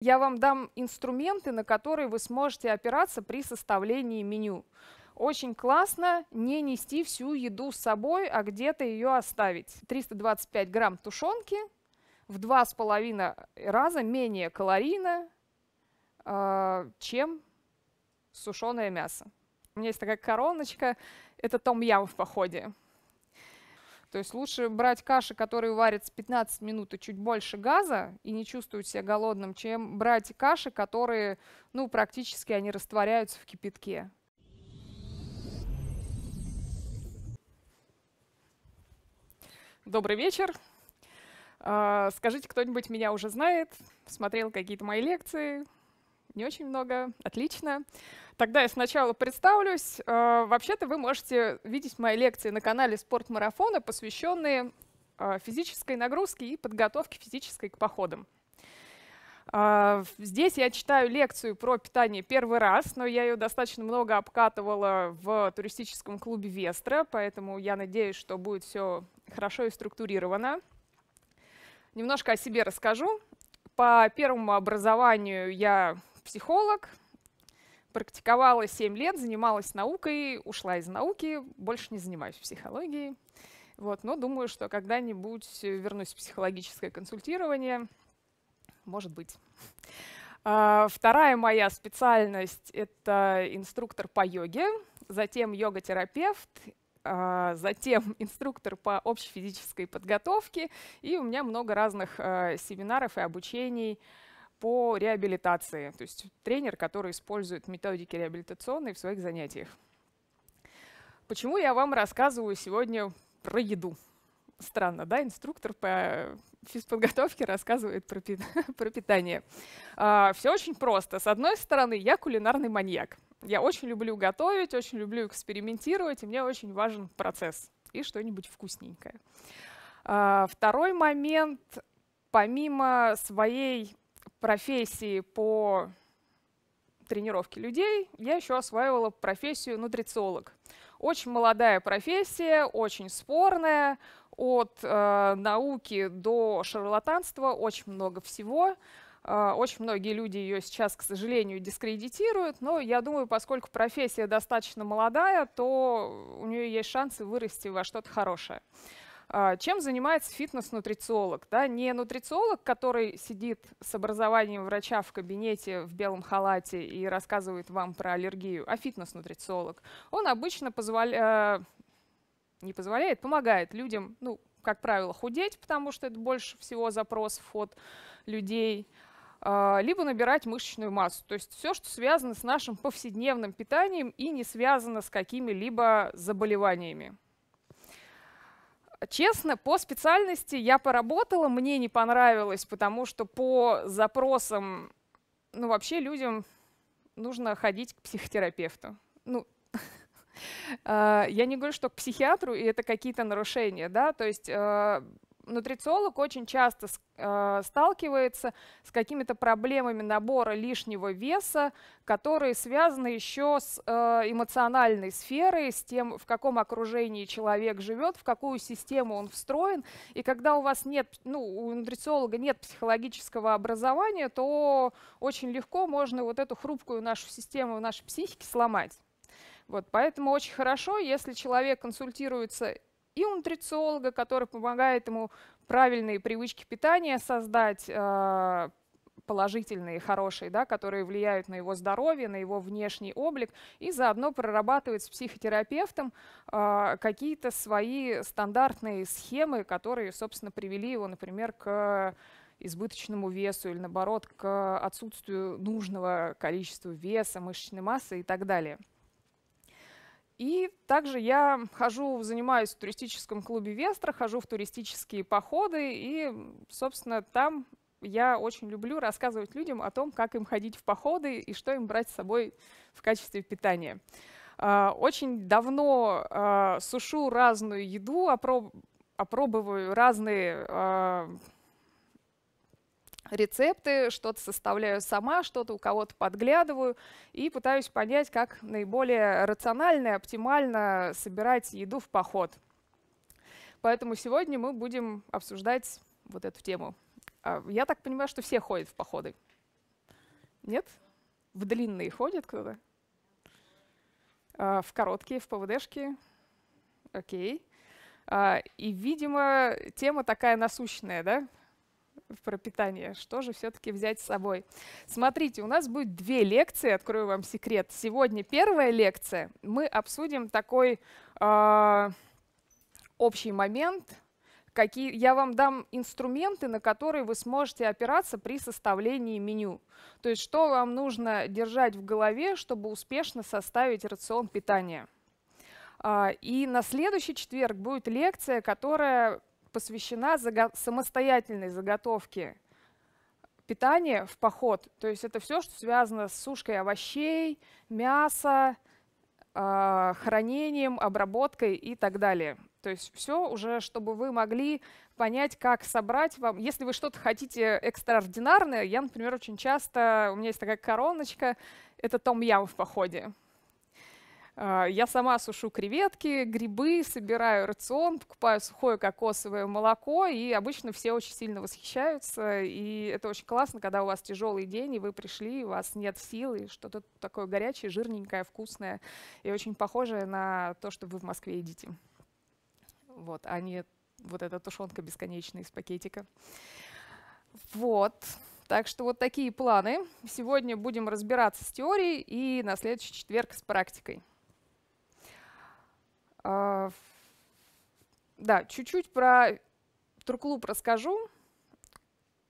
Я вам дам инструменты, на которые вы сможете опираться при составлении меню. Очень классно не нести всю еду с собой, а где-то ее оставить. 325 грамм тушенки в два с половиной раза менее калорийно, а, чем сушеное мясо. У меня есть такая короночка, это том-ям в походе. То есть лучше брать каши, которые варят с 15 минут и чуть больше газа, и не чувствуют себя голодным, чем брать каши, которые, ну, практически они растворяются в кипятке. Добрый вечер. А, скажите, кто-нибудь меня уже знает, смотрел какие-то мои лекции, не очень много. Отлично. Тогда я сначала представлюсь. А, вообще-то вы можете видеть мои лекции на канале Спорт Марафона, посвященные а, физической нагрузке и подготовке физической к походам. А, здесь я читаю лекцию про питание первый раз, но я ее достаточно много обкатывала в туристическом клубе Вестра, поэтому я надеюсь, что будет все хорошо и структурировано. Немножко о себе расскажу. По первому образованию я психолог, практиковала 7 лет, занималась наукой, ушла из науки, больше не занимаюсь психологией. Вот, но думаю, что когда-нибудь вернусь в психологическое консультирование. Может быть. А, вторая моя специальность — это инструктор по йоге, затем йога-терапевт, а, затем инструктор по общей физической подготовке, и у меня много разных а, семинаров и обучений — по реабилитации, то есть тренер, который использует методики реабилитационные в своих занятиях. Почему я вам рассказываю сегодня про еду? Странно, да, инструктор по физподготовке рассказывает про, пи про питание. А, все очень просто. С одной стороны, я кулинарный маньяк. Я очень люблю готовить, очень люблю экспериментировать, и мне очень важен процесс и что-нибудь вкусненькое. А, второй момент помимо своей профессии по тренировке людей я еще осваивала профессию нутрициолог. Очень молодая профессия, очень спорная, от э, науки до шарлатанства, очень много всего. Э, очень многие люди ее сейчас, к сожалению, дискредитируют, но я думаю, поскольку профессия достаточно молодая, то у нее есть шансы вырасти во что-то хорошее. А, чем занимается фитнес-нутрициолог? Да? Не нутрициолог, который сидит с образованием врача в кабинете в белом халате и рассказывает вам про аллергию, а фитнес-нутрициолог. Он обычно позволяет, а, не позволяет, помогает людям, ну, как правило, худеть, потому что это больше всего запросов от людей, а, либо набирать мышечную массу. То есть все, что связано с нашим повседневным питанием и не связано с какими-либо заболеваниями. Честно, по специальности я поработала, мне не понравилось, потому что по запросам, ну вообще людям нужно ходить к психотерапевту. Ну, э, я не говорю, что к психиатру, и это какие-то нарушения, да, то есть э, нутрициолог очень часто э, сталкивается с какими-то проблемами набора лишнего веса, которые связаны еще с э, эмоциональной сферой, с тем, в каком окружении человек живет, в какую систему он встроен. И когда у вас нет, ну, у нутрициолога нет психологического образования, то очень легко можно вот эту хрупкую нашу систему, нашей психики сломать. Вот, поэтому очень хорошо, если человек консультируется и у нутрициолога, который помогает ему правильные привычки питания создать, э, положительные, хорошие, да, которые влияют на его здоровье, на его внешний облик, и заодно прорабатывает с психотерапевтом э, какие-то свои стандартные схемы, которые, собственно, привели его, например, к избыточному весу или, наоборот, к отсутствию нужного количества веса, мышечной массы и так далее. И также я хожу, занимаюсь в туристическом клубе Вестра, хожу в туристические походы, и, собственно, там я очень люблю рассказывать людям о том, как им ходить в походы и что им брать с собой в качестве питания. А, очень давно а, сушу разную еду, опробую разные а, рецепты, что-то составляю сама, что-то у кого-то подглядываю и пытаюсь понять, как наиболее рационально и оптимально собирать еду в поход. Поэтому сегодня мы будем обсуждать вот эту тему. А, я так понимаю, что все ходят в походы. Нет? В длинные ходят, кто-то? А, в короткие, в ПВДшки? Окей. А, и, видимо, тема такая насущная, да? про питание. Что же все-таки взять с собой? Смотрите, у нас будет две лекции, открою вам секрет. Сегодня первая лекция. Мы обсудим такой э, общий момент. Какие, я вам дам инструменты, на которые вы сможете опираться при составлении меню. То есть что вам нужно держать в голове, чтобы успешно составить рацион питания. А, и на следующий четверг будет лекция, которая посвящена заго самостоятельной заготовке питания в поход. То есть это все, что связано с сушкой овощей, мяса, э, хранением, обработкой и так далее. То есть все уже, чтобы вы могли понять, как собрать вам. Если вы что-то хотите экстраординарное, я, например, очень часто, у меня есть такая короночка, это том-ям в походе. А, я сама сушу креветки, грибы, собираю рацион, покупаю сухое кокосовое молоко, и обычно все очень сильно восхищаются, и это очень классно, когда у вас тяжелый день, и вы пришли, и у вас нет сил и что-то такое горячее, жирненькое, вкусное, и очень похожее на то, что вы в Москве едите. Вот, а не вот эта тушенка бесконечная из пакетика. Вот. Так что вот такие планы. Сегодня будем разбираться с теорией и на следующий четверг с практикой. А, да, чуть-чуть про турклуб расскажу.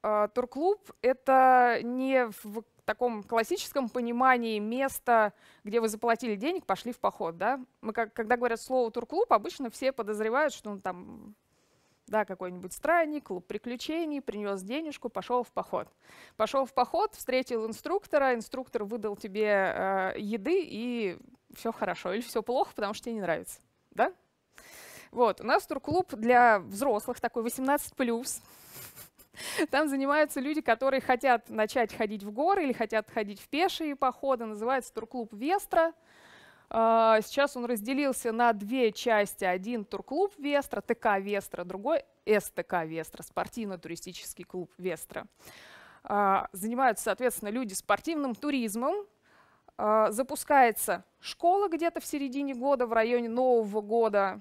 А, турклуб — это не в таком классическом понимании место, где вы заплатили денег, пошли в поход. Да? Мы, как, когда говорят слово турклуб, обычно все подозревают, что он там да, какой-нибудь странник, клуб приключений, принес денежку, пошел в поход. Пошел в поход, встретил инструктора, инструктор выдал тебе э, еды, и все хорошо или все плохо, потому что тебе не нравится да? Вот, у нас турклуб для взрослых, такой 18+. Там занимаются люди, которые хотят начать ходить в горы или хотят ходить в пешие походы. Называется турклуб «Вестра». А, сейчас он разделился на две части. Один турклуб «Вестра», ТК «Вестра», другой СТК «Вестра», спортивно-туристический клуб «Вестра». А, занимаются, соответственно, люди спортивным туризмом, а, запускается школа где-то в середине года, в районе Нового года,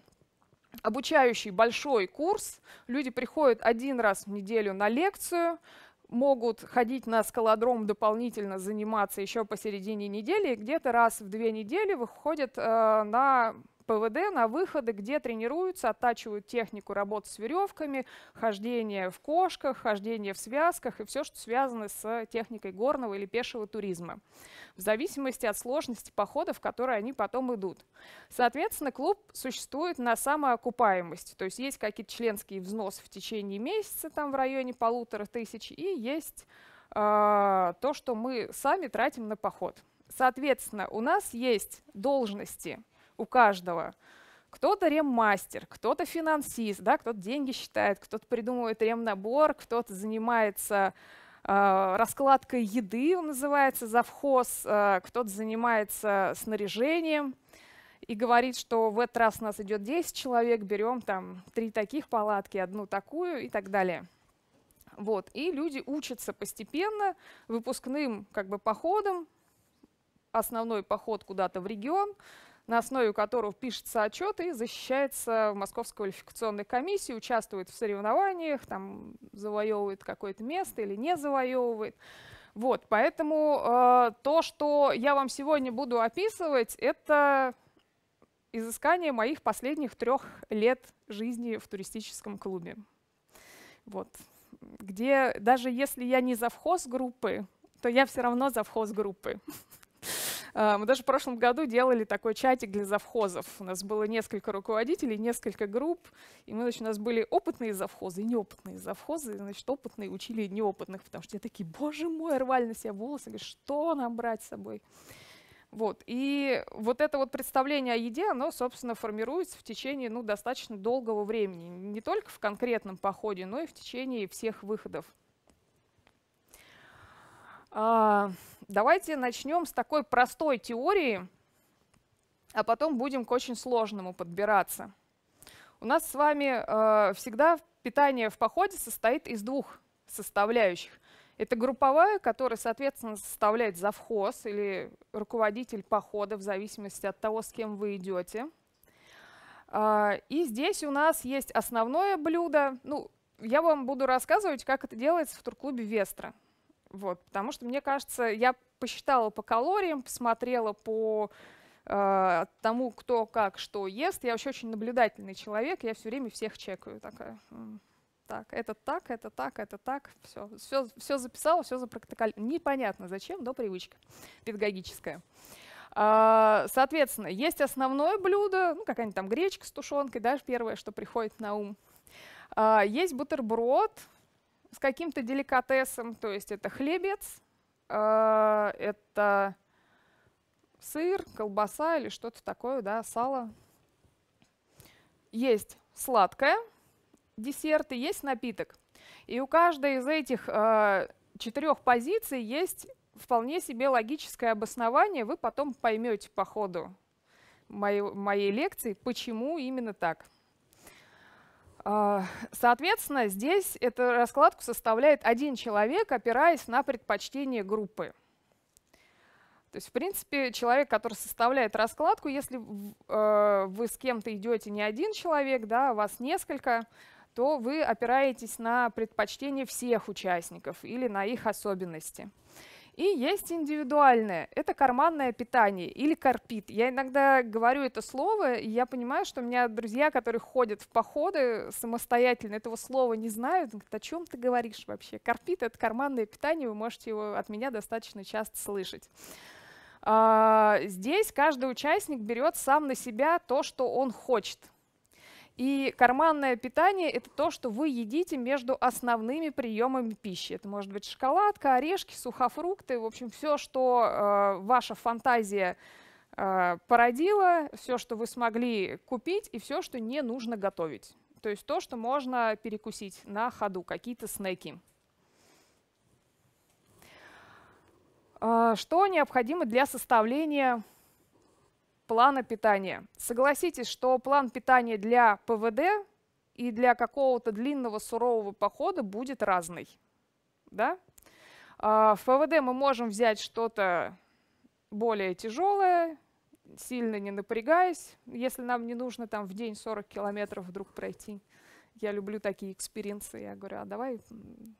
обучающий большой курс. Люди приходят один раз в неделю на лекцию, могут ходить на скалодром дополнительно заниматься еще посередине недели, и где-то раз в две недели выходят э, на ПВД на выходы, где тренируются, оттачивают технику работы с веревками, хождение в кошках, хождение в связках и все, что связано с техникой горного или пешего туризма, в зависимости от сложности походов, которые они потом идут. Соответственно, клуб существует на самоокупаемость, то есть есть какие-то членские взносы в течение месяца там в районе полутора тысяч и есть э, то, что мы сами тратим на поход. Соответственно, у нас есть должности – у каждого. Кто-то реммастер, кто-то финансист, да, кто-то деньги считает, кто-то придумывает ремнабор, кто-то занимается э, раскладкой еды, он называется завхоз, э, кто-то занимается снаряжением и говорит, что в этот раз у нас идет 10 человек, берем там три таких палатки, одну такую и так далее. Вот. И люди учатся постепенно выпускным как бы, походом, основной поход куда-то в регион, на основе которого пишется отчет и защищается в Московской квалификационной комиссии, участвует в соревнованиях, там завоевывает какое-то место или не завоевывает. Вот, поэтому э, то, что я вам сегодня буду описывать, это изыскание моих последних трех лет жизни в туристическом клубе. Вот. Где даже если я не завхоз группы, то я все равно завхоз группы. А, мы даже в прошлом году делали такой чатик для завхозов. У нас было несколько руководителей, несколько групп, и мы, значит, у нас были опытные завхозы и неопытные завхозы, и, значит, опытные учили неопытных, потому что я такие, боже мой, рвали на себя волосы, говорят, что нам брать с собой? Вот. И вот это вот представление о еде, оно, собственно, формируется в течение ну, достаточно долгого времени. Не только в конкретном походе, но и в течение всех выходов. А, Давайте начнем с такой простой теории, а потом будем к очень сложному подбираться. У нас с вами э, всегда питание в походе состоит из двух составляющих. Это групповая, которая, соответственно, составляет завхоз или руководитель похода, в зависимости от того, с кем вы идете. А, и здесь у нас есть основное блюдо. Ну, я вам буду рассказывать, как это делается в турклубе Вестра. Вот, потому что, мне кажется, я посчитала по калориям, посмотрела по э, тому, кто как что ест. Я вообще очень наблюдательный человек, я все время всех чекаю. Такая, так, это так, это так, это так. Все, все, все записала, все запротоколировала. Непонятно зачем, но привычка педагогическая. А, соответственно, есть основное блюдо, ну, какая-нибудь там гречка с тушенкой, да, первое, что приходит на ум. А, есть бутерброд, с каким-то деликатесом, то есть это хлебец, э, это сыр, колбаса или что-то такое, да, сало. Есть сладкое, десерты, есть напиток. И у каждой из этих э, а, четырех позиций есть вполне себе логическое обоснование. Вы потом поймете по ходу моей, моей лекции, почему именно так. А, соответственно, здесь эту раскладку составляет один человек, опираясь на предпочтение группы. То есть, в принципе, человек, который составляет раскладку, если а, вы с кем-то идете не один человек, да, а вас несколько, то вы опираетесь на предпочтение всех участников или на их особенности. И есть индивидуальное, это карманное питание или карпит. Я иногда говорю это слово, и я понимаю, что у меня друзья, которые ходят в походы самостоятельно, этого слова не знают, говорят, о чем ты говоришь вообще? Карпит — это карманное питание, вы можете его от меня достаточно часто слышать. А, здесь каждый участник берет сам на себя то, что он хочет. И карманное питание – это то, что вы едите между основными приемами пищи. Это может быть шоколадка, орешки, сухофрукты, в общем, все, что э, ваша фантазия э, породила, все, что вы смогли купить и все, что не нужно готовить. То есть то, что можно перекусить на ходу, какие-то снеки. Э, что необходимо для составления плана питания. Согласитесь, что план питания для ПВД и для какого-то длинного сурового похода будет разный. Да? А, в ПВД мы можем взять что-то более тяжелое, сильно не напрягаясь, если нам не нужно там в день 40 километров вдруг пройти. Я люблю такие экспириенсы. Я говорю, а давай,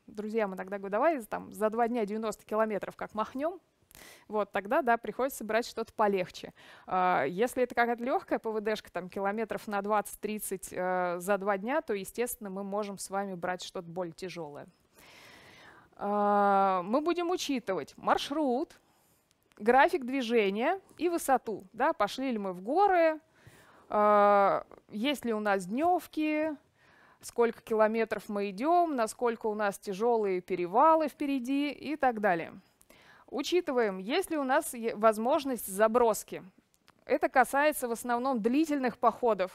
друзьям иногда говорю, давай там за два дня 90 километров как махнем, вот тогда, да, приходится брать что-то полегче. А, если это какая-то легкая ПВДшка, там, километров на 20-30 э, за два дня, то, естественно, мы можем с вами брать что-то более тяжелое. А, мы будем учитывать маршрут, график движения и высоту. Да, пошли ли мы в горы, а, есть ли у нас дневки, сколько километров мы идем, насколько у нас тяжелые перевалы впереди и так далее. Учитываем, есть ли у нас возможность заброски. Это касается в основном длительных походов.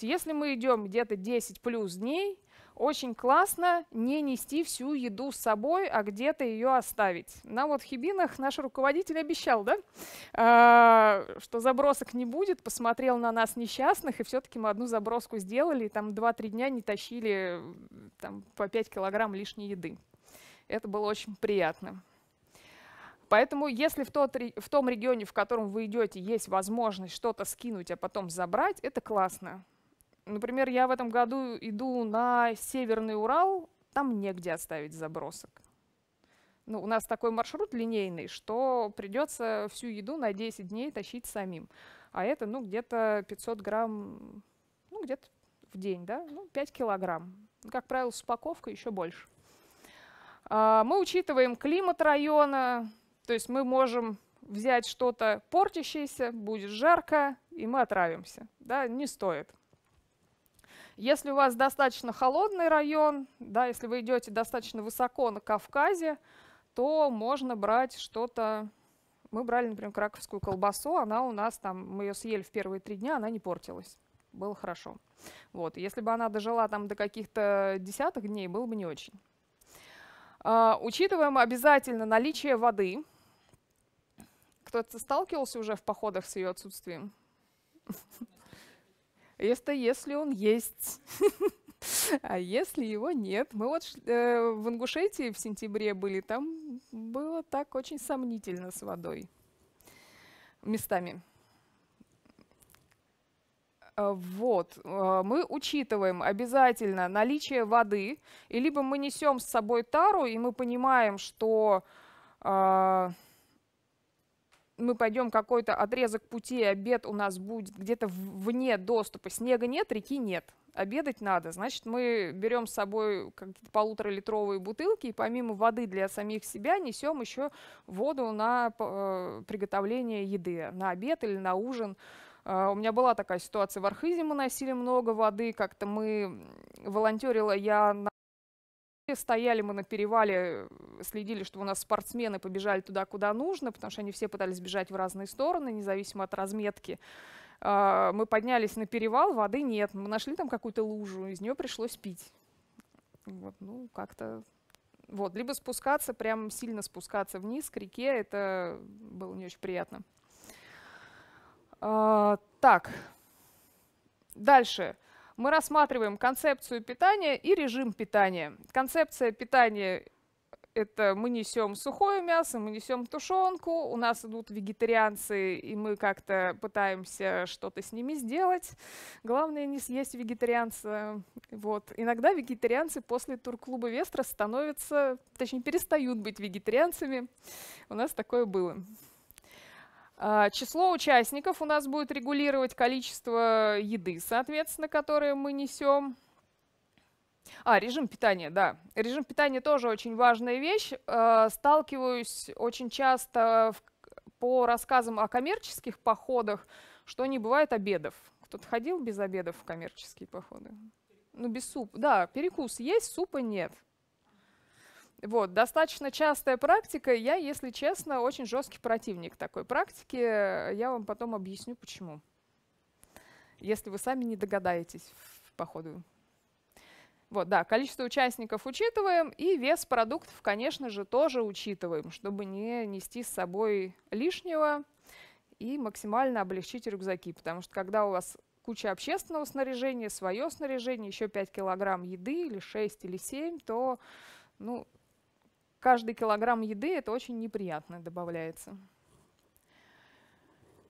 если мы идем где-то 10 плюс дней, очень классно не нести всю еду с собой, а где-то ее оставить. На вот Хибинах наш руководитель обещал, да, а, что забросок не будет, посмотрел на нас несчастных, и все-таки мы одну заброску сделали, и там 2-3 дня не тащили там, по 5 килограмм лишней еды. Это было очень приятно. Поэтому если в, тот, в том регионе, в котором вы идете, есть возможность что-то скинуть, а потом забрать, это классно. Например, я в этом году иду на Северный Урал, там негде оставить забросок. Ну, у нас такой маршрут линейный, что придется всю еду на 10 дней тащить самим. А это, ну, где-то 500 грамм, ну, где-то в день, да, ну, 5 килограмм. Как правило, с упаковкой еще больше. А, мы учитываем климат района, то есть мы можем взять что-то портящееся, будет жарко, и мы отравимся. Да, не стоит. Если у вас достаточно холодный район, да, если вы идете достаточно высоко на Кавказе, то можно брать что-то... Мы брали, например, краковскую колбасу, она у нас там, мы ее съели в первые три дня, она не портилась. Было хорошо. Вот. Если бы она дожила там до каких-то десятых дней, было бы не очень. А, учитываем обязательно наличие воды, кто-то сталкивался уже в походах с ее отсутствием? Это если он есть. А если его нет? Мы вот э, в Ингушетии в сентябре были, там было так очень сомнительно с водой. Местами. А, вот, а, мы учитываем обязательно наличие воды, и либо мы несем с собой тару, и мы понимаем, что а, мы пойдем какой-то отрезок пути, обед у нас будет где-то вне доступа. Снега нет, реки нет. Обедать надо. Значит, мы берем с собой какие-то полуторалитровые бутылки и помимо воды для самих себя несем еще воду на э, приготовление еды, на обед или на ужин. Э, у меня была такая ситуация в Архизе, мы носили много воды, как-то мы волонтерила я на Стояли мы на перевале, э, следили, чтобы у нас спортсмены побежали туда, куда нужно, потому что они все пытались бежать в разные стороны, независимо от разметки. А, мы поднялись на перевал, воды нет. Мы нашли там какую-то лужу, из нее пришлось пить. Вот, ну, как-то... Вот, либо спускаться, прям сильно спускаться вниз к реке, это было не очень приятно. А, так, дальше мы рассматриваем концепцию питания и режим питания. Концепция питания это мы несем сухое мясо, мы несем тушенку, у нас идут вегетарианцы, и мы как-то пытаемся что-то с ними сделать. Главное не съесть вегетарианца. Вот. Иногда вегетарианцы после турклуба Вестра становятся, точнее перестают быть вегетарианцами. У нас такое было. А, число участников у нас будет регулировать количество еды, соответственно, которое мы несем. А, режим питания, да. Режим питания тоже очень важная вещь. А, сталкиваюсь очень часто по рассказам о коммерческих походах, что не бывает обедов. Кто-то ходил без обедов в коммерческие походы? Ну, без супа, Да, перекус есть, супа нет. Вот, достаточно частая практика. Я, если честно, очень жесткий противник такой практики. Я вам потом объясню, почему. Если вы сами не догадаетесь по ходу. Вот, да, количество участников учитываем и вес продуктов, конечно же, тоже учитываем, чтобы не нести с собой лишнего и максимально облегчить рюкзаки, потому что когда у вас куча общественного снаряжения, свое снаряжение, еще 5 килограмм еды или 6 или 7, то ну, каждый килограмм еды это очень неприятно добавляется.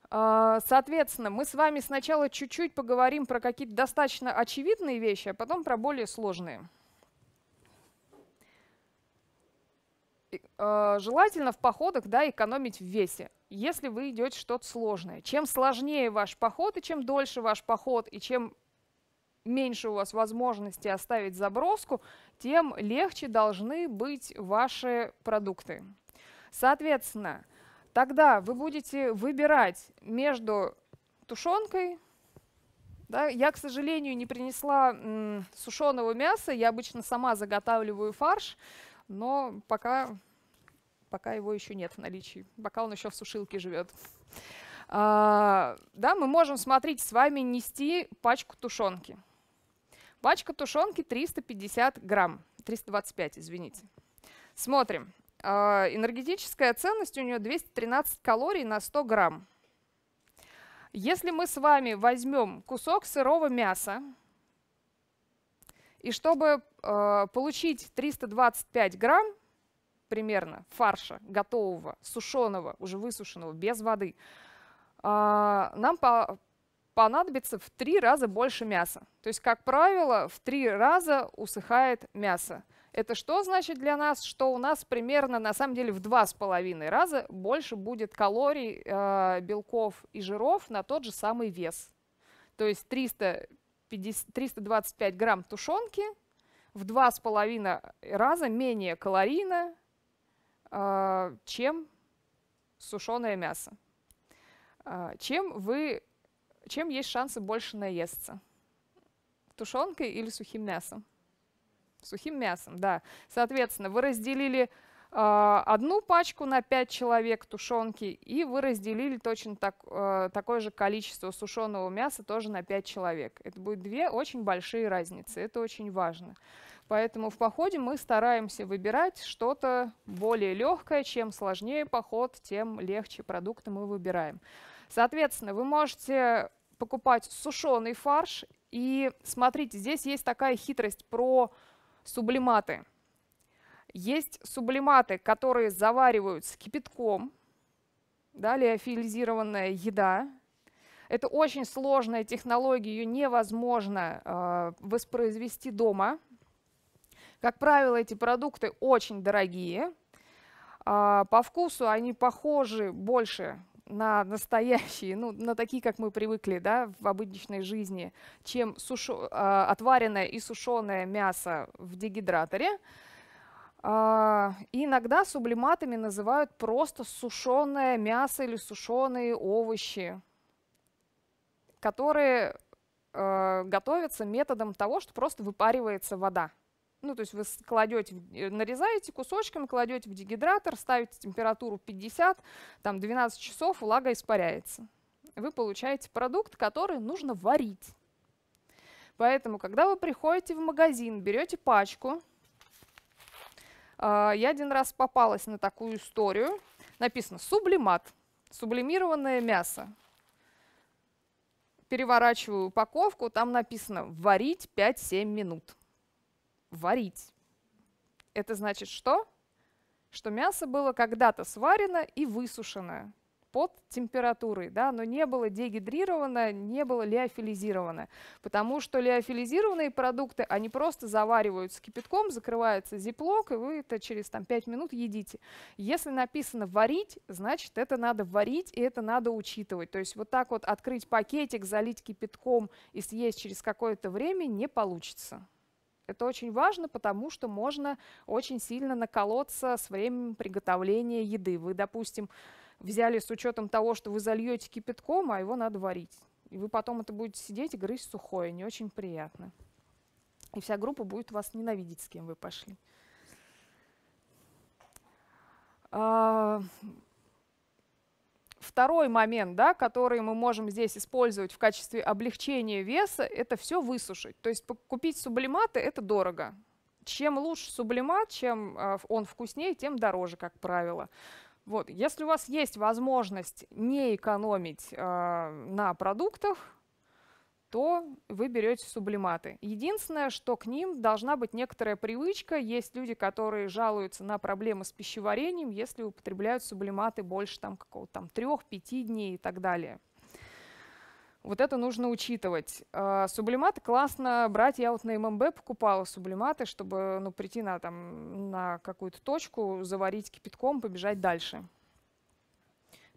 А, соответственно, мы с вами сначала чуть-чуть поговорим про какие-то достаточно очевидные вещи, а потом про более сложные. А, желательно в походах да, экономить в весе, если вы идете что-то сложное. Чем сложнее ваш поход, и чем дольше ваш поход, и чем меньше у вас возможности оставить заброску, тем легче должны быть ваши продукты. Соответственно, тогда вы будете выбирать между тушенкой, да, я, к сожалению, не принесла сушеного мяса, я обычно сама заготавливаю фарш, но пока, пока его еще нет в наличии, пока он еще в сушилке живет. А, да, мы можем, смотреть с вами нести пачку тушенки. Пачка тушенки 350 грамм. 325, извините. Смотрим. А, энергетическая ценность у нее 213 калорий на 100 грамм. Если мы с вами возьмем кусок сырого мяса, и чтобы э, получить 325 грамм примерно фарша готового, сушеного, уже высушенного, без воды, э, нам по понадобится в три раза больше мяса. То есть, как правило, в три раза усыхает мясо. Это что значит для нас? Что у нас примерно, на самом деле, в два с половиной раза больше будет калорий, э, белков и жиров на тот же самый вес. То есть 350, 325 грамм тушенки в два с половиной раза менее калорийно, э, чем сушеное мясо. Э, чем вы чем есть шансы больше наесться? Тушенкой или сухим мясом? Сухим мясом, да. Соответственно, вы разделили э, одну пачку на 5 человек тушенки, и вы разделили точно так, э, такое же количество сушеного мяса тоже на 5 человек. Это будет две очень большие разницы, это очень важно. Поэтому в походе мы стараемся выбирать что-то более легкое. Чем сложнее поход, тем легче продукты мы выбираем. Соответственно, вы можете покупать сушеный фарш. И смотрите, здесь есть такая хитрость про сублиматы. Есть сублиматы, которые завариваются кипятком, далее филизированная еда. Это очень сложная технология, ее невозможно э, воспроизвести дома. Как правило, эти продукты очень дорогие. Э, по вкусу они похожи больше на настоящие, ну, на такие, как мы привыкли, да, в обычной жизни, чем сушо, э, а, отваренное и сушеное мясо в дегидраторе. Э, иногда сублиматами называют просто сушеное мясо или сушеные овощи, которые э, готовятся методом того, что просто выпаривается вода ну, то есть вы кладете, э, нарезаете кусочками, кладете в дегидратор, ставите температуру 50, там 12 часов, влага испаряется. Вы получаете продукт, который нужно варить. Поэтому, когда вы приходите в магазин, берете пачку, а, я один раз попалась на такую историю, написано сублимат, сублимированное мясо. Переворачиваю упаковку, там написано варить 5-7 минут варить. Это значит что? Что мясо было когда-то сварено и высушено под температурой, да, но не было дегидрировано, не было леофилизировано, потому что леофилизированные продукты, они просто завариваются кипятком, закрывается зиплок, и вы это через там, 5 минут едите. Если написано «варить», значит, это надо варить, и это надо учитывать. То есть вот так вот открыть пакетик, залить кипятком и съесть через какое-то время не получится. Это очень важно, потому что можно очень сильно наколоться с временем приготовления еды. Вы, допустим, взяли с учетом того, что вы зальете кипятком, а его надо варить. И вы потом это будете сидеть и грызть сухое, не очень приятно. И вся группа будет вас ненавидеть, с кем вы пошли. А, второй момент, да, который мы можем здесь использовать в качестве облегчения веса, это все высушить. То есть купить сублиматы это дорого. Чем лучше сублимат, чем а, он вкуснее, тем дороже, как правило. Вот. Если у вас есть возможность не экономить э, на продуктах, то вы берете сублиматы. Единственное, что к ним должна быть некоторая привычка. Есть люди, которые жалуются на проблемы с пищеварением, если употребляют сублиматы больше там какого-то там трех-пяти дней и так далее. Вот это нужно учитывать. А, сублиматы классно брать. Я вот на ММБ покупала сублиматы, чтобы ну, прийти на, там, на какую-то точку, заварить кипятком, побежать дальше.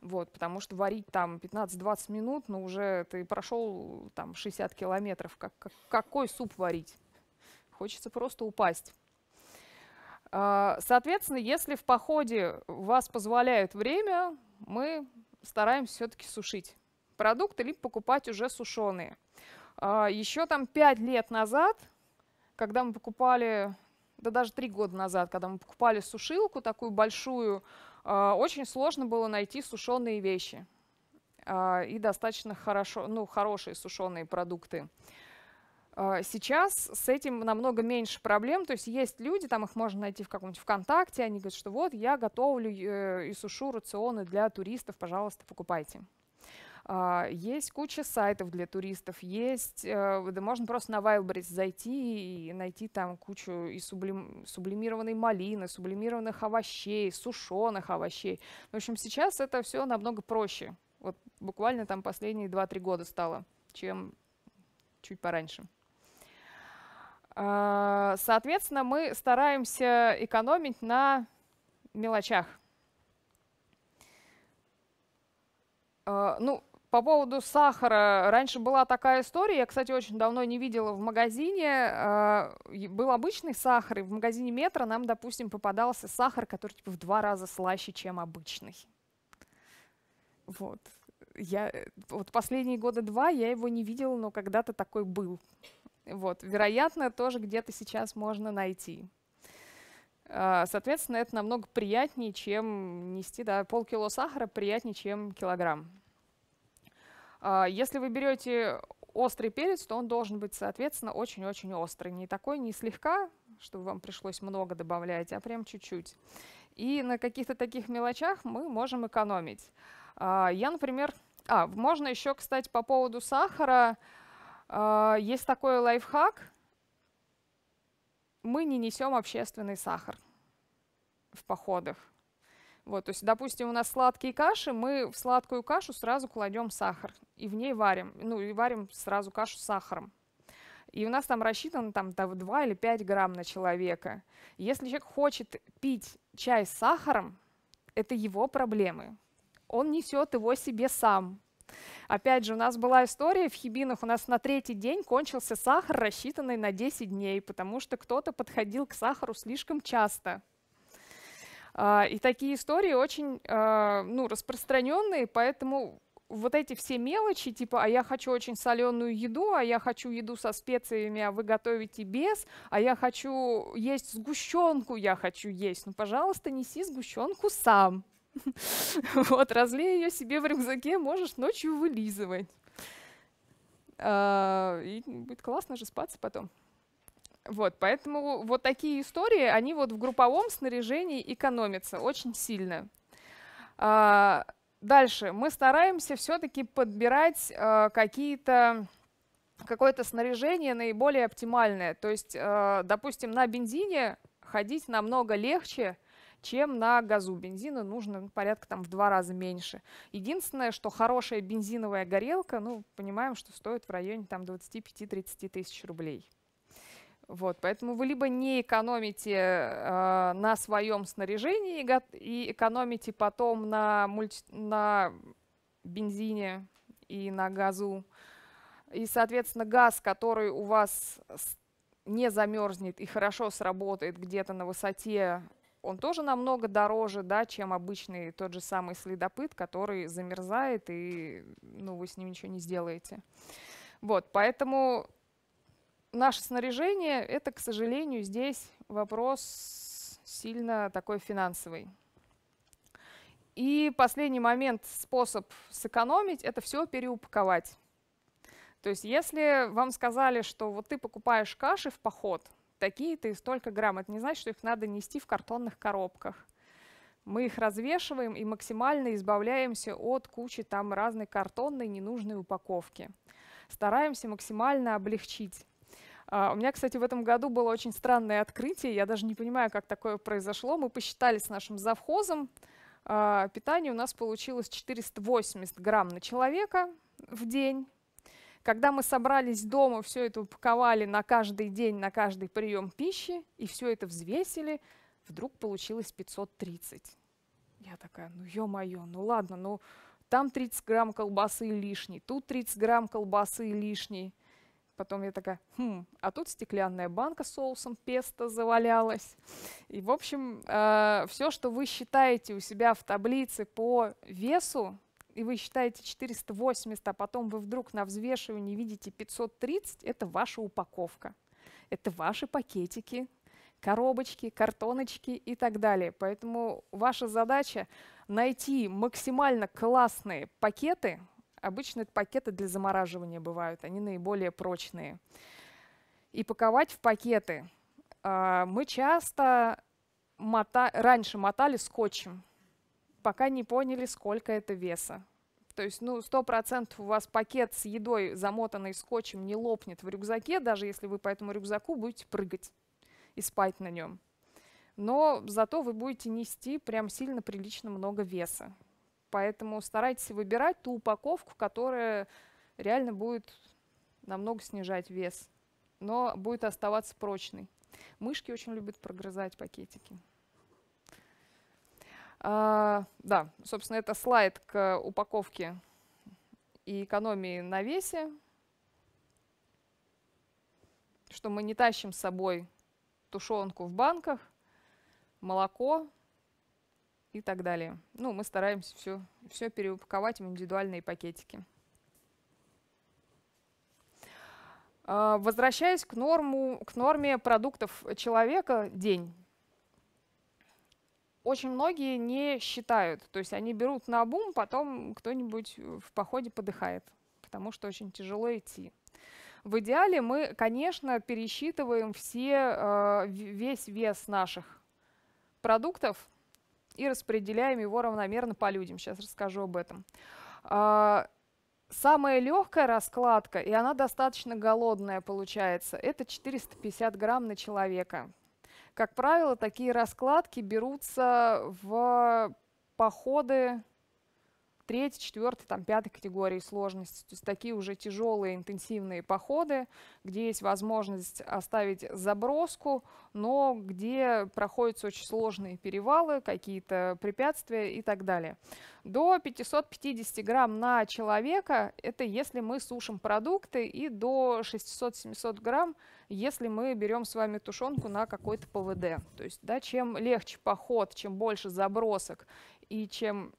Вот, потому что варить там 15-20 минут, но ну, уже ты прошел там 60 километров. Как, как, какой суп варить? Хочется просто упасть. А, соответственно, если в походе вас позволяет время, мы стараемся все-таки сушить продукты, либо покупать уже сушеные. А, Еще там 5 лет назад, когда мы покупали, да даже 3 года назад, когда мы покупали сушилку такую большую, а, очень сложно было найти сушеные вещи а, и достаточно хорошо, ну, хорошие сушеные продукты. А, сейчас с этим намного меньше проблем, то есть есть люди, там их можно найти в каком-нибудь ВКонтакте, они говорят, что вот я готовлю э, и сушу рационы для туристов, пожалуйста, покупайте. А, есть куча сайтов для туристов, есть, э, да можно просто на Wildberries зайти и найти там кучу и сублим, сублимированной малины, сублимированных овощей, сушеных овощей. В общем, сейчас это все намного проще. Вот буквально там последние 2-3 года стало, чем чуть пораньше. А, соответственно, мы стараемся экономить на мелочах. А, ну, по поводу сахара. Раньше была такая история, я, кстати, очень давно не видела в магазине. А, был обычный сахар, и в магазине метро нам, допустим, попадался сахар, который типа, в два раза слаще, чем обычный. Вот. Я, вот последние года два я его не видела, но когда-то такой был. Вот. Вероятно, тоже где-то сейчас можно найти. А, соответственно, это намного приятнее, чем нести да, полкило сахара, приятнее, чем килограмм. А, если вы берете острый перец, то он должен быть, соответственно, очень-очень острый. Не такой, не слегка, чтобы вам пришлось много добавлять, а прям чуть-чуть. И на каких-то таких мелочах мы можем экономить. А, я, например... А, можно еще, кстати, по поводу сахара. А, есть такой лайфхак. Мы не несем общественный сахар в походах. Вот, то есть, допустим, у нас сладкие каши, мы в сладкую кашу сразу кладем сахар и в ней варим, ну и варим сразу кашу с сахаром. И у нас там рассчитано там 2 или 5 грамм на человека. Если человек хочет пить чай с сахаром, это его проблемы. Он несет его себе сам. Опять же, у нас была история в Хибинах, у нас на третий день кончился сахар, рассчитанный на 10 дней, потому что кто-то подходил к сахару слишком часто. А, и такие истории очень а, ну, распространенные, поэтому вот эти все мелочи, типа, а я хочу очень соленую еду, а я хочу еду со специями, а вы готовите без, а я хочу есть сгущенку, я хочу есть. Ну, пожалуйста, неси сгущенку сам. Вот, разлей ее себе в рюкзаке, можешь ночью вылизывать. А, и будет классно же спаться потом. Вот, поэтому вот такие истории, они вот в групповом снаряжении экономятся очень сильно. А, дальше мы стараемся все-таки подбирать а, какие-то какое-то снаряжение наиболее оптимальное. То есть, а, допустим, на бензине ходить намного легче, чем на газу. Бензина нужно ну, порядка там в два раза меньше. Единственное, что хорошая бензиновая горелка, ну, понимаем, что стоит в районе там 25-30 тысяч рублей. Вот, поэтому вы либо не экономите э, на своем снаряжении и экономите потом на, мульти... на бензине и на газу. И, соответственно, газ, который у вас не замерзнет и хорошо сработает где-то на высоте, он тоже намного дороже, да, чем обычный тот же самый следопыт, который замерзает, и ну, вы с ним ничего не сделаете. Вот, поэтому наше снаряжение — это, к сожалению, здесь вопрос сильно такой финансовый. И последний момент, способ сэкономить — это все переупаковать. То есть если вам сказали, что вот ты покупаешь каши в поход, такие-то и столько грамм, это не значит, что их надо нести в картонных коробках. Мы их развешиваем и максимально избавляемся от кучи там разной картонной ненужной упаковки. Стараемся максимально облегчить а, у меня, кстати, в этом году было очень странное открытие. Я даже не понимаю, как такое произошло. Мы посчитали с нашим завхозом. А, питание у нас получилось 480 грамм на человека в день. Когда мы собрались дома, все это упаковали на каждый день, на каждый прием пищи, и все это взвесили, вдруг получилось 530. Я такая, ну ё-моё, ну ладно, ну там 30 грамм колбасы лишний, тут 30 грамм колбасы лишний. Потом я такая, хм, а тут стеклянная банка с соусом песто завалялась. И, в общем, э, все, что вы считаете у себя в таблице по весу, и вы считаете 480, а потом вы вдруг на взвешивании видите 530, это ваша упаковка. Это ваши пакетики, коробочки, картоночки и так далее. Поэтому ваша задача найти максимально классные пакеты, Обычно это пакеты для замораживания бывают, они наиболее прочные. И паковать в пакеты. А, мы часто мота... раньше мотали скотчем, пока не поняли, сколько это веса. То есть, ну, 100% у вас пакет с едой, замотанный скотчем, не лопнет в рюкзаке, даже если вы по этому рюкзаку будете прыгать и спать на нем. Но зато вы будете нести прям сильно прилично много веса. Поэтому старайтесь выбирать ту упаковку, которая реально будет намного снижать вес, но будет оставаться прочной. Мышки очень любят прогрызать пакетики. А, да, собственно, это слайд к упаковке и экономии на весе, что мы не тащим с собой тушенку в банках, молоко, и так далее. Ну, мы стараемся все, все переупаковать в индивидуальные пакетики. А, возвращаясь к, норму, к норме продуктов человека день, очень многие не считают. То есть они берут на бум, потом кто-нибудь в походе подыхает, потому что очень тяжело идти. В идеале мы, конечно, пересчитываем все, а, весь вес наших продуктов – и распределяем его равномерно по людям. Сейчас расскажу об этом. А, самая легкая раскладка, и она достаточно голодная получается, это 450 грамм на человека. Как правило, такие раскладки берутся в походы третьей, четвертой, там, пятой категории сложности. То есть такие уже тяжелые интенсивные походы, где есть возможность оставить заброску, но где проходятся очень сложные перевалы, какие-то препятствия и так далее. До 550 грамм на человека – это если мы сушим продукты, и до 600-700 грамм, если мы берем с вами тушенку на какой-то ПВД. То есть да, чем легче поход, чем больше забросок и чем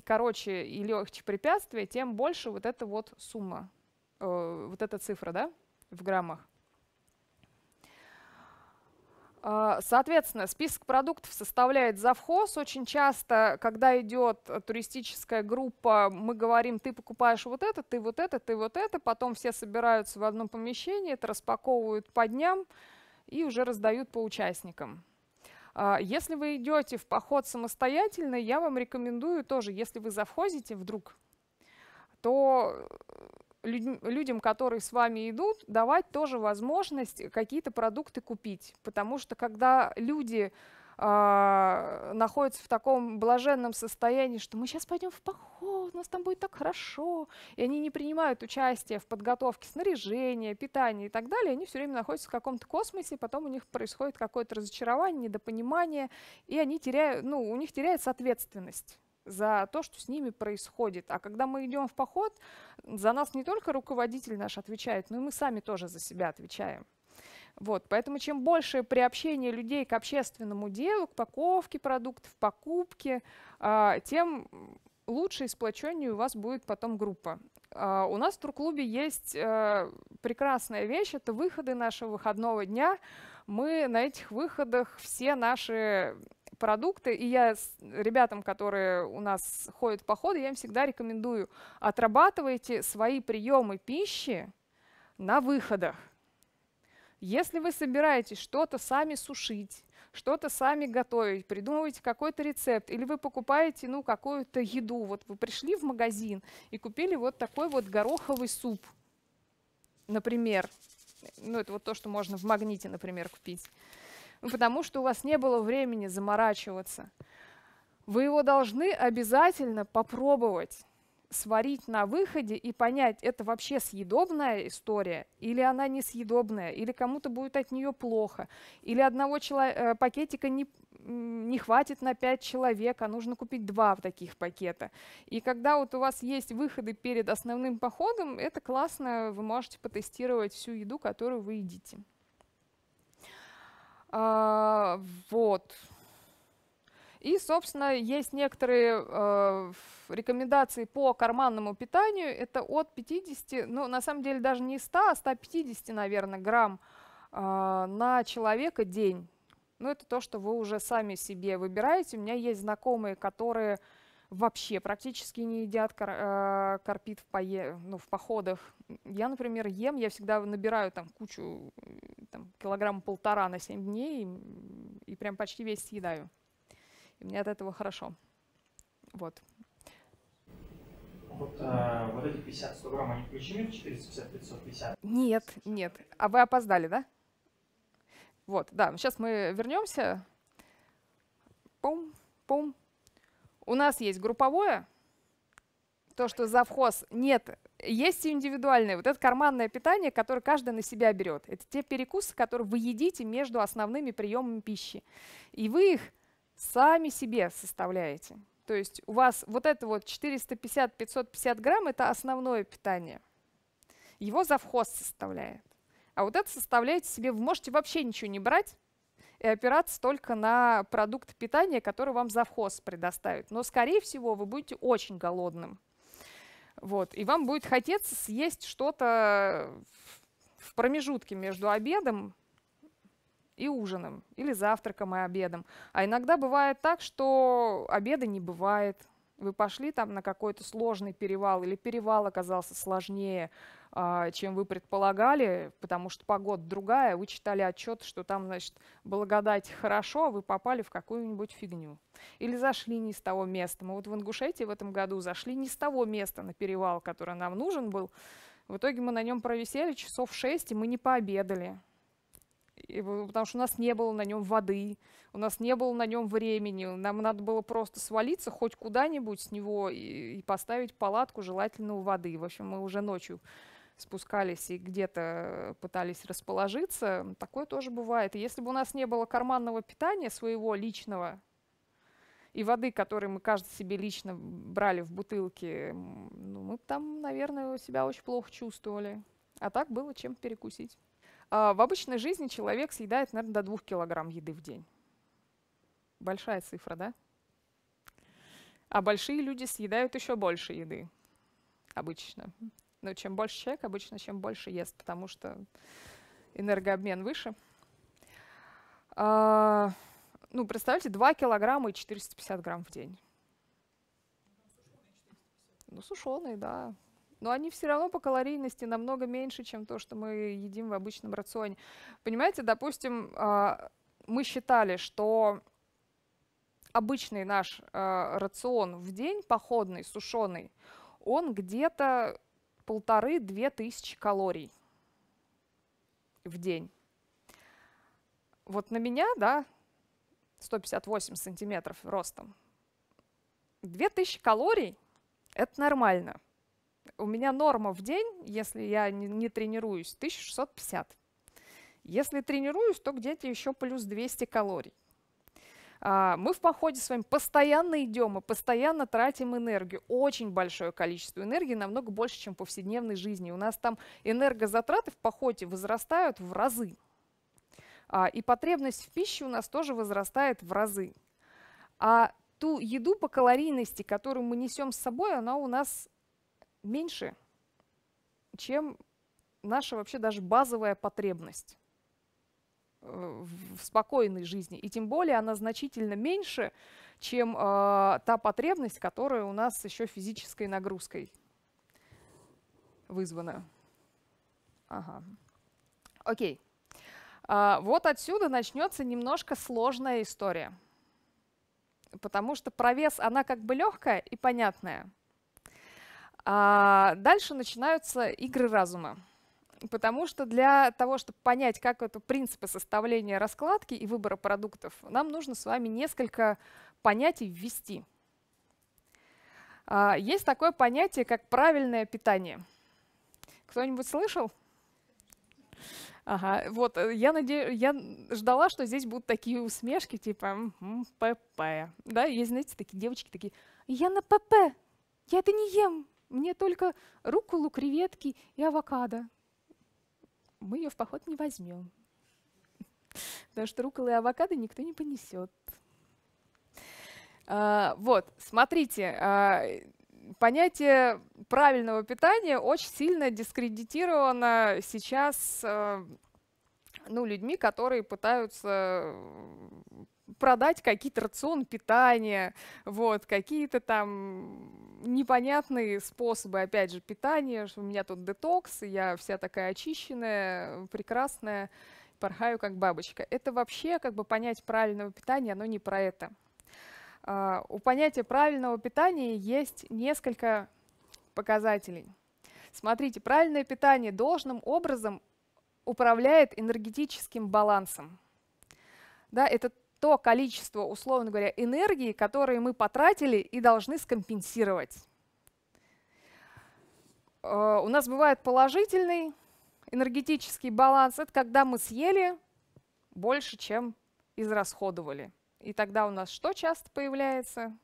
и, короче и легче препятствие, тем больше вот эта вот сумма, э, вот эта цифра, да, в граммах. А, соответственно, список продуктов составляет завхоз. Очень часто, когда идет туристическая группа, мы говорим, ты покупаешь вот это, ты вот это, ты вот это. Потом все собираются в одно помещение, это распаковывают по дням и уже раздают по участникам. А, если вы идете в поход самостоятельно, я вам рекомендую тоже, если вы завхозите вдруг, то э, людям, которые с вами идут, давать тоже возможность какие-то продукты купить. Потому что когда люди э, а, находятся в таком блаженном состоянии, что мы сейчас пойдем в поход, у нас там будет так хорошо. И они не принимают участие в подготовке снаряжения, питания и так далее. Они все время находятся в каком-то космосе, потом у них происходит какое-то разочарование, недопонимание, и они теряют, ну, у них теряется ответственность за то, что с ними происходит. А когда мы идем в поход, за нас не только руководитель наш отвечает, но и мы сами тоже за себя отвечаем. Вот, поэтому чем больше приобщения людей к общественному делу, к упаковке продуктов, покупке, а, тем лучше и сплоченнее у вас будет потом группа. А, у нас в турклубе есть э, прекрасная вещь, это выходы нашего выходного дня. Мы на этих выходах все наши продукты, и я с ребятам, которые у нас ходят в походы, я им всегда рекомендую, отрабатывайте свои приемы пищи на выходах. Если вы собираетесь что-то сами сушить, что-то сами готовить, придумываете какой-то рецепт, или вы покупаете ну, какую-то еду, вот вы пришли в магазин и купили вот такой вот гороховый суп, например, ну это вот то, что можно в магните, например, купить, ну, потому что у вас не было времени заморачиваться. Вы его должны обязательно попробовать сварить на выходе и понять, это вообще съедобная история, или она несъедобная, или кому-то будет от нее плохо, или одного человека, э, пакетика не, не хватит на 5 человек, а нужно купить два в таких пакета. И когда вот у вас есть выходы перед основным походом, это классно, вы можете потестировать всю еду, которую вы едите. А, вот. И, собственно, есть некоторые э, рекомендации по карманному питанию. Это от 50, ну, на самом деле даже не 100, а 150, наверное, грамм э, на человека день. Ну, это то, что вы уже сами себе выбираете. У меня есть знакомые, которые вообще практически не едят кар, э, карпит в, пое, ну, в походах. Я, например, ем, я всегда набираю там кучу, э, там, килограмм полтора на 7 дней и, и прям почти весь съедаю. И мне от этого хорошо. Вот. Вот, э, вот эти 50-100 грамм, они включены в 450-550? Нет, нет. А вы опоздали, да? Вот, да. Сейчас мы вернемся. Пум, пум. У нас есть групповое, то, что завхоз нет. Есть и индивидуальное. Вот это карманное питание, которое каждый на себя берет. Это те перекусы, которые вы едите между основными приемами пищи. И вы их сами себе составляете. То есть у вас вот это вот 450-550 грамм – это основное питание. Его завхоз составляет. А вот это составляете себе, вы можете вообще ничего не брать и опираться только на продукт питания, который вам завхоз предоставит. Но, скорее всего, вы будете очень голодным. Вот. И вам будет хотеться съесть что-то в промежутке между обедом и ужином, или завтраком и обедом. А иногда бывает так, что обеда не бывает. Вы пошли там на какой-то сложный перевал, или перевал оказался сложнее, а, чем вы предполагали, потому что погода другая, вы читали отчет, что там, значит, благодать хорошо, а вы попали в какую-нибудь фигню. Или зашли не с того места. Мы вот в Ингушетии в этом году зашли не с того места на перевал, который нам нужен был. В итоге мы на нем провисели часов шесть и мы не пообедали потому что у нас не было на нем воды, у нас не было на нем времени, нам надо было просто свалиться хоть куда-нибудь с него и, и поставить палатку, желательно у воды. В общем, мы уже ночью спускались и где-то пытались расположиться. Такое тоже бывает. И если бы у нас не было карманного питания своего личного, и воды, которую мы каждый себе лично брали в бутылке, ну, мы там, наверное, себя очень плохо чувствовали. А так было чем перекусить. А, в обычной жизни человек съедает, наверное, до 2 килограмм еды в день. Большая цифра, да? А большие люди съедают еще больше еды обычно. Но чем больше человек, обычно, чем больше ест, потому что энергообмен выше. А, ну, представьте, 2 килограмма и 450 грамм в день. Ну, сушеные, да но они все равно по калорийности намного меньше, чем то, что мы едим в обычном рационе. Понимаете, допустим, а, мы считали, что обычный наш а, рацион в день, походный, сушеный, он где-то полторы-две тысячи калорий в день. Вот на меня, да, 158 сантиметров ростом, 2000 калорий – это нормально – у меня норма в день, если я не, не тренируюсь, 1650. Если тренируюсь, то где-то еще плюс 200 калорий. А, мы в походе с вами постоянно идем и постоянно тратим энергию. Очень большое количество энергии, намного больше, чем в повседневной жизни. У нас там энергозатраты в походе возрастают в разы. А, и потребность в пище у нас тоже возрастает в разы. А ту еду по калорийности, которую мы несем с собой, она у нас меньше, чем наша вообще даже базовая потребность э, в спокойной жизни. И тем более она значительно меньше, чем э, та потребность, которая у нас еще физической нагрузкой вызвана. Ага. Окей. А, вот отсюда начнется немножко сложная история. Потому что провес, она как бы легкая и понятная. А дальше начинаются игры разума. Потому что для того, чтобы понять, как это принципы составления раскладки и выбора продуктов, нам нужно с вами несколько понятий ввести. А, есть такое понятие, как правильное питание. Кто-нибудь слышал? Ага, вот, э, я, наде... я ждала, что здесь будут такие усмешки, типа «М-м, «ПП». Да, есть, знаете, такие девочки такие «Я на ПП, я это не ем». Мне только рукколу, креветки и авокадо. Мы ее в поход не возьмем. Потому что рукколы и авокадо никто не понесет. А, вот, смотрите, а, понятие правильного питания очень сильно дискредитировано сейчас э, ну, людьми, которые пытаются продать какие-то рацион питания, вот, какие-то там непонятные способы, опять же, питания, что у меня тут детокс, я вся такая очищенная, прекрасная, порхаю как бабочка. Это вообще, как бы понять правильного питания, оно не про это. А, у понятия правильного питания есть несколько показателей. Смотрите, правильное питание должным образом управляет энергетическим балансом. Да, это то количество, условно говоря, энергии, которые мы потратили и должны скомпенсировать. Э, у нас бывает положительный энергетический баланс. Это когда мы съели больше, чем израсходовали. И тогда у нас что часто появляется?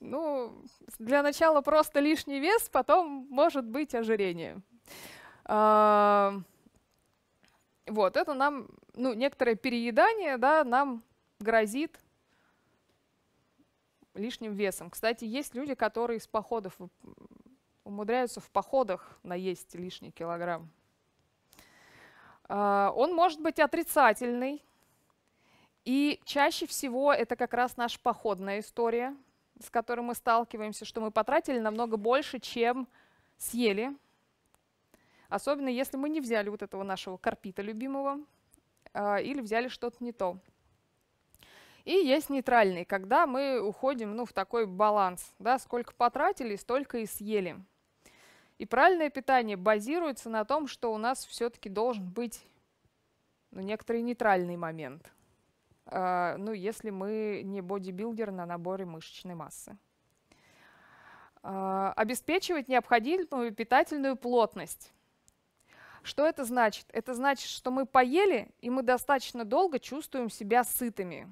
Ну, для начала просто лишний вес, потом может быть ожирение. Э, вот, это нам, ну, некоторое переедание, да, нам грозит лишним весом. Кстати, есть люди, которые из походов умудряются в походах наесть лишний килограмм. А, он может быть отрицательный, и чаще всего это как раз наша походная история, с которой мы сталкиваемся, что мы потратили намного больше, чем съели – Особенно если мы не взяли вот этого нашего карпита любимого э, или взяли что-то не то. И есть нейтральный, когда мы уходим ну, в такой баланс. Да, сколько потратили, столько и съели. И правильное питание базируется на том, что у нас все-таки должен быть ну, некоторый нейтральный момент. Э, ну, если мы не бодибилдер на наборе мышечной массы а, обеспечивать необходимую питательную плотность. Что это значит? Это значит, что мы поели, и мы достаточно долго чувствуем себя сытыми.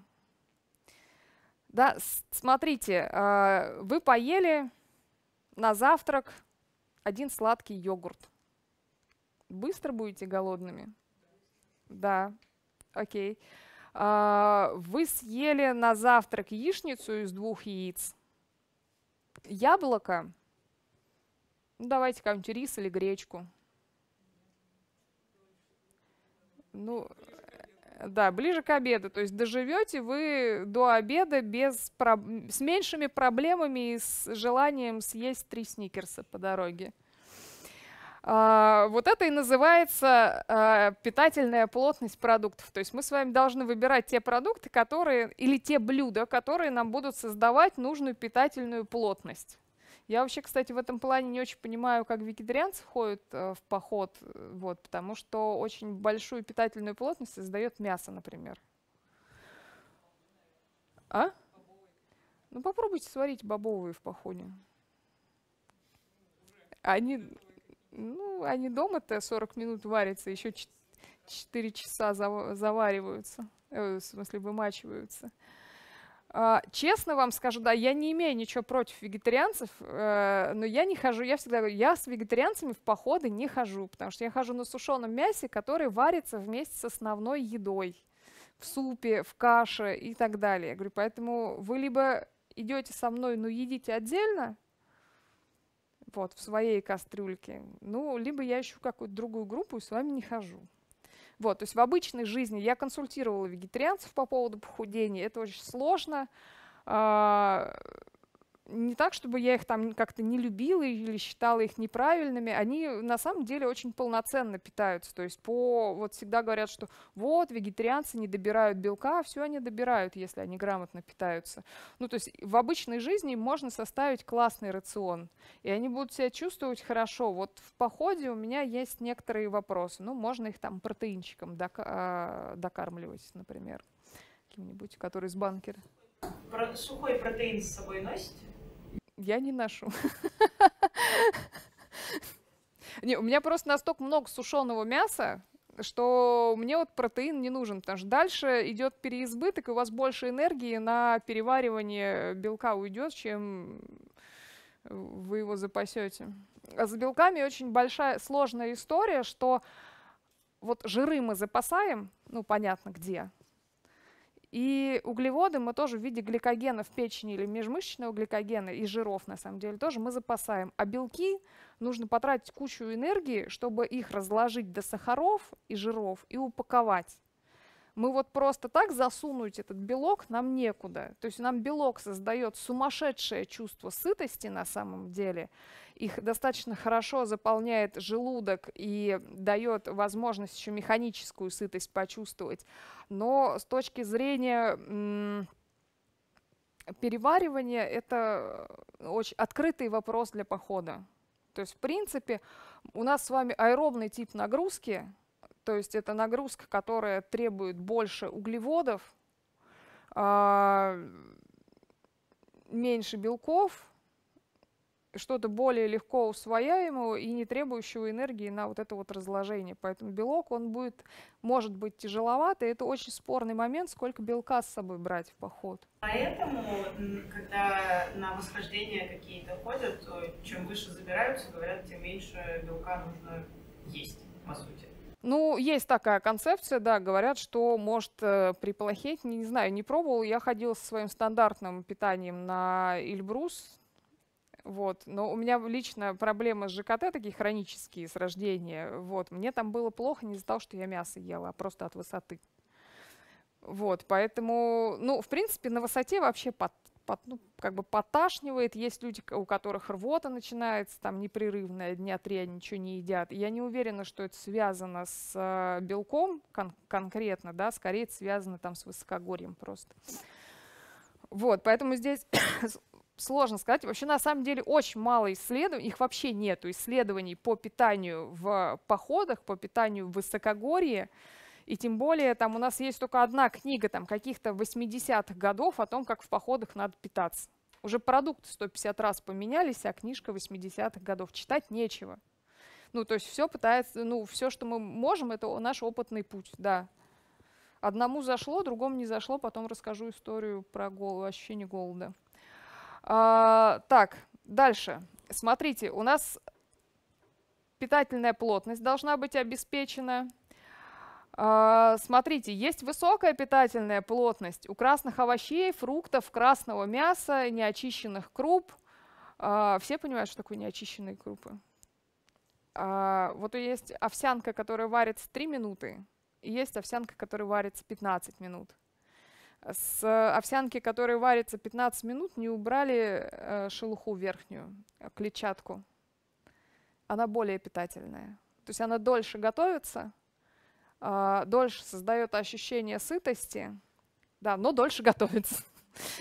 Да, смотрите, а, вы поели на завтрак один сладкий йогурт. Быстро будете голодными? Да, окей. А, вы съели на завтрак яичницу из двух яиц, яблоко, ну, давайте какой-нибудь рис или гречку – Ну, э, да, ближе к обеду. То есть доживете вы до обеда без, с меньшими проблемами и с желанием съесть три сникерса по дороге. А, вот это и называется а, питательная плотность продуктов. То есть мы с вами должны выбирать те продукты, которые или те блюда, которые нам будут создавать нужную питательную плотность. Я вообще, кстати, в этом плане не очень понимаю, как вегетарианцы ходят э, в поход, э, вот, потому что очень большую питательную плотность создает мясо, например. А? Ну попробуйте сварить бобовые в походе. Они, ну, они дома-то 40 минут варятся, еще 4 часа завариваются, э, в смысле вымачиваются. А, честно вам скажу, да, я не имею ничего против вегетарианцев, э, но я не хожу, я всегда говорю, я с вегетарианцами в походы не хожу, потому что я хожу на сушеном мясе, который варится вместе с основной едой, в супе, в каше и так далее. Я говорю, поэтому вы либо идете со мной, но ну, едите отдельно, вот, в своей кастрюльке, ну, либо я ищу какую-то другую группу и с вами не хожу. Вот, то есть в обычной жизни я консультировала вегетарианцев по поводу похудения, это очень сложно. А, не так, чтобы я их там как-то не любила или считала их неправильными, они на самом деле очень полноценно питаются. То есть по вот всегда говорят, что вот вегетарианцы не добирают белка, а все они добирают, если они грамотно питаются. Ну то есть в обычной жизни можно составить классный рацион, и они будут себя чувствовать хорошо. Вот в походе у меня есть некоторые вопросы. Ну можно их там протеинчиком док- а, докармливать, например, каким-нибудь, который из банкера. Про сухой протеин с собой носите? я не ношу. Не, у меня просто настолько много сушеного мяса, что мне вот протеин не нужен, потому что дальше идет переизбыток, и у вас больше энергии на переваривание белка уйдет, чем вы его запасете. А с белками очень большая сложная история, что вот жиры мы запасаем, ну понятно где, и углеводы мы тоже в виде гликогена в печени или межмышечного гликогена и жиров, на самом деле, тоже мы запасаем. А белки нужно потратить кучу энергии, чтобы их разложить до сахаров и жиров и упаковать. Мы вот просто так засунуть этот белок нам некуда. То есть нам белок создает сумасшедшее чувство сытости на самом деле их достаточно хорошо заполняет желудок и дает возможность еще механическую сытость почувствовать. Но с точки зрения переваривания, это очень открытый вопрос для похода. То есть, в принципе, у нас с вами аэробный тип нагрузки, то есть это нагрузка, которая требует больше углеводов, а, меньше белков, что-то более легко усвояемого и не требующего энергии на вот это вот разложение. Поэтому белок, он будет, может быть тяжеловат, и это очень спорный момент, сколько белка с собой брать в поход. Поэтому, когда на восхождения какие-то ходят, то чем выше забираются, говорят, тем меньше белка нужно есть, по сути. Ну, есть такая концепция, да, говорят, что может э, приплохеть, не, не знаю, не пробовал. Я ходила со своим стандартным питанием на Эльбрус, вот. Но у меня лично проблемы с ЖКТ такие хронические, с рождения. Вот. Мне там было плохо не из-за того, что я мясо ела, а просто от высоты. Вот, поэтому, ну, в принципе, на высоте вообще под, под, ну, как бы поташнивает. Есть люди, у которых рвота начинается там непрерывная, дня три они ничего не едят. Я не уверена, что это связано с э, белком кон конкретно, да, скорее это связано там с высокогорьем просто. Вот, поэтому здесь сложно сказать. Вообще, на самом деле, очень мало исследований, их вообще нету исследований по питанию в походах, по питанию в высокогорье. И тем более, там у нас есть только одна книга там, каких-то 80-х годов о том, как в походах надо питаться. Уже продукты 150 раз поменялись, а книжка 80-х годов. Читать нечего. Ну, то есть все пытается, ну, все, что мы можем, это наш опытный путь, да. Одному зашло, другому не зашло, потом расскажу историю про голод, ощущение голода. А, так, дальше. Смотрите, у нас питательная плотность должна быть обеспечена. А, смотрите, есть высокая питательная плотность у красных овощей, фруктов, красного мяса, неочищенных круп. А, все понимают, что такое неочищенные крупы? А, вот есть овсянка, которая варится 3 минуты, и есть овсянка, которая варится 15 минут. С э, овсянки, которая варится 15 минут, не убрали э, шелуху верхнюю, э, клетчатку. Она более питательная. То есть она дольше готовится, а, дольше создает ощущение сытости, да, но дольше готовится.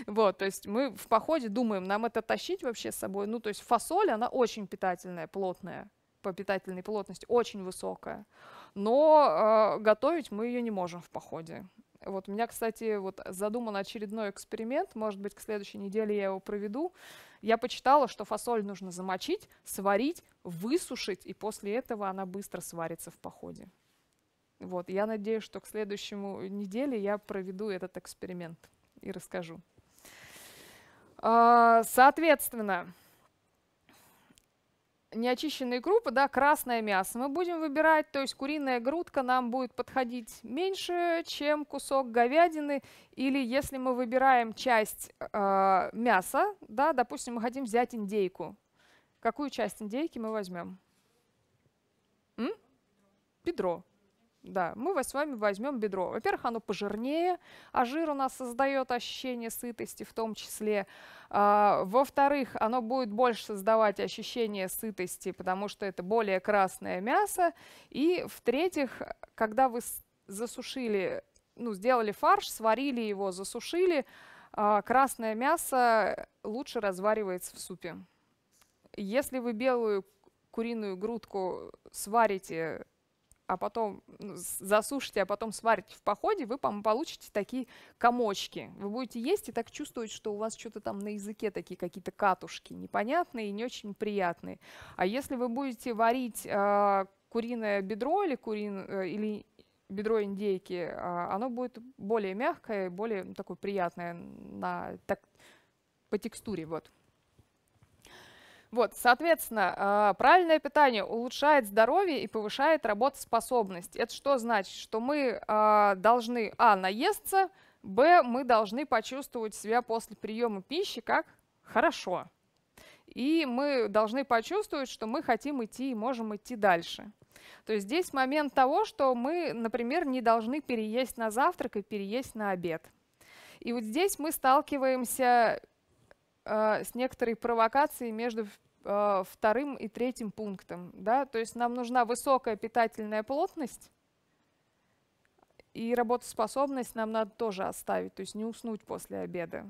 Вот, то есть мы в походе думаем, нам это тащить вообще с собой. Ну, то есть фасоль, она очень питательная, плотная, по питательной плотности, очень высокая. Но э, готовить мы ее не можем в походе. Вот у меня, кстати, вот задуман очередной эксперимент, может быть, к следующей неделе я его проведу. Я почитала, что фасоль нужно замочить, сварить, высушить, и после этого она быстро сварится в походе. Вот, я надеюсь, что к следующему э, неделе я проведу этот эксперимент и расскажу. А, соответственно, неочищенные крупы, да, красное мясо мы будем выбирать, то есть куриная грудка нам будет подходить меньше, чем кусок говядины, или если мы выбираем часть э, мяса, да, допустим, мы хотим взять индейку, какую часть индейки мы возьмем? М? Бедро. Да, мы с вами возьмем бедро. Во-первых, оно пожирнее, а жир у нас создает ощущение сытости в том числе. А, во-вторых, оно будет больше создавать ощущение сытости, потому что это более красное мясо. И в-третьих, когда вы засушили, ну, сделали фарш, сварили его, засушили, а, красное мясо лучше разваривается в супе. Если вы белую куриную грудку сварите а потом ну, засушите, а потом сварите в походе, вы получите такие комочки. Вы будете есть и так чувствовать, что у вас что-то там на языке такие какие-то катушки непонятные и не очень приятные. А если вы будете варить э, куриное бедро или, курин, э, или бедро индейки, э, оно будет более мягкое, более ну, такое приятное на, так, по текстуре. Вот. Вот, соответственно, а, правильное питание улучшает здоровье и повышает работоспособность. Это что значит? Что мы а, должны, а, наесться, б, мы должны почувствовать себя после приема пищи как хорошо. И мы должны почувствовать, что мы хотим идти и можем идти дальше. То есть здесь момент того, что мы, например, не должны переесть на завтрак и переесть на обед. И вот здесь мы сталкиваемся Э, с некоторой провокацией между э, вторым и третьим пунктом. Да? То есть нам нужна высокая питательная плотность, и работоспособность нам надо тоже оставить, то есть не уснуть после обеда.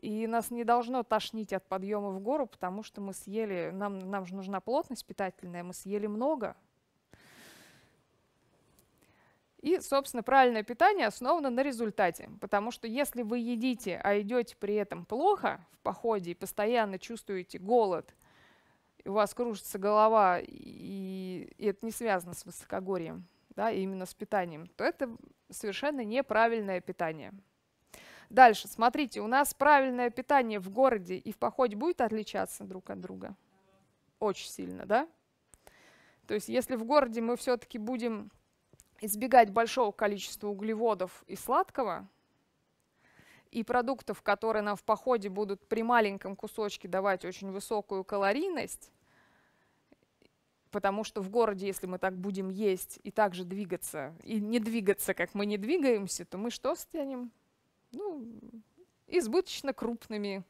И нас не должно тошнить от подъема в гору, потому что мы съели, нам, нам же нужна плотность питательная, мы съели много – и, собственно, правильное питание основано на результате, потому что если вы едите, а идете при этом плохо в походе и постоянно чувствуете голод, у вас кружится голова, и, и это не связано с высокогорием, да, именно с питанием, то это совершенно неправильное питание. Дальше, смотрите, у нас правильное питание в городе и в походе будет отличаться друг от друга? Очень сильно, да? То есть если в городе мы все-таки будем избегать большого количества углеводов и сладкого, и продуктов, которые нам в походе будут при маленьком кусочке давать очень высокую калорийность, потому что в городе, если мы так будем есть и также двигаться, и не двигаться, как мы не двигаемся, то мы что станем? Ну, избыточно крупными.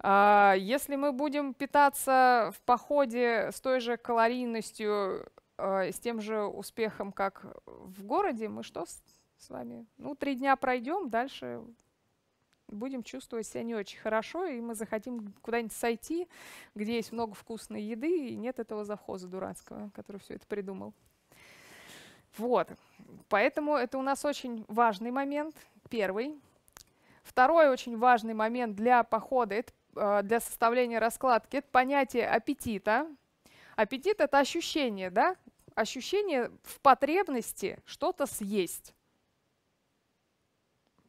А если мы будем питаться в походе с той же калорийностью, Э, с тем же успехом, как в городе, мы что с, вами? Ну, три дня пройдем, дальше будем чувствовать себя не очень хорошо, и мы захотим куда-нибудь сойти, где есть много вкусной еды, и нет этого завхоза дурацкого, который все это придумал. Вот. Поэтому это у нас очень важный момент, первый. Второй очень важный момент для похода, э, для составления раскладки, это понятие аппетита. Аппетит – это ощущение, да? ощущение в потребности что-то съесть.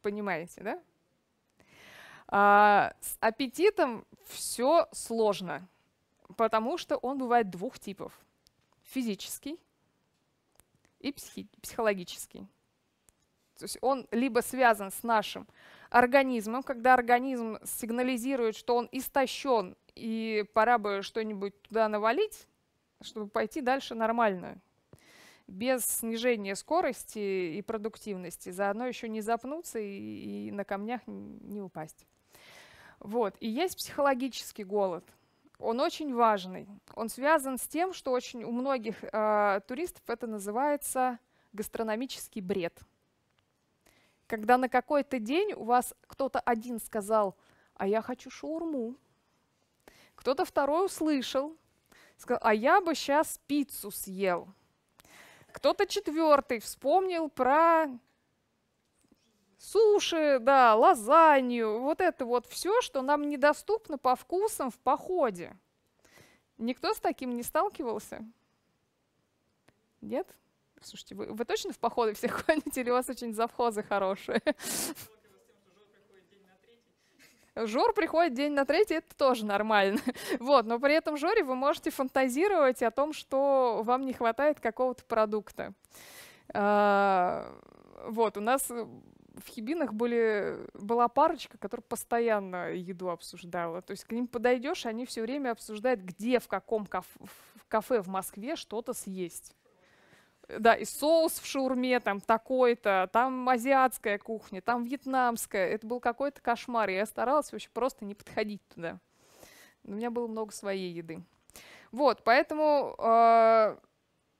Понимаете, да? А, с аппетитом все сложно, потому что он бывает двух типов. Физический и психи- психологический. То есть он либо связан с нашим организмом, когда организм сигнализирует, что он истощен и пора бы что-нибудь туда навалить, чтобы пойти дальше нормально, без снижения скорости и продуктивности, заодно еще не запнуться и, и на камнях не упасть. Вот. И есть психологический голод. Он очень важный. Он связан с тем, что очень у многих э, туристов это называется гастрономический бред. Когда на какой-то день у вас кто-то один сказал, а я хочу шаурму, кто-то второй услышал, сказал, а я бы сейчас пиццу съел. Кто-то четвертый вспомнил про суши, да, лазанью, вот это вот все, что нам недоступно по вкусам в походе. Никто с таким не сталкивался? Нет? Слушайте, вы, вы точно в походы все ходите или у вас очень завхозы хорошие? Жор приходит день на третий, это тоже нормально. Вот, но при этом Жоре вы можете фантазировать о том, что вам не хватает какого-то продукта. А, вот, у нас э, в Хибинах были, была парочка, которая постоянно еду обсуждала. То есть к ним подойдешь, они все время обсуждают, где, в каком кафе в, кафе в Москве что-то съесть да, и соус в шаурме, там такой-то, там азиатская кухня, там вьетнамская. Это был какой-то кошмар. Я старалась вообще просто не подходить туда. У меня было много своей еды. Вот, поэтому э,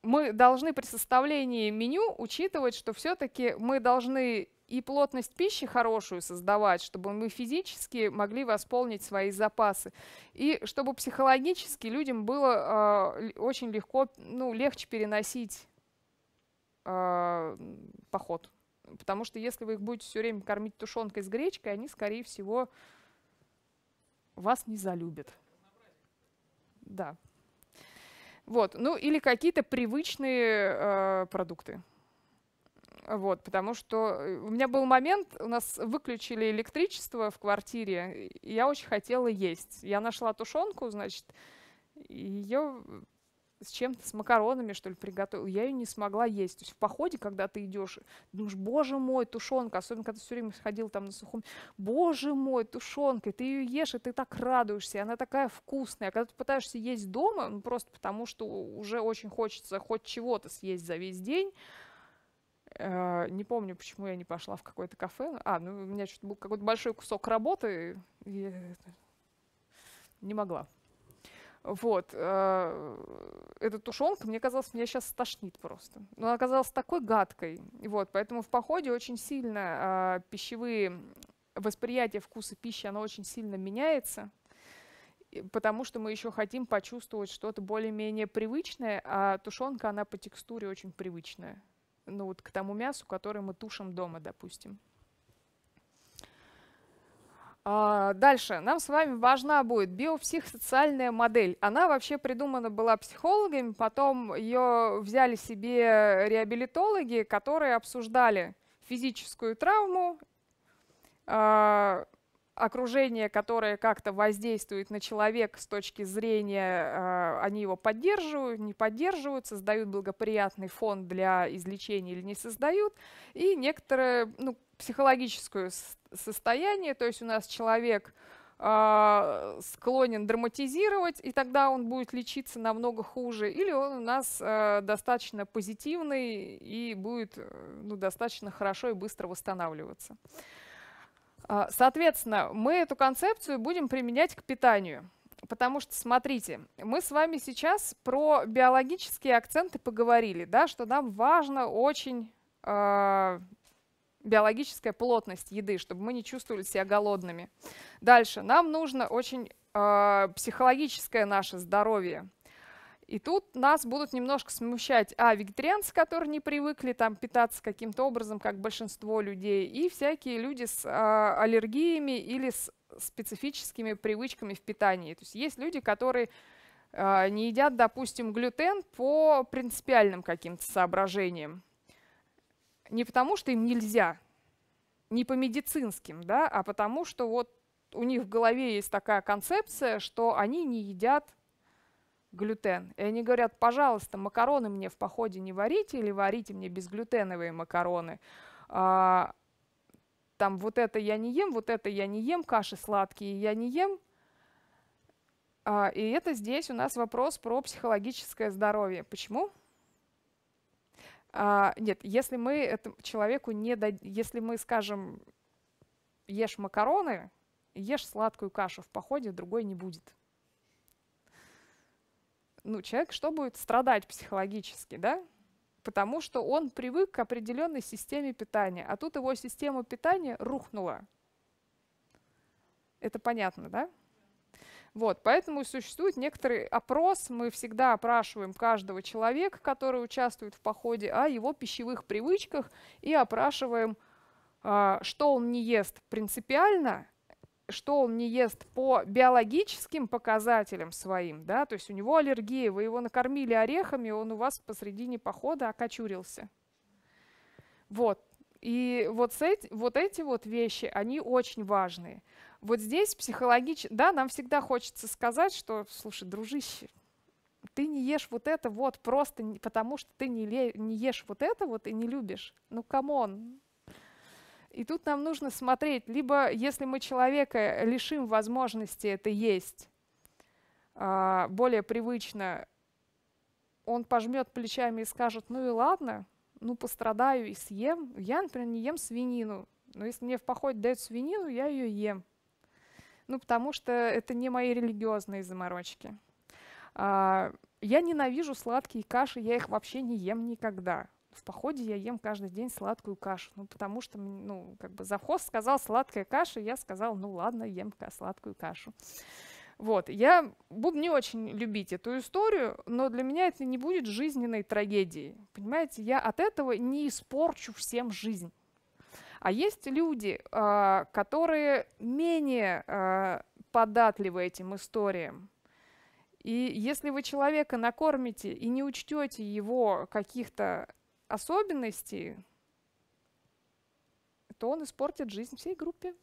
мы должны при составлении меню учитывать, что все-таки мы должны и плотность пищи хорошую создавать, чтобы мы физически могли восполнить свои запасы, и чтобы психологически людям было э, очень легко, ну, легче переносить э, поход. Потому что если вы их будете все время кормить тушенкой с гречкой, они, скорее всего, вас не залюбят. Да. Вот. Ну или какие-то привычные э, продукты. Вот, потому что э, у меня был момент, у нас выключили электричество в квартире, и я очень хотела есть. Я нашла тушенку, значит, ее с чем-то, с макаронами, что ли, приготовил. Я ее не смогла есть. То есть в походе, когда ты идешь, думаешь, боже мой, тушенка, особенно когда ты все время сходил там на сухом, боже мой, тушенка, и ты ее ешь, и ты так радуешься, и она такая вкусная. А когда ты пытаешься есть дома, ну, просто потому что уже очень хочется хоть чего-то съесть за весь день, э, не помню, почему я не пошла в какое-то кафе. А, ну у меня что-то был какой-то большой кусок работы, и э, не могла. Вот. Э, эта тушенка, мне казалось, меня сейчас стошнит просто. Но она оказалась такой гадкой. Вот. Поэтому в походе очень сильно э, пищевые восприятие вкуса пищи, оно очень сильно меняется потому что мы еще хотим почувствовать что-то более-менее привычное, а тушенка, она по текстуре очень привычная. Ну вот к тому мясу, которое мы тушим дома, допустим. А, дальше. Нам с вами важна будет биопсихосоциальная модель. Она вообще придумана была психологами, потом ее взяли себе реабилитологи, которые обсуждали физическую травму, а, окружение, которое как-то воздействует на человека с точки зрения, э, они его поддерживают, не поддерживают, создают благоприятный фон для излечения или не создают, и некоторое ну, психологическое состояние, то есть у нас человек э, склонен драматизировать, и тогда он будет лечиться намного хуже, или он у нас э, достаточно позитивный и будет ну, достаточно хорошо и быстро восстанавливаться. А, соответственно, мы эту концепцию будем применять к питанию. Потому что, смотрите, мы с вами сейчас про биологические акценты поговорили, да, что нам важно очень э, биологическая плотность еды, чтобы мы не чувствовали себя голодными. Дальше, нам нужно очень э, психологическое наше здоровье. И тут нас будут немножко смущать, а, вегетарианцы, которые не привыкли там питаться каким-то образом, как большинство людей, и всякие люди с а, аллергиями или с специфическими привычками в питании. То есть есть люди, которые а, не едят, допустим, глютен по принципиальным каким-то соображениям. Не потому, что им нельзя, не по медицинским, да, а потому что вот у них в голове есть такая концепция, что они не едят глютен. И они говорят, пожалуйста, макароны мне в походе не варите или варите мне безглютеновые макароны. А, там вот это я не ем, вот это я не ем, каши сладкие я не ем. А, и это здесь у нас вопрос про психологическое здоровье. Почему? А, нет, если мы этому человеку не дадим, если мы скажем, ешь макароны, ешь сладкую кашу в походе, другой не будет ну, человек что будет страдать психологически, да? Потому что он привык к определенной системе питания, а тут его система питания рухнула. Это понятно, да? Вот, поэтому существует некоторый опрос, мы всегда опрашиваем каждого человека, который участвует в походе, о его пищевых привычках и опрашиваем, а, что он не ест принципиально что он не ест по биологическим показателям своим, да, то есть у него аллергия, вы его накормили орехами, он у вас посредине похода окочурился. Вот. И вот, эти, вот эти вот вещи, они очень важные. Вот здесь психологически, да, нам всегда хочется сказать, что, слушай, дружище, ты не ешь вот это вот просто потому, что ты не, не ешь вот это вот и не любишь. Ну, камон, и тут нам нужно смотреть, либо если мы человека лишим возможности это есть, а, более привычно, он пожмет плечами и скажет, ну и ладно, ну пострадаю и съем. Я, например, не ем свинину, но если мне в походе дают свинину, я ее ем. Ну, потому что это не мои религиозные заморочки. А, я ненавижу сладкие каши, я их вообще не ем никогда в походе я ем каждый день сладкую кашу. Ну, потому что, ну, как бы завхоз сказал сладкая каша, я сказал, ну ладно, ем сладкую кашу. Вот, я буду не очень любить эту историю, но для меня это не будет жизненной трагедией. Понимаете, я от этого не испорчу всем жизнь. А есть люди, а, которые менее а, податливы этим историям. И если вы человека накормите и не учтете его каких-то особенности, то он испортит жизнь всей группе.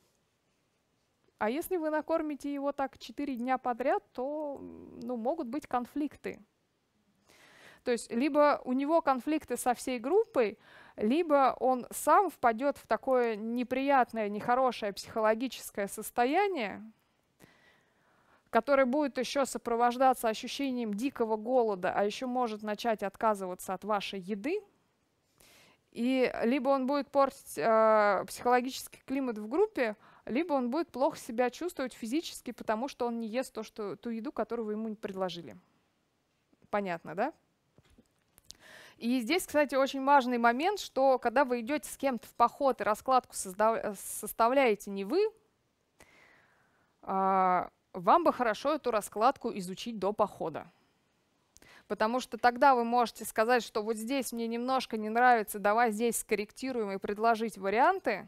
А если вы накормите его так 4 дня подряд, то ну, могут быть конфликты. То есть либо у него конфликты со всей группой, либо он сам впадет в такое неприятное, нехорошее психологическое состояние, которое будет еще сопровождаться ощущением дикого голода, а еще может начать отказываться от вашей еды – и либо он будет портить э, психологический климат в группе, либо он будет плохо себя чувствовать физически, потому что он не ест то, что, ту еду, которую вы ему не предложили. Понятно, да? И здесь, кстати, очень важный момент, что когда вы идете с кем-то в поход и раскладку составляете не вы, а, вам бы хорошо эту раскладку изучить до похода потому что тогда вы можете сказать, что вот здесь мне немножко не нравится, давай здесь скорректируем и предложить варианты,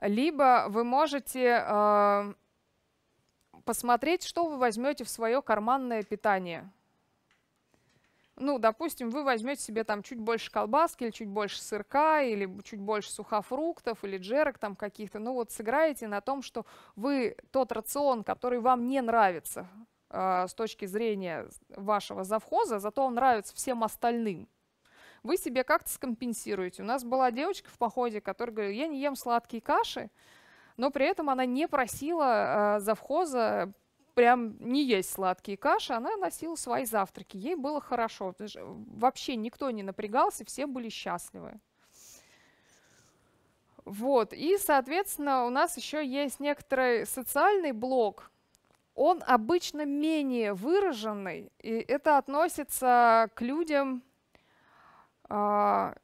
либо вы можете э, посмотреть, что вы возьмете в свое карманное питание. Ну, допустим, вы возьмете себе там чуть больше колбаски, или чуть больше сырка, или чуть больше сухофруктов, или джерок там каких-то. Ну вот сыграете на том, что вы тот рацион, который вам не нравится, а, с точки зрения вашего завхоза, зато он нравится всем остальным. Вы себе как-то скомпенсируете. У нас была девочка в походе, которая говорила, я не ем сладкие каши, но при этом она не просила а, завхоза прям не есть сладкие каши, она носила свои завтраки, ей было хорошо, вообще никто не напрягался, все были счастливы. Вот, и, соответственно, у нас еще есть некоторый социальный блок, он обычно менее выраженный, и это относится к людям, а,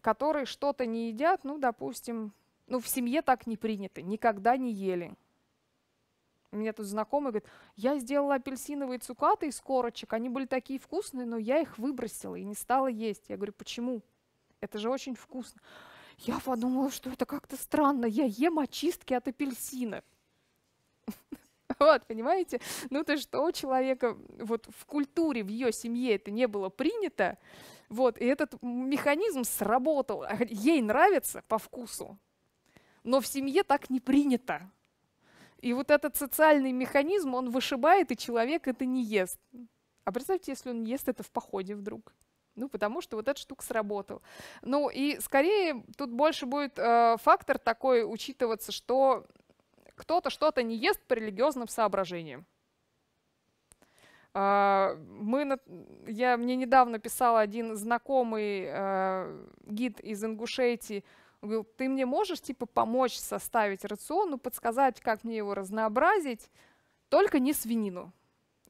которые что-то не едят, ну, допустим, ну, в семье так не принято, никогда не ели. У меня тут знакомый говорит, я сделала апельсиновые цукаты из корочек, они были такие вкусные, но я их выбросила и не стала есть. Я говорю, почему? Это же очень вкусно. Я подумала, что это как-то странно, я ем очистки от апельсина. Вот, понимаете? Ну то, что у человека вот в культуре, в ее семье это не было принято, вот, и этот механизм сработал. А ей нравится по вкусу, но в семье так не принято. И вот этот социальный механизм, он вышибает, и человек это не ест. А представьте, если он ест это в походе вдруг. Ну, потому что вот эта штука сработала. Ну, и скорее тут больше будет э, фактор такой учитываться, что кто-то что-то не ест по религиозным соображениям. А, мы, я, мне недавно писал один знакомый э, гид из Ингушетии, он говорил, ты мне можешь типа помочь составить рацион, ну подсказать, как мне его разнообразить, только не свинину.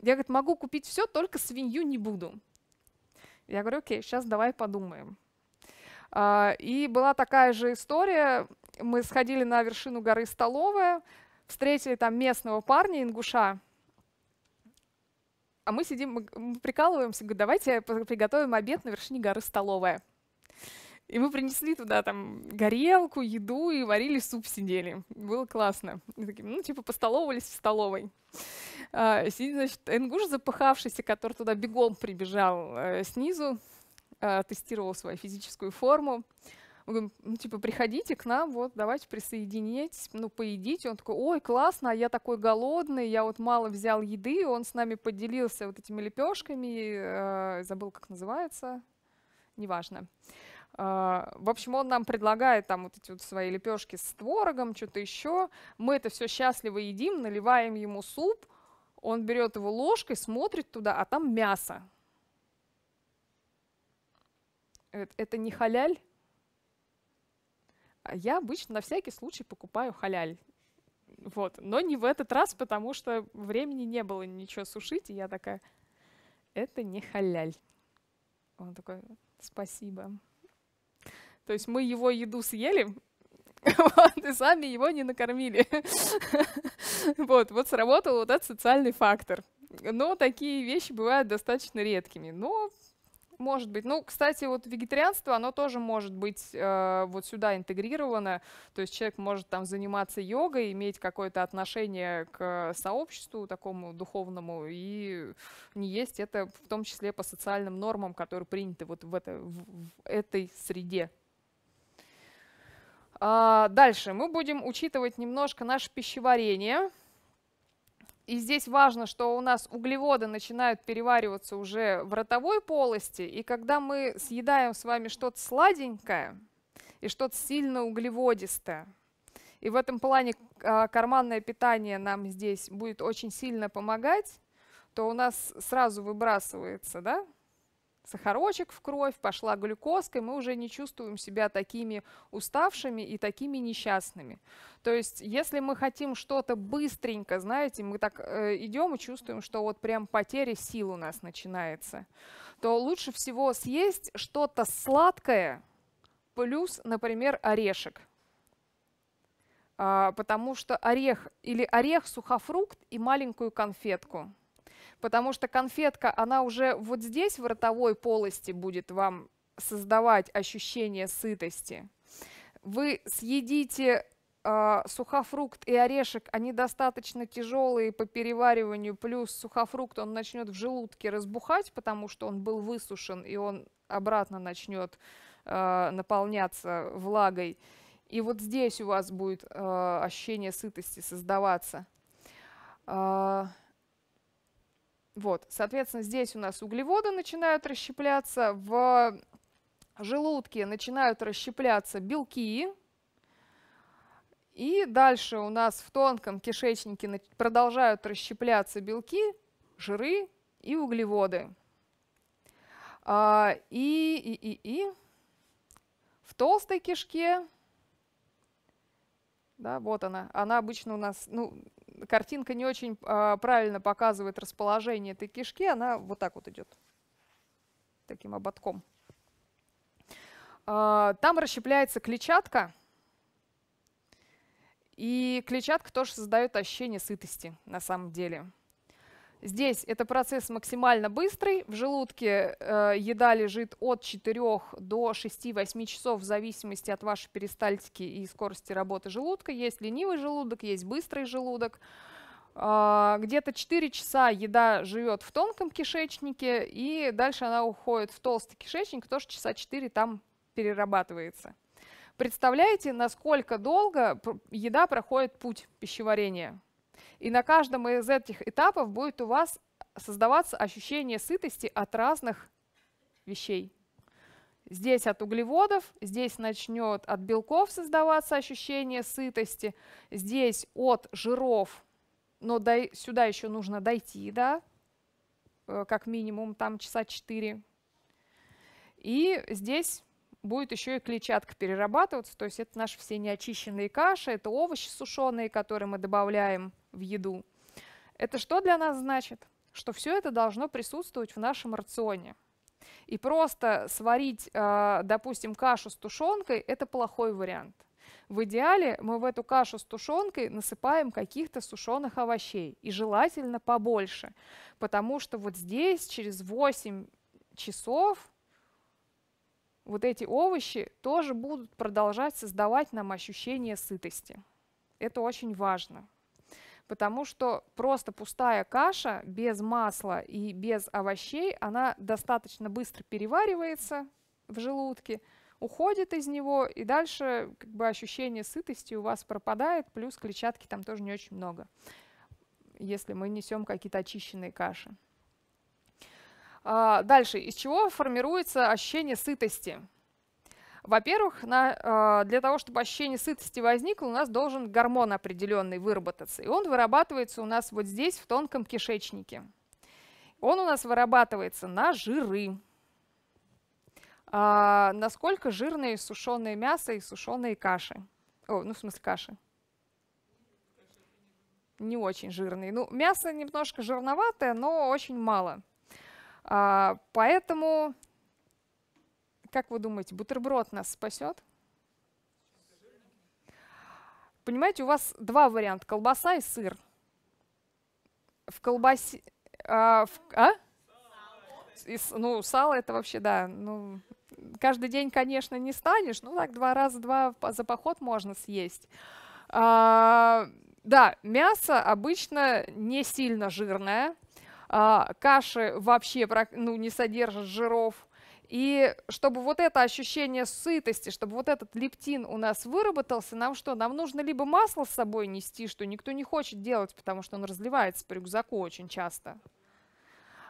Я говорит, могу купить все, только свинью не буду. Я говорю, окей, сейчас давай подумаем. А, и была такая же история мы сходили на вершину горы столовая, встретили там местного парня, ингуша, а мы сидим, мы прикалываемся, говорим, давайте приготовим обед на вершине горы столовая. И мы принесли туда там горелку, еду и варили суп, сидели. Было классно. И такие, ну, типа, постоловались в столовой. А, сидит, значит, Энгуш запыхавшийся, который туда бегом прибежал э, снизу, э, тестировал свою физическую форму. Мы говорим, ну, типа, приходите к нам, вот, давайте присоединитесь, ну, поедите. Он такой, ой, классно, а я такой голодный, я вот мало взял еды, он с нами поделился вот этими лепешками, э, забыл, как называется, неважно. Э, в общем, он нам предлагает там вот эти вот свои лепешки с творогом, что-то еще. Мы это все счастливо едим, наливаем ему суп. Он берет его ложкой, смотрит туда, а там мясо. Это, это не халяль? А я обычно на всякий случай покупаю халяль. Вот. Но не в этот раз, потому что времени не было ничего сушить, и я такая, это не халяль. Он такой, спасибо. То есть мы его еду съели, вот, и сами его не накормили. вот, вот сработал вот этот социальный фактор. Но такие вещи бывают достаточно редкими. Но может быть. Ну, кстати, вот вегетарианство, оно тоже может быть э, вот сюда интегрировано. То есть человек может там заниматься йогой, иметь какое-то отношение к сообществу такому духовному и не есть это в том числе по социальным нормам, которые приняты вот в, это, в, в этой среде. А, дальше мы будем учитывать немножко наше пищеварение. И здесь важно, что у нас углеводы начинают перевариваться уже в ротовой полости, и когда мы съедаем с вами что-то сладенькое и что-то сильно углеводистое, и в этом плане а, карманное питание нам здесь будет очень сильно помогать, то у нас сразу выбрасывается, да, сахарочек в кровь, пошла глюкозка, и мы уже не чувствуем себя такими уставшими и такими несчастными. То есть, если мы хотим что-то быстренько, знаете, мы так э, идем и чувствуем, что вот прям потеря сил у нас начинается, то лучше всего съесть что-то сладкое, плюс, например, орешек. А, потому что орех или орех, сухофрукт и маленькую конфетку – потому что конфетка, она уже вот здесь, в ротовой полости, будет вам создавать ощущение сытости. Вы съедите э, сухофрукт и орешек, они достаточно тяжелые по перевариванию, плюс сухофрукт, он начнет в желудке разбухать, потому что он был высушен, и он обратно начнет э, наполняться влагой. И вот здесь у вас будет э, ощущение сытости создаваться. Э, вот, соответственно, здесь у нас углеводы начинают расщепляться, в желудке начинают расщепляться белки, и дальше у нас в тонком кишечнике продолжают расщепляться белки, жиры и углеводы. А, и, и, и, и в толстой кишке, да, вот она, она обычно у нас, ну, картинка не очень э, правильно показывает расположение этой кишки, она вот так вот идет, таким ободком. Э, там расщепляется клетчатка, и клетчатка тоже создает ощущение сытости на самом деле. Здесь это процесс максимально быстрый. В желудке э, еда лежит от 4 до 6-8 часов в зависимости от вашей перистальтики и скорости работы желудка. Есть ленивый желудок, есть быстрый желудок. Э, Где-то 4 часа еда живет в тонком кишечнике, и дальше она уходит в толстый кишечник, тоже часа 4 там перерабатывается. Представляете, насколько долго еда проходит путь пищеварения? И на каждом из этих этапов будет у вас создаваться ощущение сытости от разных вещей. Здесь от углеводов, здесь начнет от белков создаваться ощущение сытости, здесь от жиров, но до, сюда еще нужно дойти, да, э, как минимум там часа 4. И здесь будет еще и клетчатка перерабатываться, то есть это наши все неочищенные каши, это овощи сушеные, которые мы добавляем – в еду. Это что для нас значит? Что все это должно присутствовать в нашем рационе. И просто сварить, а, допустим, кашу с тушенкой – это плохой вариант. В идеале мы в эту кашу с тушенкой насыпаем каких-то сушеных овощей, и желательно побольше, потому что вот здесь через 8 часов вот эти овощи тоже будут продолжать создавать нам ощущение сытости. Это очень важно потому что просто пустая каша без масла и без овощей, она достаточно быстро переваривается в желудке, уходит из него, и дальше как бы ощущение сытости у вас пропадает, плюс клетчатки там тоже не очень много, если мы несем какие-то очищенные каши. А, дальше, из чего формируется ощущение сытости? Во-первых, на, э, для того, чтобы ощущение сытости возникло, у нас должен гормон определенный выработаться. И он вырабатывается у нас вот здесь, в тонком кишечнике. Он у нас вырабатывается на жиры. Э, насколько жирные сушеные мясо и сушеные каши. О, ну, в смысле, каши. Не очень жирные. Ну, мясо немножко жирноватое, но очень мало. А, поэтому как вы думаете, бутерброд нас спасет? Понимаете, у вас два варианта, колбаса и сыр. В колбасе... А? В, а? И, ну, сало это вообще, да, ну, каждый день, конечно, не станешь, ну, так два раза два за поход можно съесть. А, да, мясо обычно не сильно жирное, а, каши вообще ну, не содержат жиров, и чтобы вот это ощущение сытости, чтобы вот этот лептин у нас выработался, нам что? Нам нужно либо масло с собой нести, что никто не хочет делать, потому что он разливается по рюкзаку очень часто.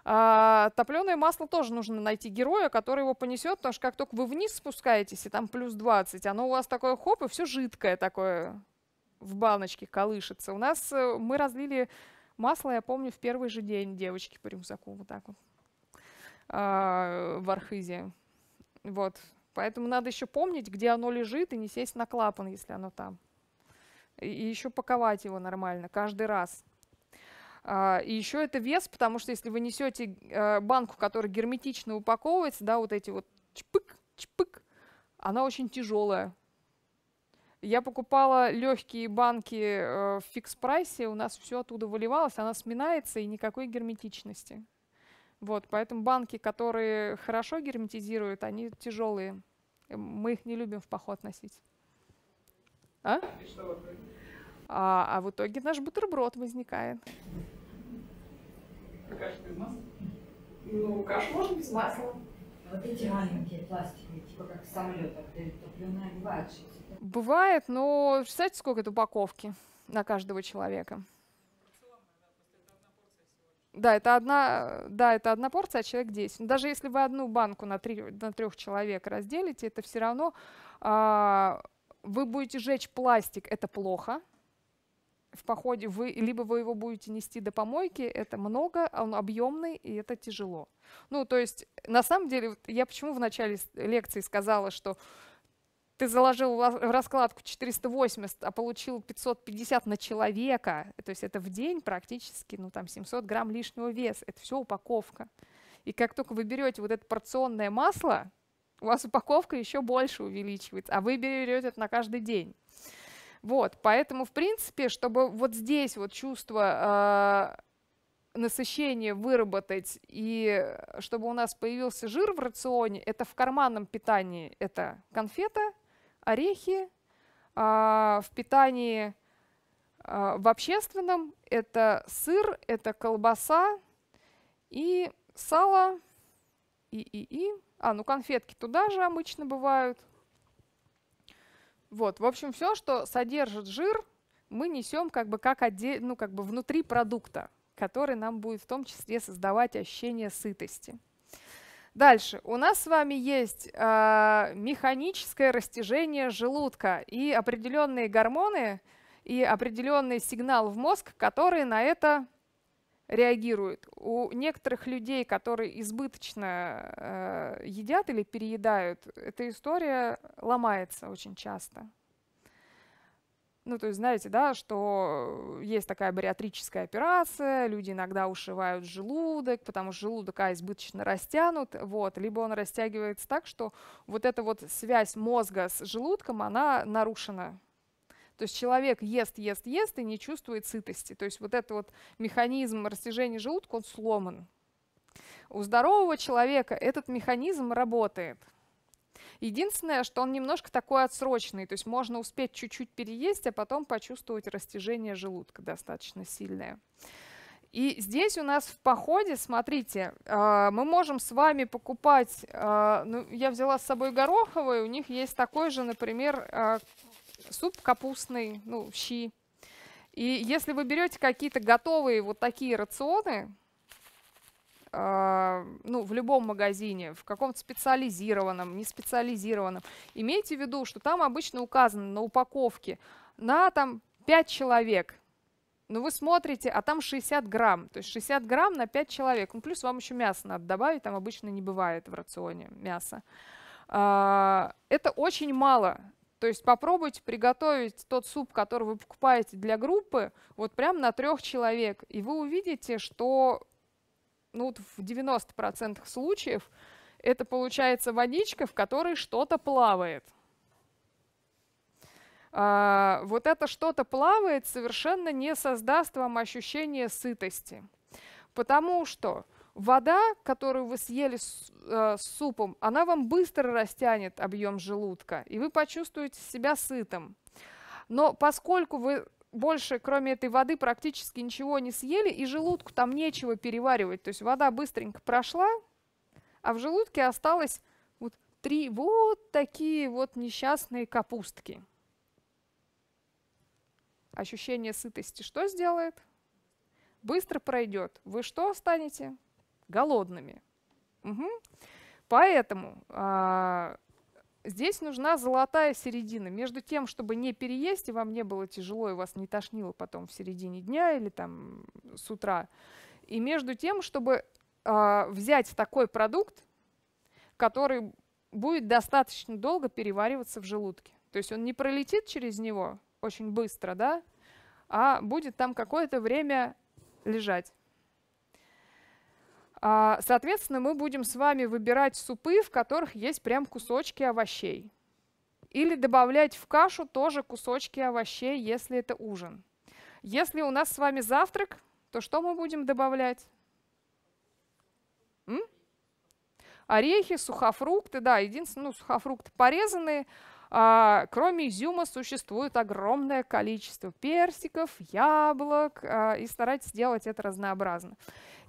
А, топленое масло тоже нужно найти героя, который его понесет, потому что как только вы вниз спускаетесь, и там плюс 20, оно у вас такое хоп, и все жидкое такое в баночке колышется. У нас э, мы разлили масло, я помню, в первый же день девочки по рюкзаку вот так вот. А, в Архизе. Вот. Поэтому надо еще помнить, где оно лежит, и не сесть на клапан, если оно там. И, еще паковать его нормально каждый раз. А, и еще это вес, потому что если вы несете э, а, банку, которая герметично упаковывается, да, вот эти вот чпык, чпык, она очень тяжелая. Я покупала легкие банки э, в фикс-прайсе, у нас все оттуда выливалось, она сминается и никакой герметичности. Вот, поэтому банки, которые хорошо герметизируют, они тяжелые. Эм, мы их не любим в поход носить. А? А, а в итоге наш бутерброд возникает. Ну, кашу можно без масла. Вот эти маленькие пластики, типа как самолет, а топленая бывает. Бывает, но представляете, сколько это упаковки на каждого человека? Да, это одна, да, это одна порция, а человек 10. Но даже если вы одну банку на, три, на трех человек разделите, это все равно а, вы будете жечь пластик, это плохо. В походе вы, либо вы его будете нести до помойки, это много, он объемный и это тяжело. Ну, то есть, на самом деле, я почему в начале лекции сказала, что ты заложил в раскладку 480, а получил 550 на человека, то есть это в день практически, ну там 700 грамм лишнего веса, это все упаковка. И как только вы берете вот это порционное масло, у вас упаковка еще больше увеличивается, а вы берете это на каждый день. Вот, поэтому, в принципе, чтобы вот здесь вот чувство э, насыщения выработать и чтобы у нас появился жир в рационе, это в карманном питании это конфета, орехи, а, в питании а, в общественном это сыр, это колбаса и сало, и, и, и. А, ну конфетки туда же обычно бывают. Вот, в общем, все, что содержит жир, мы несем как бы как отдель, ну как бы внутри продукта, который нам будет в том числе создавать ощущение сытости. Дальше. У нас с вами есть э, механическое растяжение желудка и определенные гормоны и определенный сигнал в мозг, который на это реагирует. У некоторых людей, которые избыточно э, едят или переедают, эта история ломается очень часто. Ну, то есть, знаете, да, что э, есть такая бариатрическая операция, люди иногда ушивают желудок, потому что желудок, а, избыточно растянут, вот, либо он растягивается так, что вот эта вот связь мозга с желудком, она нарушена. То есть человек ест, ест, ест и не чувствует сытости. То есть вот этот вот механизм растяжения желудка, он сломан. У здорового человека этот механизм работает – Единственное, что он немножко такой отсрочный, то есть можно успеть чуть-чуть переесть, а потом почувствовать растяжение желудка достаточно сильное. И здесь у нас в походе, смотрите, а, мы можем с вами покупать, а, ну, я взяла с собой гороховый, у них есть такой же, например, а, суп капустный, ну, щи. И если вы берете какие-то готовые вот такие рационы, а, ну, в любом магазине, в каком-то специализированном, не специализированном, имейте в виду, что там обычно указано на упаковке на там 5 человек. Но ну, вы смотрите, а там 60 грамм, то есть 60 грамм на 5 человек. Ну, плюс вам еще мясо надо добавить, там обычно не бывает в рационе мяса. А, это очень мало. То есть попробуйте приготовить тот суп, который вы покупаете для группы, вот прям на трех человек, и вы увидите, что ну вот в 90% случаев это получается водичка, в которой что-то плавает. А, вот это что-то плавает совершенно не создаст вам ощущение сытости. Потому что вода, которую вы съели с, э, с супом, она вам быстро растянет объем желудка, и вы почувствуете себя сытым. Но поскольку вы больше, кроме этой воды, практически ничего не съели, и желудку там нечего переваривать. То есть вода быстренько прошла, а в желудке осталось вот три вот такие вот несчастные капустки. Ощущение сытости что сделает? Быстро пройдет. Вы что станете? Голодными. Угу. Поэтому э, Здесь нужна золотая середина. Между тем, чтобы не переесть, и вам не было тяжело, и вас не тошнило потом в середине дня или там с утра. И между тем, чтобы э, взять такой продукт, который будет достаточно долго перевариваться в желудке. То есть он не пролетит через него очень быстро, да, а будет там какое-то время лежать. А, соответственно, мы будем с вами выбирать супы, в которых есть прям кусочки овощей. Или добавлять в кашу тоже кусочки овощей, если это ужин. Если у нас с вами завтрак, то что мы будем добавлять? М? Орехи, сухофрукты, да, единственное, ну, сухофрукты порезанные. А, кроме изюма существует огромное количество персиков, яблок, а, и старайтесь делать это разнообразно.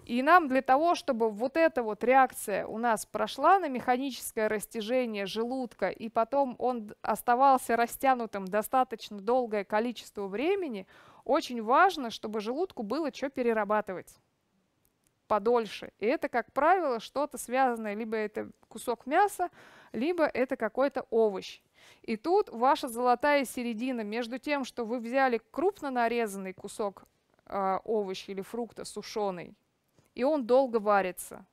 И нам для того, чтобы вот эта вот реакция у нас прошла на механическое растяжение желудка, и потом он оставался растянутым достаточно долгое количество времени, очень важно, чтобы желудку было что перерабатывать подольше. И это, как правило, что-то связанное, либо это кусок мяса, либо это какой-то овощ. И тут ваша золотая середина между тем, что вы взяли крупно нарезанный кусок э, а, овоща или фрукта сушеный, и он долго варится,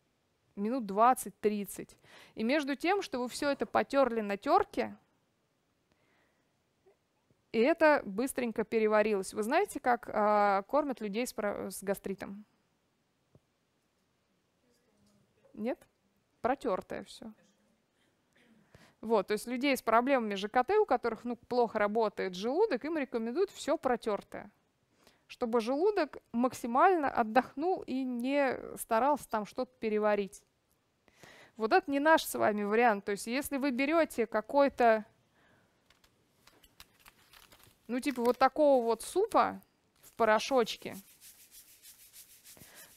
минут 20-30. И между тем, что вы все это потерли на терке, и это быстренько переварилось. Вы знаете, как э, кормят людей с, с гастритом? Нет? Протертое все. Вот, то есть людей с проблемами ЖКТ, у которых ну, плохо работает желудок, им рекомендуют все протертое чтобы желудок максимально отдохнул и не старался там что-то переварить. Вот это не наш с вами вариант. То есть если вы берете какой-то, ну типа вот такого вот супа в порошочке,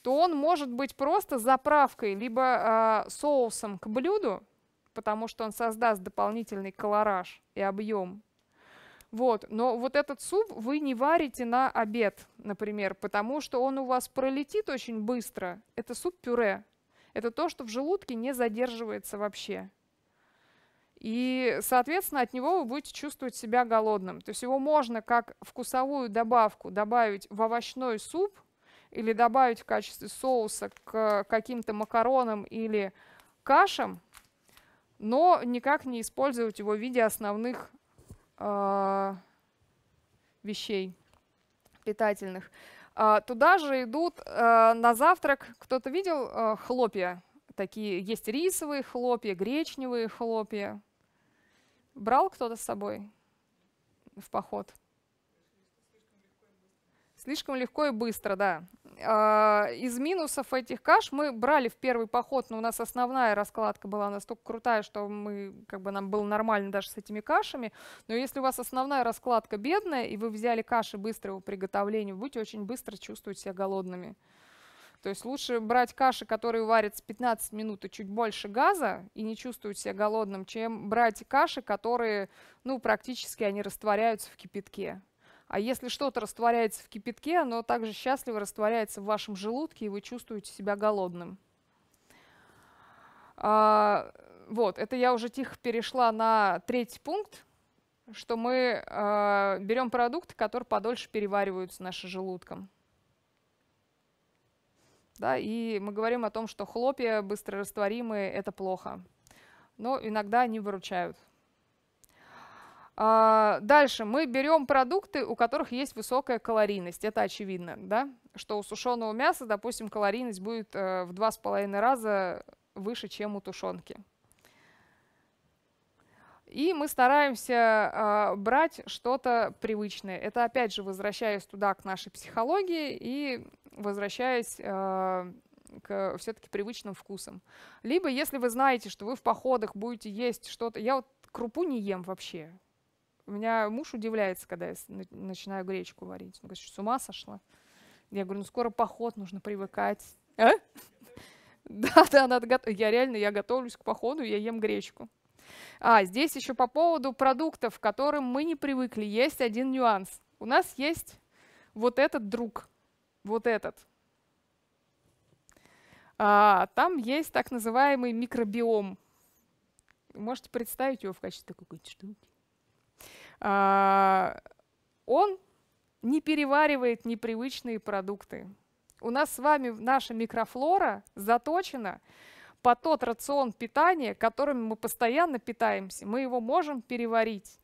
то он может быть просто заправкой, либо э, соусом к блюду, потому что он создаст дополнительный колораж и объем. Вот, но вот этот суп вы не варите на обед, например, потому что он у вас пролетит очень быстро. Это суп-пюре. Это то, что в желудке не задерживается вообще. И, соответственно, от него вы будете чувствовать себя голодным. То есть его можно как вкусовую добавку добавить в овощной суп или добавить в качестве соуса к каким-то макаронам или кашам, но никак не использовать его в виде основных э, вещей питательных. А, туда же идут э, на завтрак, кто-то видел э, хлопья? Такие есть рисовые хлопья, гречневые хлопья. Брал кто-то с собой в поход? Слишком легко и быстро, да. А, из минусов этих каш мы брали в первый поход, но у нас основная раскладка была настолько крутая, что мы, как бы нам было нормально даже с этими кашами. Но если у вас основная раскладка бедная, и вы взяли каши быстрого приготовления, вы будете очень быстро чувствовать себя голодными. То есть лучше брать каши, которые варят с 15 минут и чуть больше газа, и не чувствуют себя голодным, чем брать каши, которые, ну, практически они растворяются в кипятке. А если что-то растворяется в кипятке, оно также счастливо растворяется в вашем желудке, и вы чувствуете себя голодным. А, вот, это я уже тихо перешла на третий пункт, что мы э, берем продукты, которые подольше перевариваются нашим желудком. Да, и мы говорим о том, что хлопья быстрорастворимые – это плохо. Но иногда они выручают. А, дальше мы берем продукты, у которых есть высокая калорийность. Это очевидно, да? Что у сушеного мяса, допустим, калорийность будет э, в 2,5 раза выше, чем у тушенки. И мы стараемся э, брать что-то привычное. Это опять же возвращаясь туда к нашей психологии и возвращаясь э, к все-таки привычным вкусам. Либо если вы знаете, что вы в походах будете есть что-то, я вот крупу не ем вообще, у меня муж удивляется, когда я начинаю гречку варить. Он говорит, что с ума сошла. Я говорю, ну скоро поход, нужно привыкать. А? Да, да, надо готовить. Я реально, я готовлюсь к походу, я ем гречку. А, здесь еще по поводу продуктов, к которым мы не привыкли, есть один нюанс. У нас есть вот этот друг, вот этот. А, там есть так называемый микробиом. Можете представить его в качестве какой-то штуки. А, он не переваривает непривычные продукты. У нас с вами наша микрофлора заточена по тот рацион питания, которым мы постоянно питаемся. Мы его можем переварить,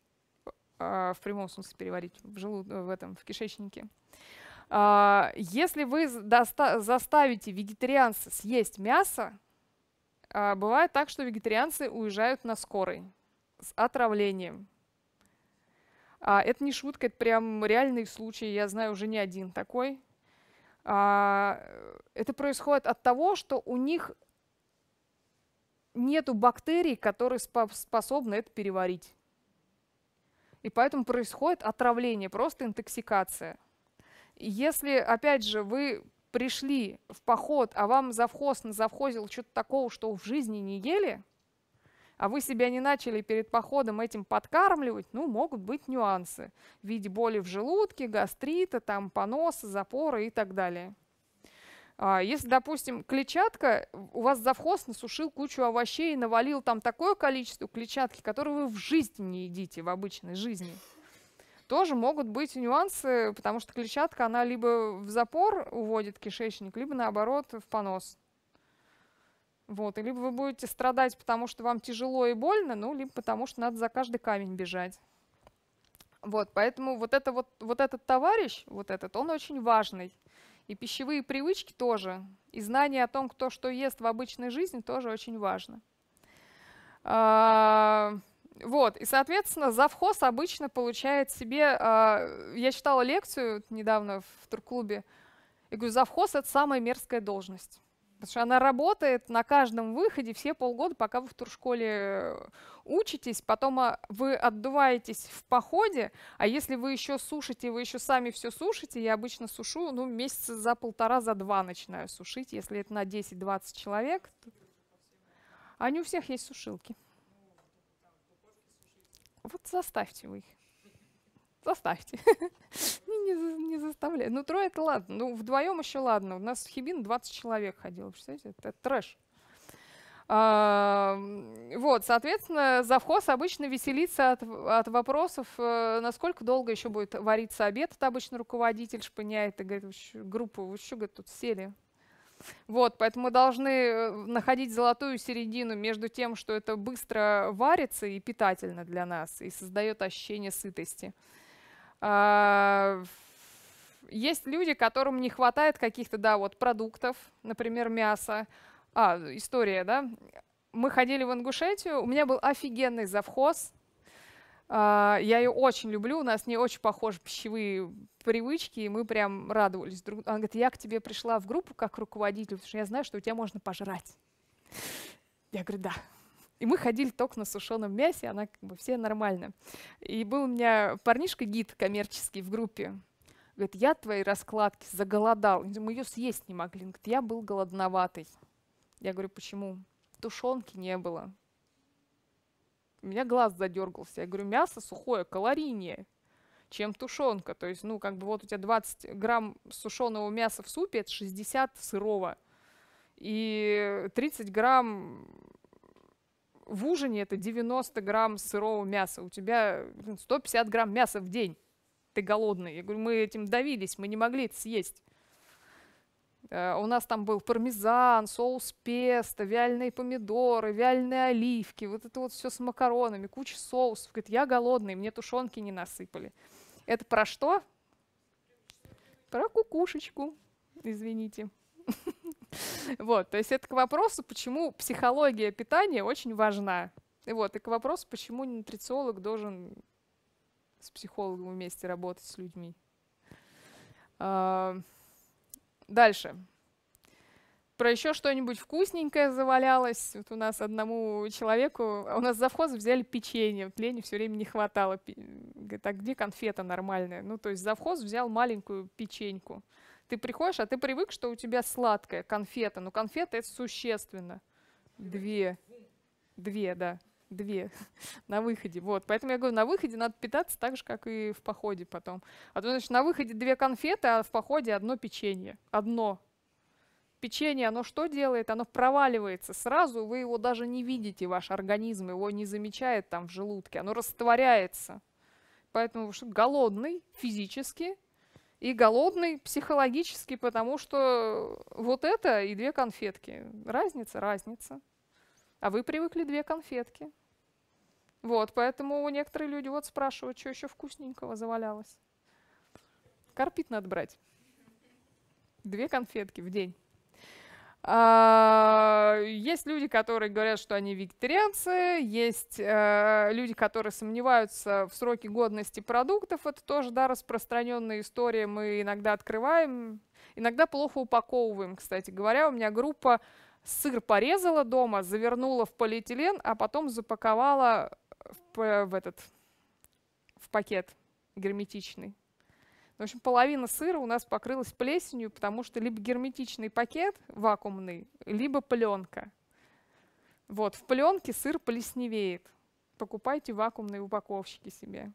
а, в прямом смысле переварить в, желуд... в, этом, в кишечнике. А, если вы заставите вегетарианца съесть мясо, бывает так, что вегетарианцы уезжают на скорой с отравлением. А, это не шутка, это прям реальный случай, я знаю уже не один такой. А, это происходит от того, что у них нету бактерий, которые способны это переварить. И поэтому происходит отравление, просто интоксикация. если, опять же, вы пришли в поход, а вам завхоз завхозил что-то такого, что в жизни не ели, а вы себя не начали перед походом этим подкармливать, ну, могут быть нюансы в виде боли в желудке, гастрита, там, поноса, запора и так далее. А, если, допустим, клетчатка, у вас завхоз насушил кучу овощей и навалил там такое количество клетчатки, которую вы в жизни не едите, в обычной жизни, тоже могут быть нюансы, потому что клетчатка, она либо в запор уводит кишечник, либо наоборот в понос. Вот, и либо вы будете страдать, потому что вам тяжело и больно, ну, либо потому что надо за каждый камень бежать. Вот, поэтому вот, это вот, вот этот товарищ, вот этот, он очень важный. И пищевые привычки тоже. И знание о том, кто что ест в обычной жизни, тоже очень важно. А, вот, и, соответственно, завхоз обычно получает себе... А, я читала лекцию недавно в турклубе, и говорю, завхоз — это самая мерзкая должность. Потому что она работает на каждом выходе все полгода, пока вы в туршколе э, учитесь, потом а, вы отдуваетесь в походе, а если вы еще сушите, вы еще сами все сушите, я обычно сушу, ну, месяца за полтора, за два начинаю сушить, если это на 10-20 человек. То... А не у всех есть сушилки. Вот заставьте вы их заставьте. Ну, не, не, не заставляй. Ну, трое это ладно. Ну, вдвоем еще ладно. У нас в Хибин 20 человек ходило. Представляете, это, трэш. А, вот, соответственно, завхоз обычно веселится от, от вопросов, э, насколько долго еще будет вариться обед. Это обычно руководитель шпыняет и говорит, группу, вы что, говорит, тут сели, вот, поэтому мы должны э, находить золотую середину между тем, что это быстро варится и питательно для нас, и создает ощущение сытости. А, есть люди, которым не хватает каких-то, да, вот продуктов, например, мяса. А, история, да? Мы ходили в Ингушетию, у меня был офигенный завхоз. А, я ее очень люблю, у нас не очень похожи пищевые привычки, и мы прям радовались. Друг... Она говорит, я к тебе пришла в группу как руководитель, потому что я знаю, что у тебя можно пожрать. Я говорю, да. И мы ходили только на сушеном мясе, она как бы все нормально. И был у меня парнишка-гид коммерческий в группе. Говорит, я твои раскладки заголодал. Мы ее съесть не могли. Он говорит, я был голодноватый. Я говорю, почему? Тушенки не было. У меня глаз задергался. Я говорю, мясо сухое, калорийнее, чем тушенка. То есть, ну, как бы вот у тебя 20 грамм сушеного мяса в супе, это 60 сырого. И 30 грамм в ужине это 90 грамм сырого мяса, у тебя 150 грамм мяса в день, ты голодный. Я говорю, мы этим давились, мы не могли это съесть. Э, у нас там был пармезан, соус песто, вяленые помидоры, вяленые оливки, вот это вот все с макаронами, куча соусов. Говорит, я голодный, мне тушенки не насыпали. Это про что? Про кукушечку, извините. Вот, то есть это к вопросу, почему психология питания очень важна. И вот, и к вопросу, почему нутрициолог должен с психологом вместе работать с людьми. А, дальше. Про еще что-нибудь вкусненькое завалялось. Вот у нас одному человеку, а у нас завхоз взяли печенье. Вот Лене все время не хватало. Говорит, а где конфета нормальная? Ну, то есть завхоз взял маленькую печеньку. Ты приходишь, а ты привык, что у тебя сладкая конфета. Но ну, конфета это существенно. Две. Две, да. Две на выходе. Вот. Поэтому я говорю, на выходе надо питаться так же, как и в походе потом. А то, значит, на выходе две конфеты, а в походе одно печенье. Одно печенье, оно что делает? Оно проваливается сразу, вы его даже не видите, ваш организм его не замечает там в желудке, оно растворяется. Поэтому вы что, голодный физически, и голодный психологически, потому что вот это и две конфетки. Разница, разница. А вы привыкли две конфетки. Вот, поэтому некоторые люди вот спрашивают, что еще вкусненького завалялось. Карпит надо брать. Две конфетки в день. А, есть люди, которые говорят, что они вегетарианцы, есть э, люди, которые сомневаются в сроке годности продуктов, это тоже, да, распространенная история, мы иногда открываем, иногда плохо упаковываем, кстати говоря, у меня группа сыр порезала дома, завернула в полиэтилен, а потом запаковала в, э, в этот в пакет герметичный. В общем, половина сыра у нас покрылась плесенью, потому что либо герметичный пакет вакуумный, либо пленка. Вот, в пленке сыр плесневеет. Покупайте вакуумные упаковщики себе.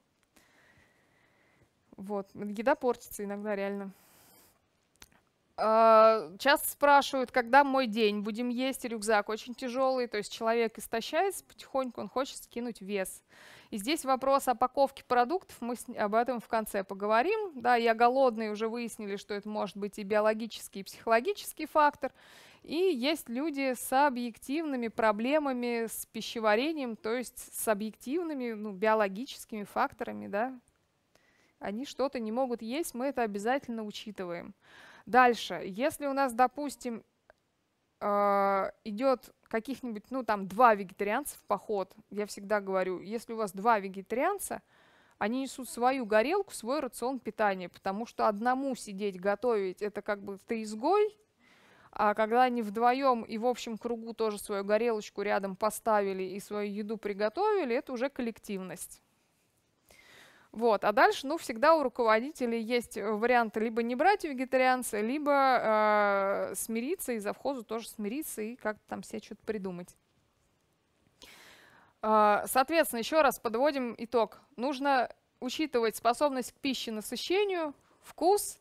Вот, еда портится иногда реально. А, часто спрашивают, когда мой день, будем есть, рюкзак очень тяжелый, то есть человек истощается потихоньку, он хочет скинуть вес. И здесь вопрос опаковки продуктов, мы об этом в конце поговорим. Да, я голодный, уже выяснили, что это может быть и биологический, и психологический фактор. И есть люди с объективными проблемами с пищеварением, то есть с объективными ну, биологическими факторами, да, они что-то не могут есть, мы это обязательно учитываем. Дальше, если у нас, допустим, э, идет каких-нибудь, ну там, два вегетарианца в поход, я всегда говорю, если у вас два вегетарианца, они несут свою горелку, свой рацион питания, потому что одному сидеть, готовить, это как бы ты изгой, а когда они вдвоем и в общем кругу тоже свою горелочку рядом поставили и свою еду приготовили, это уже коллективность. Вот. А дальше, ну, всегда у руководителей есть э, варианты либо не брать вегетарианца, либо э, смириться, и завхозу тоже смириться, и как-то там все что-то придумать. А, соответственно, еще раз подводим итог. Нужно учитывать способность к пище насыщению, вкус,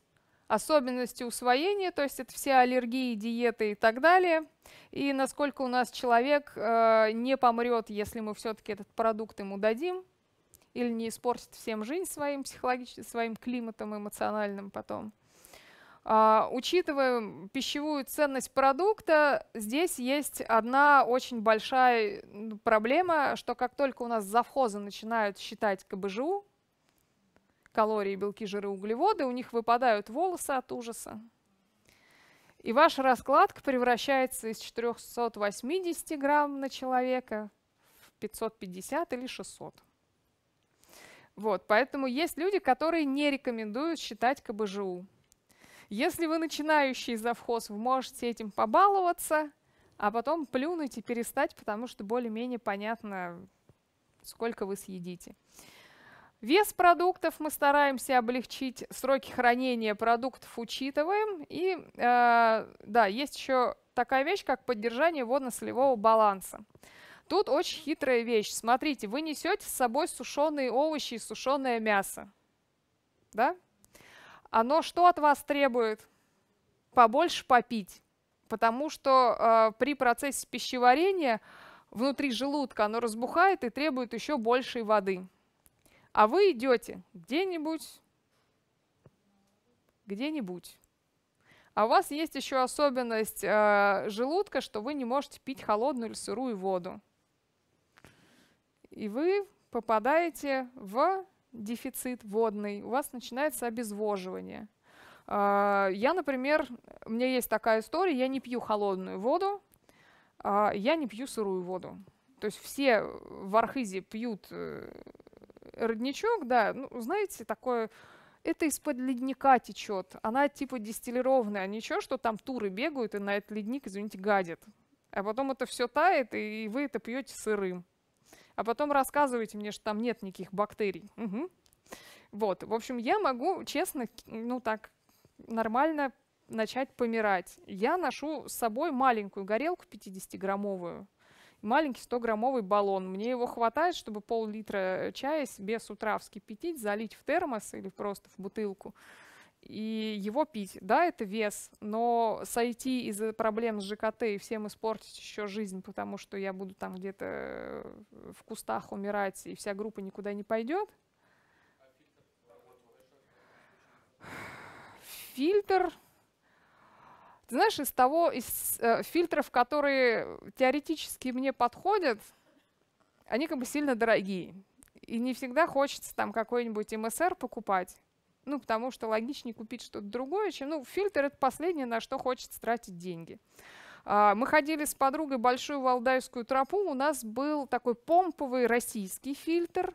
особенности усвоения, то есть это все аллергии, диеты и так далее, и насколько у нас человек э, не помрет, если мы все-таки этот продукт ему дадим, или не испортит всем жизнь своим психологическим, своим климатом эмоциональным потом. А, учитывая пищевую ценность продукта, здесь есть одна очень большая проблема, что как только у нас завхозы начинают считать КБЖУ, калории, белки, жиры, углеводы, у них выпадают волосы от ужаса. И ваша раскладка превращается из 480 грамм на человека в 550 или 600. Вот, поэтому есть люди, которые не рекомендуют считать КБЖУ. Если вы начинающий завхоз, вы можете этим побаловаться, а потом плюнуть и перестать, потому что более-менее понятно, сколько вы съедите. Вес продуктов мы стараемся облегчить, сроки хранения продуктов учитываем. И э, да, есть еще такая вещь, как поддержание водно-солевого баланса. Тут очень хитрая вещь. Смотрите, вы несете с собой сушеные овощи и сушеное мясо. Да? Оно что от вас требует? Побольше попить. Потому что э, при процессе пищеварения внутри желудка оно разбухает и требует еще большей воды. А вы идете где-нибудь, где-нибудь. А у вас есть еще особенность э, желудка, что вы не можете пить холодную или сырую воду и вы попадаете в дефицит водный, у вас начинается обезвоживание. А, я, например, у меня есть такая история, я не пью холодную воду, а, я не пью сырую воду. То есть все в Архизе пьют э, родничок, да, ну, знаете, такое, это из-под ледника течет, она типа дистиллированная, ничего, что там туры бегают и на этот ледник, извините, гадят. А потом это все тает, и вы это пьете сырым а потом рассказываете мне, что там нет никаких бактерий. Угу. Вот, в общем, я могу честно, ну так, нормально начать помирать. Я ношу с собой маленькую горелку 50-граммовую, маленький 100-граммовый баллон. Мне его хватает, чтобы пол-литра чая себе с утра вскипятить, залить в термос или просто в бутылку и его пить. Да, это вес, но сойти из-за проблем с ЖКТ и всем испортить еще жизнь, потому что я буду там где-то в кустах умирать, и вся группа никуда не пойдет. Фильтр. Ты знаешь, из того, из э, фильтров, которые теоретически мне подходят, они как бы сильно дорогие. И не всегда хочется там какой-нибудь МСР покупать ну, потому что логичнее купить что-то другое, чем... Ну, фильтр — это последнее, на что хочется тратить деньги. А, мы ходили с подругой большую валдайскую тропу, у нас был такой помповый российский фильтр,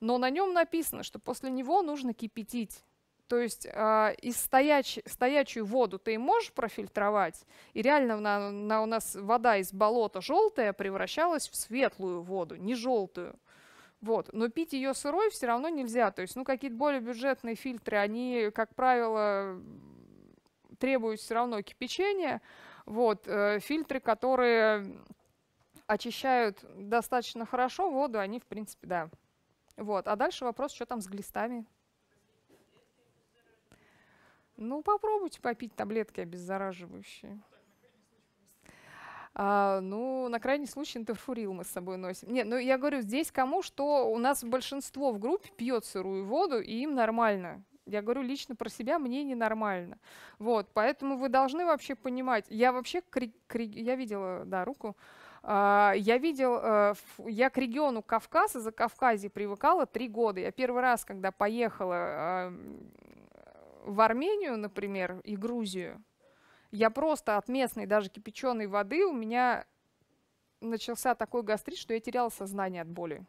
но на нем написано, что после него нужно кипятить. То есть э, из стояч, стоячую воду ты можешь профильтровать, и реально на, на, у нас вода из болота желтая превращалась в светлую воду, не желтую. Вот. Но пить ее сырой все равно нельзя. То есть, ну, какие-то более бюджетные фильтры, они, как правило, требуют все равно кипячения. Вот. Э, фильтры, которые очищают достаточно хорошо воду, они, в принципе, да. Вот. А дальше вопрос, что там с глистами. Ну, попробуйте попить таблетки обеззараживающие. А, ну, на крайний случай интерфурил мы с собой носим. Нет, ну я говорю, здесь кому что, у нас большинство в группе пьет сырую воду, и им нормально. Я говорю лично про себя, мне ненормально. Вот, поэтому вы должны вообще понимать. Я вообще, я видела, да, руку. А, я видел, э, я к региону Кавказа, за Кавказе привыкала три года. Я первый раз, когда поехала в Армению, например, и Грузию, я просто от местной даже кипяченой воды у меня начался такой гастрит, что я теряла сознание от боли.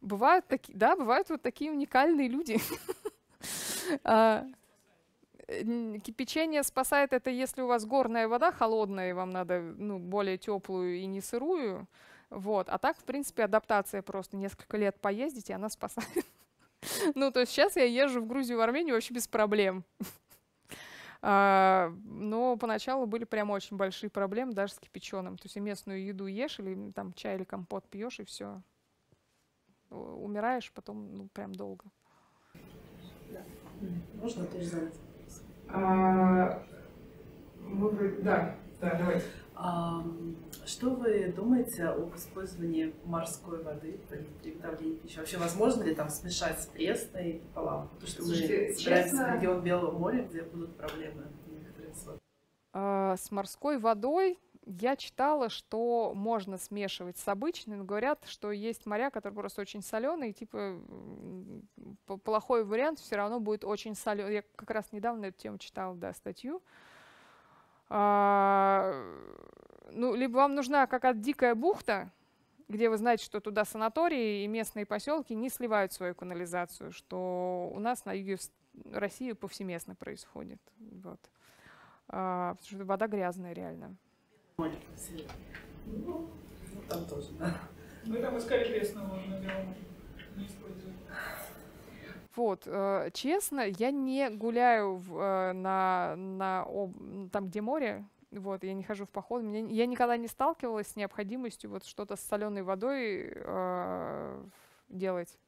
Бывают такие, да, бывают вот такие уникальные люди. А, кипячение спасает это, если у вас горная вода холодная, и вам надо ну, более теплую и не сырую. Вот. А так, в принципе, адаптация просто несколько лет поездить, и она спасает. Ну, то есть сейчас я езжу в Грузию, в Армению вообще без проблем. А, но поначалу были прям очень большие проблемы даже с кипяченым. То есть местную еду ешь, или там чай или компот пьешь, и все. Умираешь потом ну, прям долго. Можно отвечать? А, да, да, давайте. Что вы думаете об использовании морской воды при приготовлении пищи? Вообще, возможно ли там смешать с пресной и пополам? Потому что Слушайте, мы собираемся честно... в регион Белого моря, где будут проблемы с а, С морской водой я читала, что можно смешивать с обычной, но говорят, что есть моря, которые просто очень соленые, и, типа плохой вариант все равно будет очень соленый. Я как раз недавно эту тему читала, да, статью. А, ну, либо вам нужна какая-то дикая бухта, где вы знаете, что туда санатории и местные поселки не сливают свою канализацию, что у нас на юге России повсеместно происходит. Вот. А, потому что вода грязная реально. Ну, там тоже, ну, да. Мы там искали лес на Белом, не используем. Вот, э, честно, я не гуляю в, э, на, на об, там, где море, вот, я не хожу в поход. Меня, я никогда не сталкивалась с необходимостью вот что-то с соленой водой э, делать.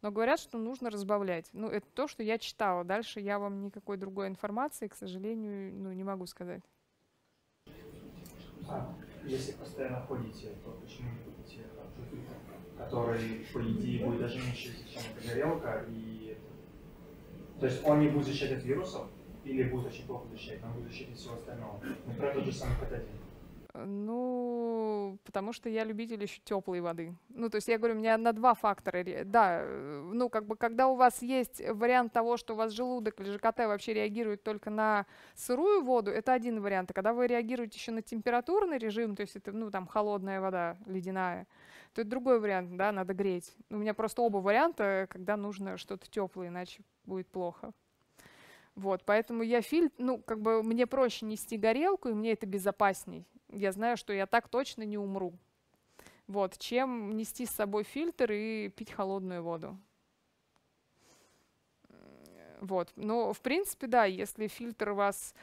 Но говорят, что нужно разбавлять. Ну, это то, что я читала. Дальше я вам никакой другой информации, к сожалению, ну, не могу сказать. А, если постоянно ходите, то почему который, по идее, будет даже меньше, чем эта горелка, и... То есть он не будет защищать от вирусов, или будет очень плохо защищать, он будет защищать от всего остального. Например, тот же самый К1. Ну, потому что я любитель еще теплой воды. Ну, то есть я говорю, у меня на два фактора. Да, э, ну, как бы, когда у вас есть вариант того, что у вас желудок или ЖКТ вообще реагирует только на сырую воду, это один вариант. А когда вы реагируете еще на температурный режим, то есть это, ну, там, холодная вода, ледяная, то это другой вариант, да, надо греть. У меня просто оба варианта, когда нужно что-то теплое, иначе будет плохо. Вот, поэтому я фильтр, ну, как бы мне проще нести горелку, и мне это безопасней. Я знаю, что я так точно не умру. Вот, чем нести с собой фильтр и пить холодную воду. Вот, но в принципе, да, если фильтр вас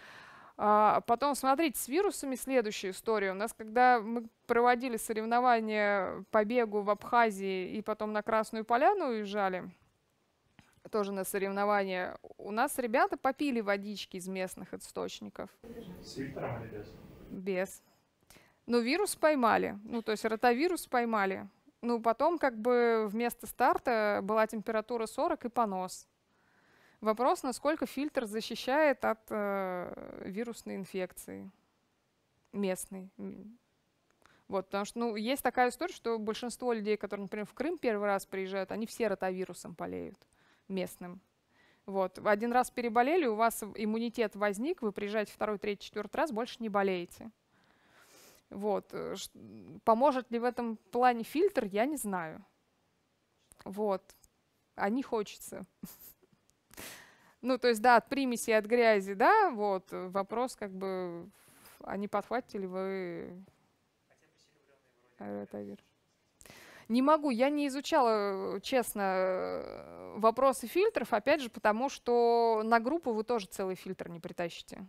а потом, смотрите, с вирусами следующая история. У нас, когда мы проводили соревнования по бегу в Абхазии и потом на Красную Поляну уезжали, тоже на соревнования, у нас ребята попили водички из местных источников. С фильтром или без? Без. Но ну, вирус поймали, ну то есть ротавирус поймали. Ну потом как бы вместо старта была температура 40 и понос. Вопрос, насколько фильтр защищает от э, вирусной инфекции местной. Вот, потому что ну, есть такая история, что большинство людей, которые, например, в Крым первый раз приезжают, они все ротавирусом болеют местным. Вот. Один раз переболели, у вас иммунитет возник, вы приезжаете второй, третий, четвертый раз, больше не болеете. Вот. Э, поможет ли в этом плане фильтр, я не знаю. Вот. А не хочется. Ну, то есть, да, от примеси, от грязи, да, вот, вопрос как бы, а не подхватите ли вы аэротовир? Не могу, я не изучала, честно, вопросы фильтров, опять же, потому что на группу вы тоже целый фильтр не притащите.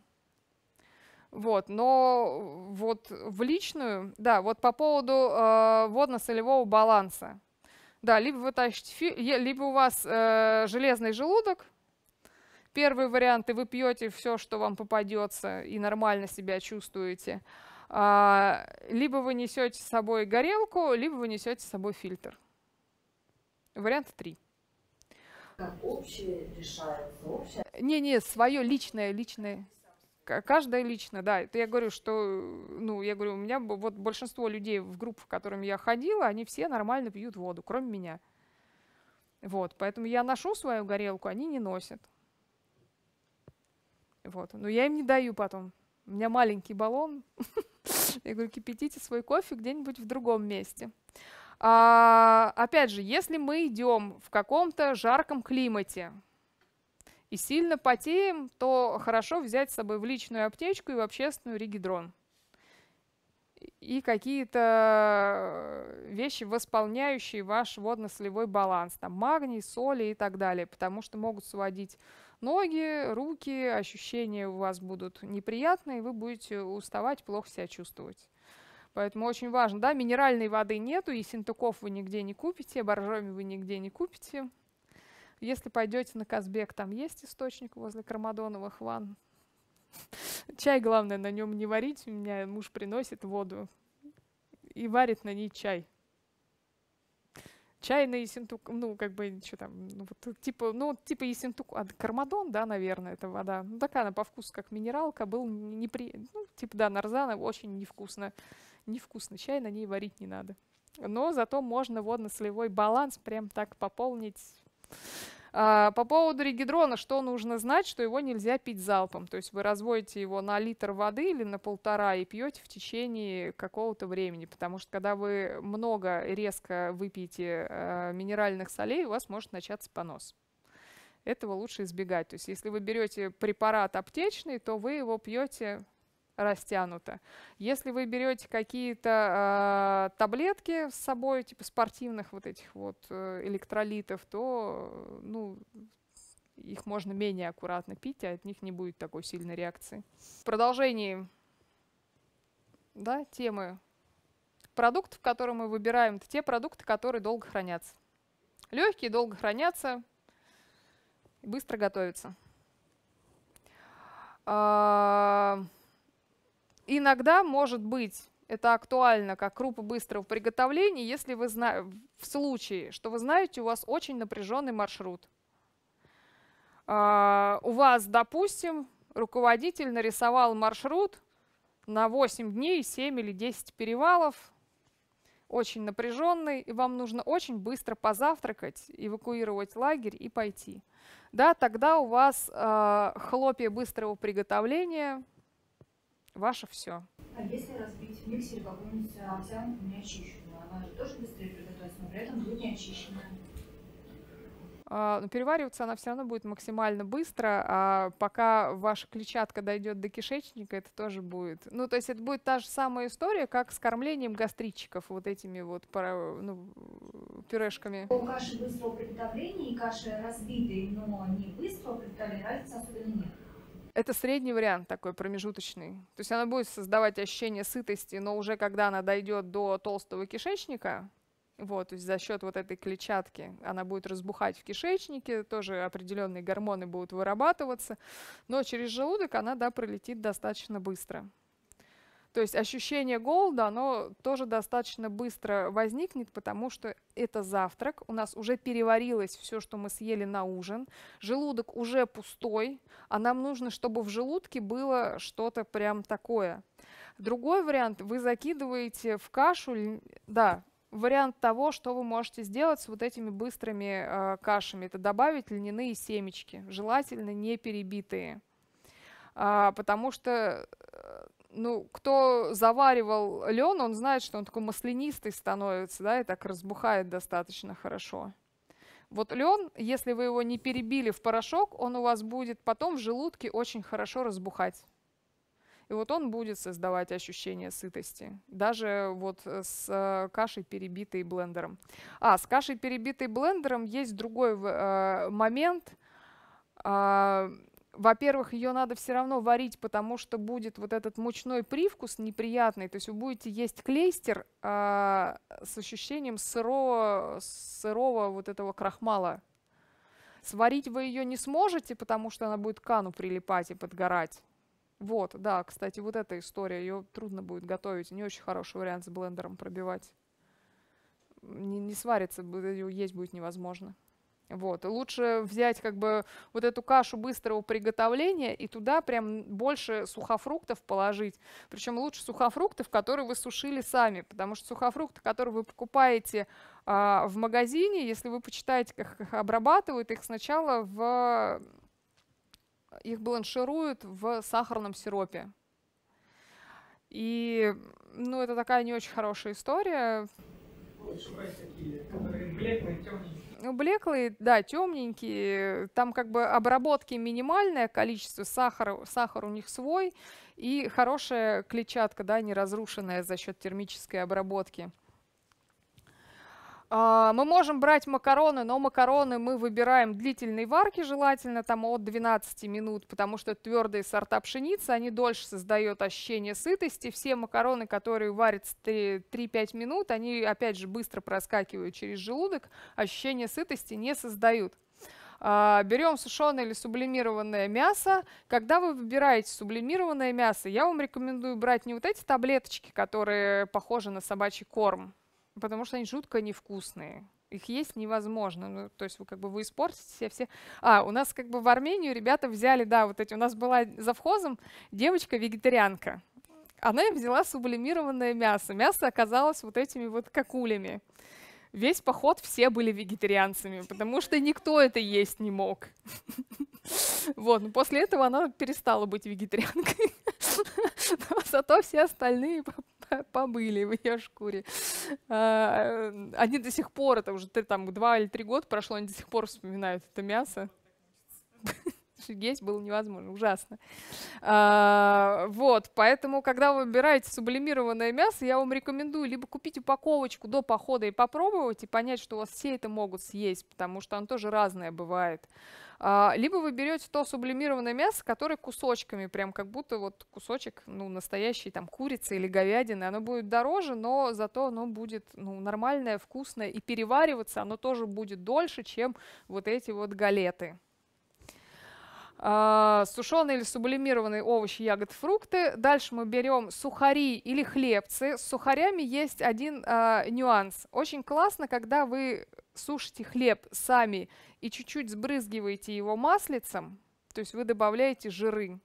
Вот, но вот в личную, да, вот по поводу э, водно-солевого баланса. Да, либо вы тащите, либо у вас э, железный желудок, Первый вариант, и вы пьете все, что вам попадется, и нормально себя чувствуете. А, либо вы несете с собой горелку, либо вы несете с собой фильтр. Вариант три. Как общее решается? Не, не, свое личное, личное. Каждое лично, да. Это я говорю, что, ну, я говорю, у меня вот большинство людей в группу, в которыми я ходила, они все нормально пьют воду, кроме меня. Вот, поэтому я ношу свою горелку, они не носят. Вот. Но я им не даю потом. У меня маленький баллон. Я говорю, кипятите свой кофе где-нибудь в другом месте. А, опять же, если мы идем в каком-то жарком климате и сильно потеем, то хорошо взять с собой в личную аптечку и в общественную регидрон. И какие-то э, вещи, восполняющие ваш водно-солевой баланс, там магний, соли и так далее, потому что могут сводить ноги, руки, ощущения у вас будут неприятные, вы будете уставать, плохо себя чувствовать. Поэтому очень важно, да, минеральной воды нету, и синтуков вы нигде не купите, боржоми вы нигде не купите. Если пойдете на Казбек, там есть источник возле Кармадоновых ванн. Чай, главное, на нем не варить. У меня муж приносит воду и варит на ней чай чайный синтук, ну, как бы, что там, ну, вот, типа, ну, типа и синтук а кармадон, да, наверное, это вода, ну, такая она по вкусу, как минералка, был непри... ну, типа, да, нарзана, очень невкусно, невкусно, чай на ней варить не надо. Но зато можно водно-солевой баланс прям так пополнить а, по поводу регидрона, что нужно знать, что его нельзя пить залпом. То есть вы разводите его на литр воды или на полтора и пьете в течение какого-то времени, потому что когда вы много резко выпьете э, минеральных солей, у вас может начаться понос этого лучше избегать. То есть если вы берете препарат аптечный, то вы его пьете растянуто. Если вы берете какие-то э, таблетки с собой, типа спортивных вот этих вот э, электролитов, то э, ну, их можно менее аккуратно пить, а от них не будет такой сильной реакции. В продолжении да, темы продуктов, которые мы выбираем, это те продукты, которые долго хранятся. Легкие, долго хранятся, быстро готовятся. А, иногда может быть это актуально как группа быстрого приготовления, если вы зна... в случае, что вы знаете, у вас очень напряженный маршрут. А, у вас, допустим, руководитель нарисовал маршрут на 8 дней, 7 или 10 перевалов, очень напряженный, и вам нужно очень быстро позавтракать, эвакуировать лагерь и пойти. Да, тогда у вас э, хлопья быстрого приготовления – Ваше все. А если разбить в миксере какую овсянку а, неочищенную, она же тоже быстрее приготовится, но при этом будет неочищенная? А, ну, перевариваться она все равно будет максимально быстро, а пока ваша клетчатка дойдет до кишечника, это тоже будет. Ну, то есть это будет та же самая история, как с кормлением гастричиков вот этими вот ну, пюрешками. У каши быстрого приготовления и каши разбитой, но не быстрого приготовления разницы особенно нет. Это средний вариант такой, промежуточный. То есть она будет создавать ощущение сытости, но уже когда она дойдет до толстого кишечника, вот, то есть за счет вот этой клетчатки она будет разбухать в кишечнике, тоже определенные гормоны будут вырабатываться, но через желудок она, да, пролетит достаточно быстро. То есть ощущение голода, оно тоже достаточно быстро возникнет, потому что это завтрак, у нас уже переварилось все, что мы съели на ужин, желудок уже пустой, а нам нужно, чтобы в желудке было что-то прям такое. Другой вариант, вы закидываете в кашу, да, вариант того, что вы можете сделать с вот этими быстрыми э, кашами. Это добавить льняные семечки, желательно не перебитые. А, потому что э, ну, кто заваривал лен, он знает, что он такой маслянистый становится, да, и так разбухает достаточно хорошо. Вот лен, если вы его не перебили в порошок, он у вас будет потом в желудке очень хорошо разбухать. И вот он будет создавать ощущение сытости, даже вот э, с э, кашей, перебитой блендером. А, с кашей, перебитой блендером есть другой э, момент а, – во-первых, ее надо все равно варить, потому что будет вот этот мучной привкус неприятный. То есть вы будете есть клейстер э, с ощущением сырого, сырого вот этого крахмала. Сварить вы ее не сможете, потому что она будет к кану прилипать и подгорать. Вот, да, кстати, вот эта история, ее трудно будет готовить. Не очень хороший вариант с блендером пробивать. Не, не сварится, ее есть будет невозможно. Вот. лучше взять как бы вот эту кашу быстрого приготовления и туда прям больше сухофруктов положить. Причем лучше сухофруктов, которые вы сушили сами, потому что сухофрукты, которые вы покупаете а, в магазине, если вы почитаете, как их обрабатывают, их сначала в... их бланшируют в сахарном сиропе. И, ну, это такая не очень хорошая история. Лучше брать такие, которые бледные, темненькие блеклые, да, темненькие, там как бы обработки минимальное количество, сахара, сахар у них свой, и хорошая клетчатка, да, не разрушенная за счет термической обработки. А, мы можем брать макароны, но макароны мы выбираем длительной варки, желательно там от 12 минут, потому что твердые сорта пшеницы, они дольше создают ощущение сытости. Все макароны, которые варятся 3-5 минут, они опять же быстро проскакивают через желудок, ощущение сытости не создают. А, Берем сушеное или сублимированное мясо. Когда вы выбираете сублимированное мясо, я вам рекомендую брать не вот эти таблеточки, которые похожи на собачий корм, потому что они жутко невкусные. Их есть невозможно. Ну, то есть вы как бы вы испортите все, все. А, у нас как бы в Армению ребята взяли, да, вот эти. У нас была завхозом девочка-вегетарианка. Она им взяла сублимированное мясо. Мясо оказалось вот этими вот кокулями. Весь поход все были вегетарианцами, потому что никто это есть не мог. Вот, но ну, после этого она перестала быть вегетарианкой. Зато все остальные побыли в ее шкуре. А, они до сих пор, это уже там два или три года прошло, они до сих пор вспоминают это мясо. есть было невозможно, ужасно. А, вот, поэтому, когда вы выбираете сублимированное мясо, я вам рекомендую либо купить упаковочку до похода и попробовать, и понять, что у вас все это могут съесть, потому что оно тоже разное бывает. А, либо вы берете то сублимированное мясо, которое кусочками, прям как будто вот кусочек, ну, настоящий там курицы или говядины, оно будет дороже, но зато оно будет, ну, нормальное, вкусное, и перевариваться оно тоже будет дольше, чем вот эти вот галеты. А, сушеные или сублимированные овощи, ягоды, фрукты. Дальше мы берем сухари или хлебцы. С сухарями есть один э, нюанс. Очень классно, когда вы сушите хлеб сами и чуть-чуть сбрызгиваете его маслицем, то есть вы добавляете жиры.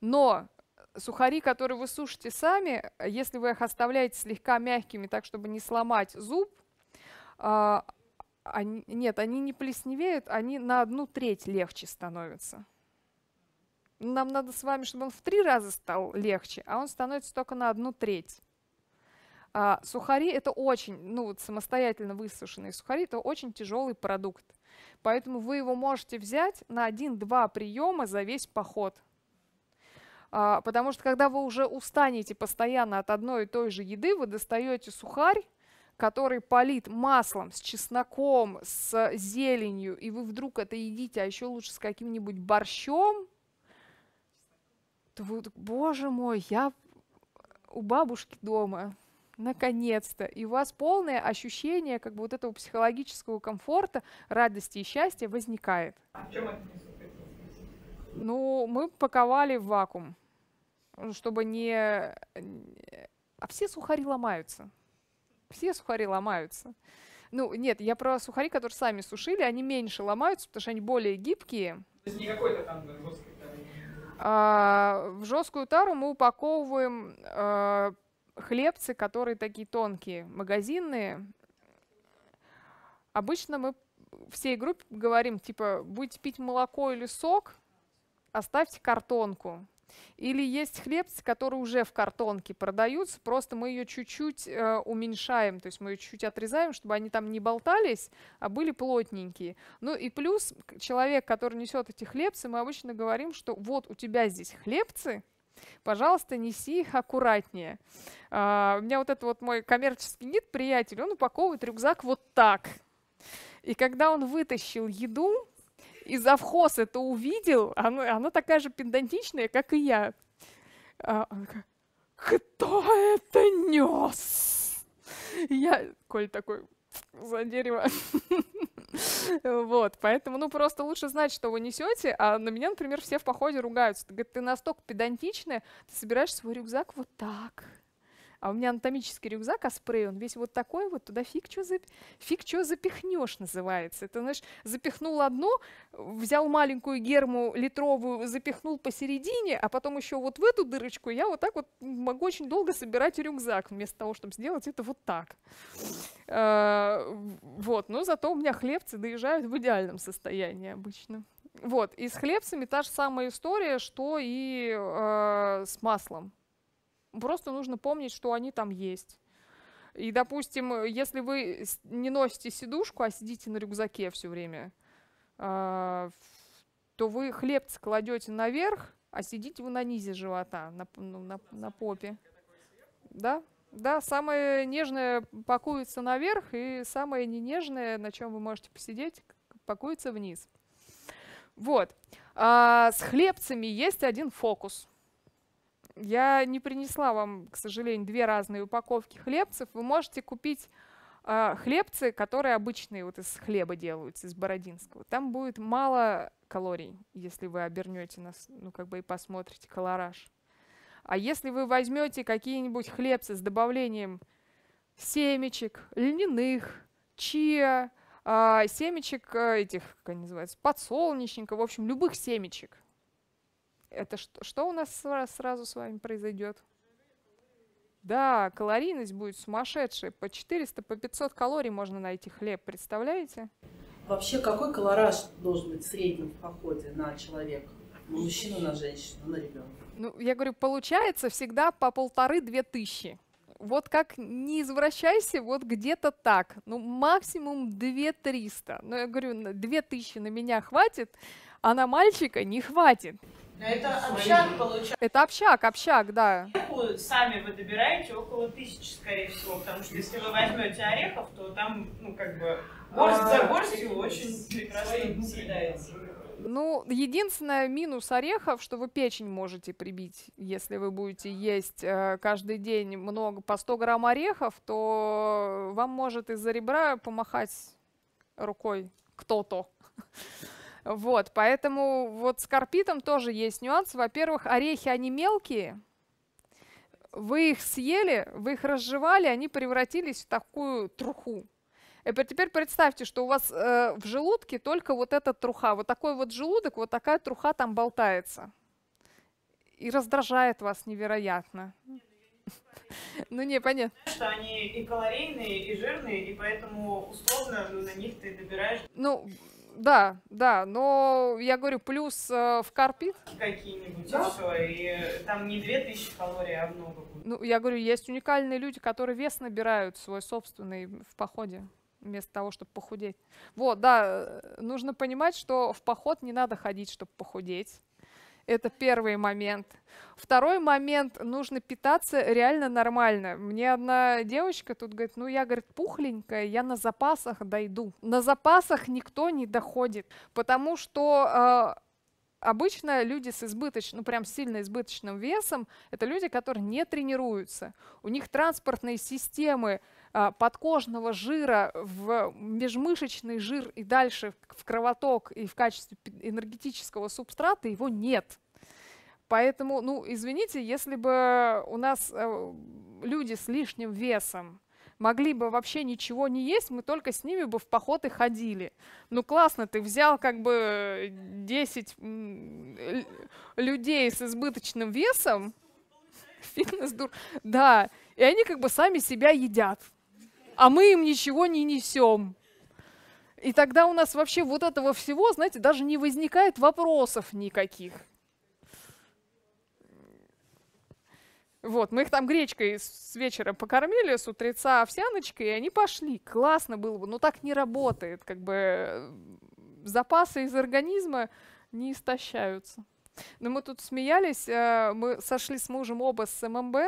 Но сухари, которые вы сушите сами, если вы их оставляете слегка мягкими, так чтобы не сломать зуб, э, они, нет, они не плесневеют, они на одну треть легче становятся. Нам надо с вами, чтобы он в три раза стал легче, а он становится только на одну треть. А, сухари это очень, ну вот самостоятельно высушенные сухари, это очень тяжелый продукт. Поэтому вы его можете взять на один-два приема за весь поход. А, потому что когда вы уже устанете постоянно от одной и той же еды, вы достаете сухарь, который полит маслом, с чесноком, с зеленью, и вы вдруг это едите, а еще лучше с каким-нибудь борщом, то вы, боже мой, я у бабушки дома, наконец-то, и у вас полное ощущение как бы вот этого психологического комфорта, радости и счастья возникает. А в чем это ну, мы паковали в вакуум, чтобы не... Э, а все сухари ломаются все сухари ломаются. Ну, нет, я про сухари, которые сами сушили, они меньше ломаются, потому что они более гибкие. То есть не какой-то там жесткий а, в жесткую тару мы упаковываем а, хлебцы, которые такие тонкие, магазинные. Обычно мы всей группе говорим, типа, будете пить молоко или сок, оставьте картонку. Или есть хлебцы, которые уже в картонке продаются, просто мы ее чуть-чуть э, уменьшаем, то есть мы ее чуть-чуть отрезаем, чтобы они там не болтались, а были плотненькие. Ну и плюс человек, который несет эти хлебцы, мы обычно говорим, что вот у тебя здесь хлебцы, пожалуйста, неси их аккуратнее. А, у меня вот этот вот мой коммерческий гид, приятель, он упаковывает рюкзак вот так. И когда он вытащил еду, и завхоз это увидел, оно она такая же педантичная, как и я. А, Кто это нес? Я, Коль такой, за дерево. Вот, поэтому, ну, просто лучше знать, что вы несете, а на меня, например, все в походе ругаются. Ты, ты настолько педантичная, ты собираешь свой рюкзак вот так. А у меня анатомический рюкзак, а спрей, он весь вот такой вот, туда фиг что зап... фиг чё запихнешь, называется. Это, знаешь, запихнул одну, взял маленькую герму литровую, запихнул посередине, а потом еще вот в эту дырочку я вот так вот могу очень долго собирать рюкзак, вместо того, чтобы сделать это вот так. Э, вот, но зато у меня хлебцы доезжают в идеальном состоянии обычно. Вот, и с хлебцами та же самая история, что и э, с маслом просто нужно помнить, что они там есть. И, допустим, э, если вы не носите сидушку, а сидите на рюкзаке все время, а, то вы хлеб кладете наверх, а сидите вы на низе живота, на, ну, на, на попе. Да? Да, самое нежное пакуется наверх, и самое не на чем вы можете посидеть, пакуется вниз. Вот. А, с хлебцами есть один фокус – я не принесла вам, к сожалению, две разные упаковки хлебцев. Вы можете купить э, хлебцы, которые обычные вот из хлеба делаются, из бородинского. Там будет мало калорий, если вы обернете нас, ну как бы и посмотрите колораж. А если вы возьмете какие-нибудь хлебцы с добавлением семечек, льняных, чиа, а, э, семечек этих, как они называются, подсолнечника, в общем, любых семечек, это что, что у нас сразу с вами произойдет? Да, калорийность будет сумасшедшая. По 400, по 500 калорий можно найти хлеб, представляете? Вообще, какой колораж должен быть в среднем в походе на человека? На мужчину, на женщину, на ребенка? Ну, я говорю, получается всегда по полторы-две тысячи. Вот как не извращайся, вот где-то так. Ну, максимум 2 300. Но я говорю, 2 тысячи на меня хватит, а на мальчика не хватит. Это общак получается. Это общак, общак, да. Ореху сами вы добираете около тысячи, скорее всего, потому что если вы возьмете орехов, то там, ну, как бы, горсть за а, горстью очень прекрасно съедается. Ну, единственное минус орехов, что вы печень можете прибить. Если вы будете есть э, каждый день много, по 100 грамм орехов, то вам может из-за ребра помахать рукой кто-то. Вот, поэтому вот с карпитом тоже есть нюанс. Во-первых, орехи, они мелкие. Вы их съели, вы их разжевали, они превратились в такую труху. Э, теперь представьте, что у вас э, в желудке только вот эта труха. Вот такой вот желудок, вот такая труха там болтается. И раздражает вас невероятно. Ну не, понятно. Что они и калорийные, и жирные, и поэтому условно ну, на них ты добираешь. Ну, да, да, но я говорю, плюс э, в карпит. Какие-нибудь да? еще, и там не 2000 калорий, а много будет. Ну, я говорю, есть уникальные люди, которые вес набирают свой собственный в походе вместо того, чтобы похудеть. Вот, да, э, нужно понимать, что в поход не надо ходить, чтобы похудеть. Это первый момент. Второй момент, нужно питаться реально нормально. Мне одна девочка тут говорит, ну я, говорит, пухленькая, я на запасах дойду. На запасах никто не доходит, потому что... Э, Обычно люди с избыточным, ну прям сильно избыточным весом, это люди, которые не тренируются. У них транспортные системы а, подкожного жира в межмышечный жир и дальше в кровоток и в качестве энергетического субстрата его нет. Поэтому, ну, извините, если бы у нас э, люди с лишним весом могли бы вообще ничего не есть, мы только с ними бы в поход и ходили. Ну классно, ты взял как бы 10 людей с избыточным весом, фитнес-дур, да, и они как бы сами себя едят а мы им ничего не несем. И тогда у нас вообще вот этого всего, знаете, даже не возникает вопросов никаких. Вот, мы их там гречкой с вечера покормили, с утреца овсяночкой, и они пошли. Классно было бы, но так не работает. Как бы э, запасы из организма не истощаются. Но мы тут смеялись, э, мы сошли с мужем оба с ММБ,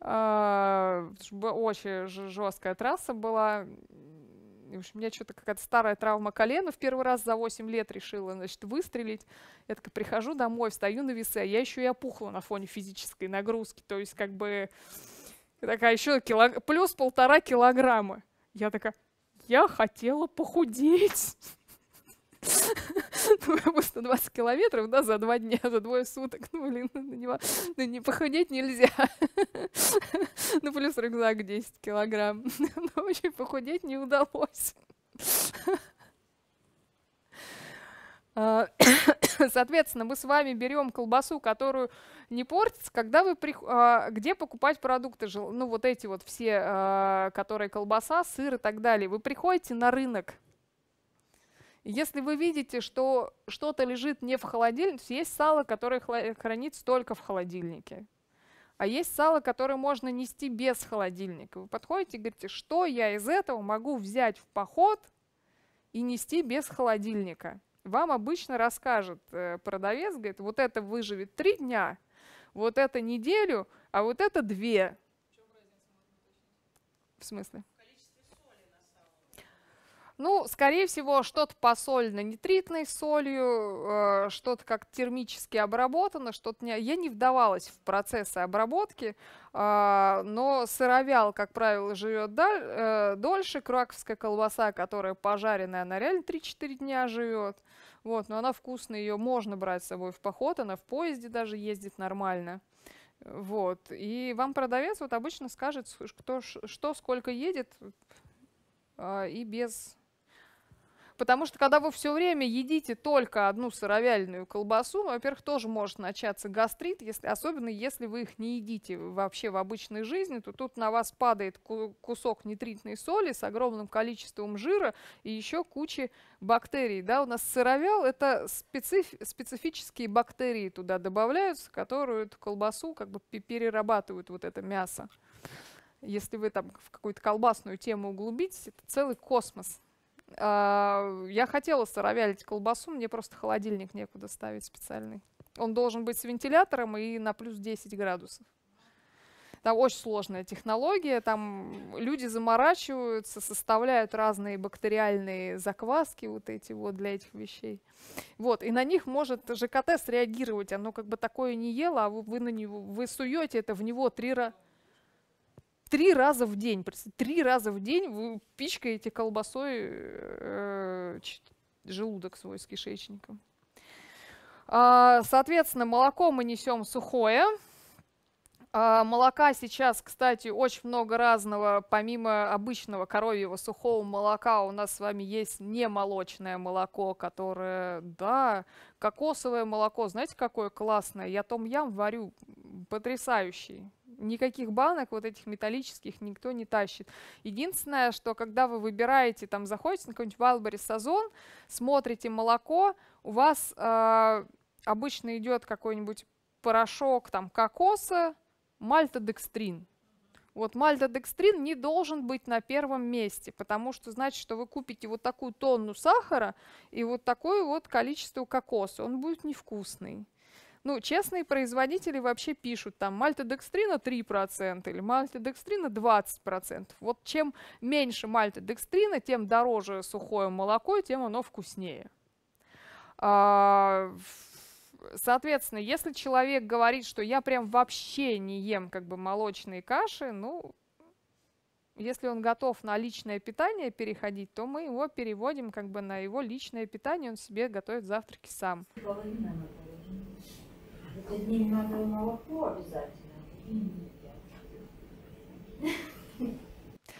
а, очень жесткая трасса была. В общем, у меня что-то какая-то старая травма колена. В первый раз за 8 лет решила, значит, выстрелить. Я так прихожу домой, встаю на весы, а я еще и опухла на фоне физической нагрузки. То есть, как бы, такая еще килог... плюс полтора килограмма. Я такая, я хотела похудеть ну, 120 километров, да, за два дня, за двое суток, ну, блин, на него, ну, не похудеть нельзя. Ну, плюс рюкзак 10 килограмм. Но ну, очень похудеть не удалось. А, соответственно, мы с вами берем колбасу, которую не портится, когда вы при... А, где покупать продукты, ну вот эти вот все, а, которые колбаса, сыр и так далее. Вы приходите на рынок, если вы видите, что что-то лежит не в холодильнике, есть сало, которое хранится только в холодильнике. А есть сало, которое можно нести без холодильника. Вы подходите и говорите, что я из этого могу взять в поход и нести без холодильника. Вам обычно расскажет э, продавец, говорит, вот это выживет три дня, вот это неделю, а вот это две. В смысле? Ну, скорее всего, что-то посолено нитритной солью, э, что-то как термически обработано, что-то не... Я не вдавалась в процессы обработки, э, но сыровял, как правило, живет даль... э, дольше. Краковская колбаса, которая пожаренная, она реально 3-4 дня живет. Вот, но она вкусная, ее можно брать с собой в поход, она в поезде даже ездит нормально. Вот. И вам продавец вот обычно скажет, кто что сколько едет, э, и без Потому что когда вы все время едите только одну сыровяльную колбасу, во-первых, тоже может начаться гастрит, если, особенно если вы их не едите вообще в обычной жизни, то тут на вас падает кусок нитритной соли с огромным количеством жира и еще кучи бактерий. Да? У нас сыровял – это специф- специфические бактерии туда добавляются, которые эту колбасу как бы перерабатывают вот это мясо. Если вы там в какую-то колбасную тему углубитесь, это целый космос а, я хотела сыровялить колбасу, мне просто холодильник некуда ставить специальный. Он должен быть с вентилятором и на плюс 10 градусов. Там очень сложная технология, там люди заморачиваются, составляют разные бактериальные закваски вот эти вот для этих вещей. Вот, и на них может ЖКТ среагировать, оно как бы такое не ело, а вы, вы на него, вы суете это в него три раза три раза в день, три раза в день вы пичкаете колбасой э, желудок свой с кишечником. А, соответственно, молоко мы несем сухое, а, молока сейчас, кстати, очень много разного. Помимо обычного коровьего сухого молока у нас с вами есть немолочное молоко, которое, да, кокосовое молоко. Знаете, какое классное? Я том-ям варю потрясающий. Никаких банок вот этих металлических никто не тащит. Единственное, что когда вы выбираете, там заходите на какой-нибудь Валберис Сазон, смотрите молоко, у вас э, обычно идет какой-нибудь порошок там кокоса, мальтодекстрин. Вот мальтодекстрин не должен быть на первом месте, потому что значит, что вы купите вот такую тонну сахара и вот такое вот количество кокоса. Он будет невкусный. Ну, честные производители вообще пишут, там, мальтодекстрина 3% или мальтодекстрина 20%. Вот чем меньше мальтодекстрина, тем дороже сухое молоко, тем оно вкуснее. А, соответственно, если человек говорит, что я прям вообще не ем как бы молочные каши, ну, если он готов на личное питание переходить, то мы его переводим как бы на его личное питание, он себе готовит завтраки сам.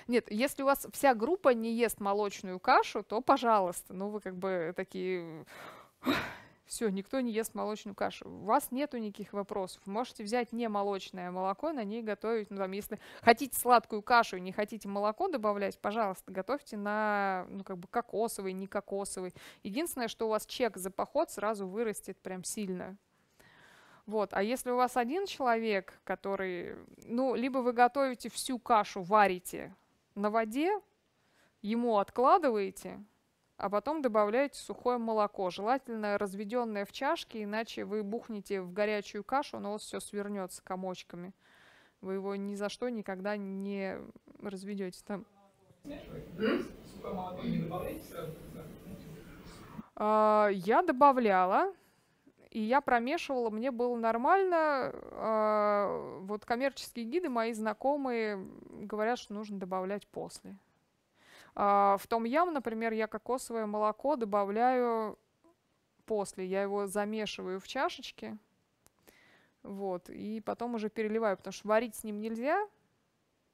Нет, если у вас вся группа не ест молочную кашу, то пожалуйста, ну вы как бы такие все, никто не ест молочную кашу. У вас нету никаких вопросов. Можете взять не молочное молоко, на ней готовить. Ну, там, если хотите сладкую кашу и не хотите молоко добавлять, пожалуйста, готовьте на, ну, как бы кокосовый, не кокосовый. Единственное, что у вас чек за поход сразу вырастет прям сильно. Вот. А если у вас один человек, который, ну, либо вы готовите всю кашу, варите на воде, ему откладываете, а потом добавляете сухое молоко, желательно разведенное в чашке, иначе вы бухнете в горячую кашу, но у все свернется комочками. Вы его ни за что никогда не разведете там. А, я добавляла, и я промешивала, мне было нормально. А, вот коммерческие гиды, мои знакомые, говорят, что нужно добавлять после. А, в том ям, например, я кокосовое молоко добавляю после. Я его замешиваю в чашечке. Вот. И потом уже переливаю, потому что варить с ним нельзя.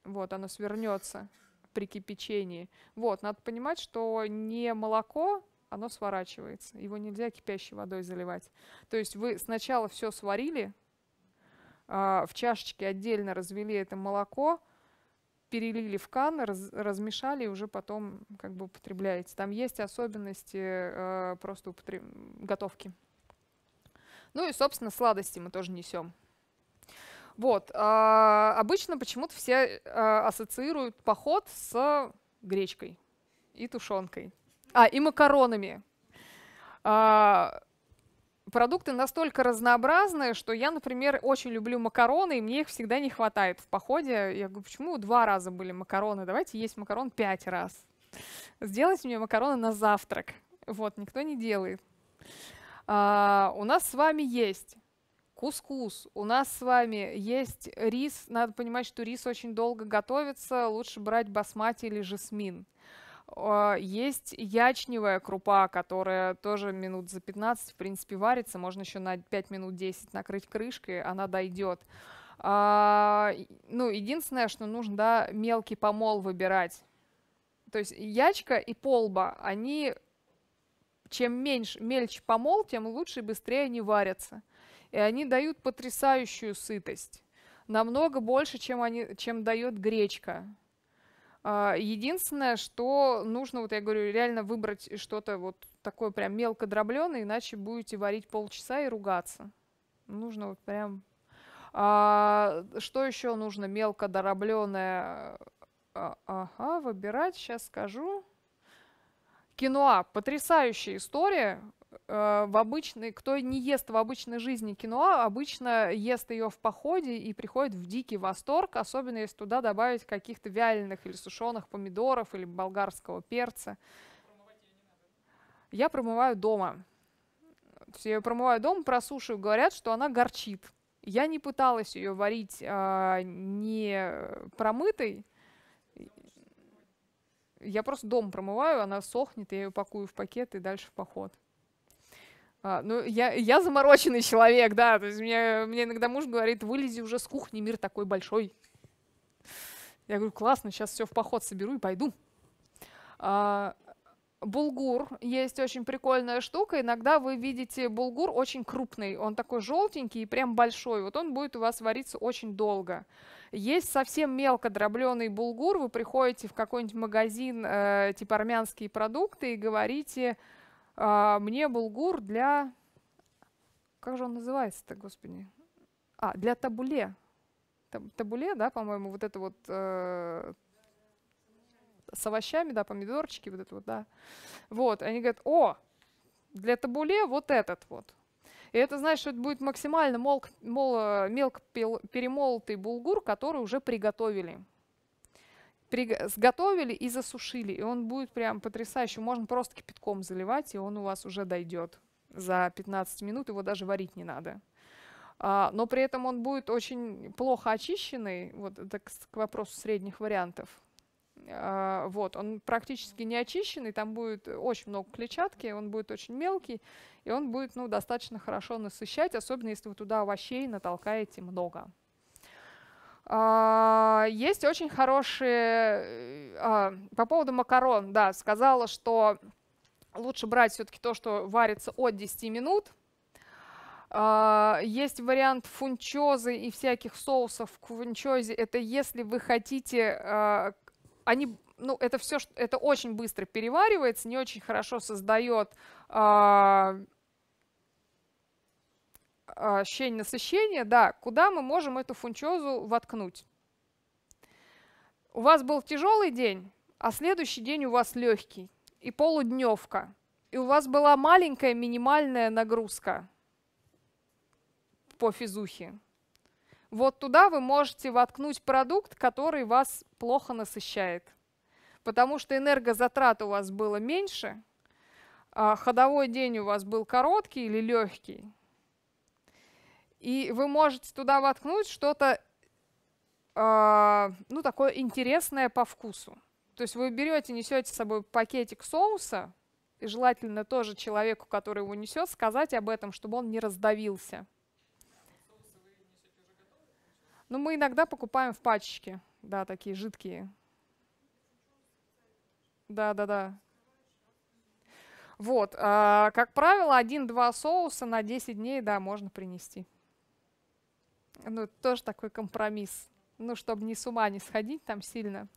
Вот, оно свернется при кипячении. Вот, надо понимать, что не молоко, оно сворачивается. Его нельзя кипящей водой заливать. То есть вы сначала все сварили, а, в чашечке отдельно развели это молоко, перелили в кан, раз, размешали и уже потом как бы употребляете. Там есть особенности э, просто употреб... готовки. Ну и, собственно, сладости мы тоже несем. Вот. А, обычно почему-то все а, ассоциируют поход с гречкой и тушенкой. А, и макаронами. А, продукты настолько разнообразные, что я, например, очень люблю макароны, и мне их всегда не хватает в походе. Я говорю, почему два раза были макароны? Давайте есть макарон пять раз. Сделайте мне макароны на завтрак. Вот, никто не делает. А, у нас с вами есть кускус, у нас с вами есть рис. Надо понимать, что рис очень долго готовится. Лучше брать басмати или жасмин. А, есть ячневая крупа, которая тоже минут за 15, в принципе, варится. Можно еще на 5 минут 10 накрыть крышкой, она дойдет. А, ну, единственное, что нужно, да, мелкий помол выбирать. То есть ячка и полба, они чем меньше, мельче помол, тем лучше и быстрее они варятся. И они дают потрясающую сытость. Намного больше, чем, они, чем дает гречка. А, единственное, что нужно, вот я говорю, реально выбрать что-то вот такое прям мелко дробленое, иначе будете варить полчаса и ругаться. Нужно вот прям... А, что еще нужно мелко дробленое? А, ага, выбирать, сейчас скажу. Киноа. Потрясающая история э, в обычной, кто не ест в обычной жизни кино, обычно ест ее в походе и приходит в дикий восторг, особенно если туда добавить каких-то вяленых или сушеных помидоров или болгарского перца. Я промываю дома. я ее промываю дома, просушиваю, говорят, что она горчит. Я не пыталась ее варить э, не промытой, я просто дом промываю, она сохнет, я ее пакую в пакет и дальше в поход. А, ну, я, я замороченный человек, да. То есть мне, мне иногда муж говорит, вылези уже с кухни, мир такой большой. Я говорю, классно, сейчас все в поход соберу и пойду. А, булгур есть очень прикольная штука. Иногда вы видите булгур очень крупный. Он такой желтенький и прям большой. Вот он будет у вас вариться очень долго. Есть совсем мелко дробленый булгур. Вы приходите в какой-нибудь магазин э, типа армянские продукты и говорите а, мне булгур для... Как же он называется-то, господи? А, для табуле. Табуле, да, по-моему, вот это вот э, с овощами, да, помидорчики, вот это вот, да. Вот, они говорят, о, для табуле вот этот вот. И это значит, что это будет максимально мол, мол, э, мелко перемолотый булгур, который уже приготовили сготовили и засушили. И он будет прям потрясающий. Можно просто кипятком заливать, и он у вас уже дойдет за 15 минут. Его даже варить не надо. А, но при этом он будет очень плохо очищенный. Вот это к, вопросу средних вариантов. А, вот, он практически не очищенный, там будет очень много клетчатки, он будет очень мелкий, и он будет ну, достаточно хорошо насыщать, особенно если вы туда овощей натолкаете много. А, есть очень хорошие... Э, а, по поводу макарон, да, сказала, что лучше брать все-таки то, что варится от 10 минут. А, есть вариант фунчозы и всяких соусов к фунчозе. Это если вы хотите... Они ну, это все, это очень быстро переваривается, не очень хорошо создает а, щень насыщения, да, куда мы можем эту фунчозу воткнуть. У вас был тяжелый день, а следующий день у вас легкий и полудневка. И у вас была маленькая минимальная нагрузка по физухе. Вот туда вы можете воткнуть продукт, который вас плохо насыщает. Потому что энергозатрат у вас было меньше, а, ходовой день у вас был короткий или легкий, и вы можете туда воткнуть что-то, э, ну, такое интересное по вкусу. То есть вы берете, несете с собой пакетик соуса, и желательно тоже человеку, который его несет, сказать об этом, чтобы он не раздавился. Ну, мы иногда покупаем в пачечке, да, такие жидкие. Да, да, да. Вот, э, как правило, 1-2 соуса на 10 дней, да, можно принести ну, тоже такой компромисс. Ну, чтобы не с ума не сходить там сильно.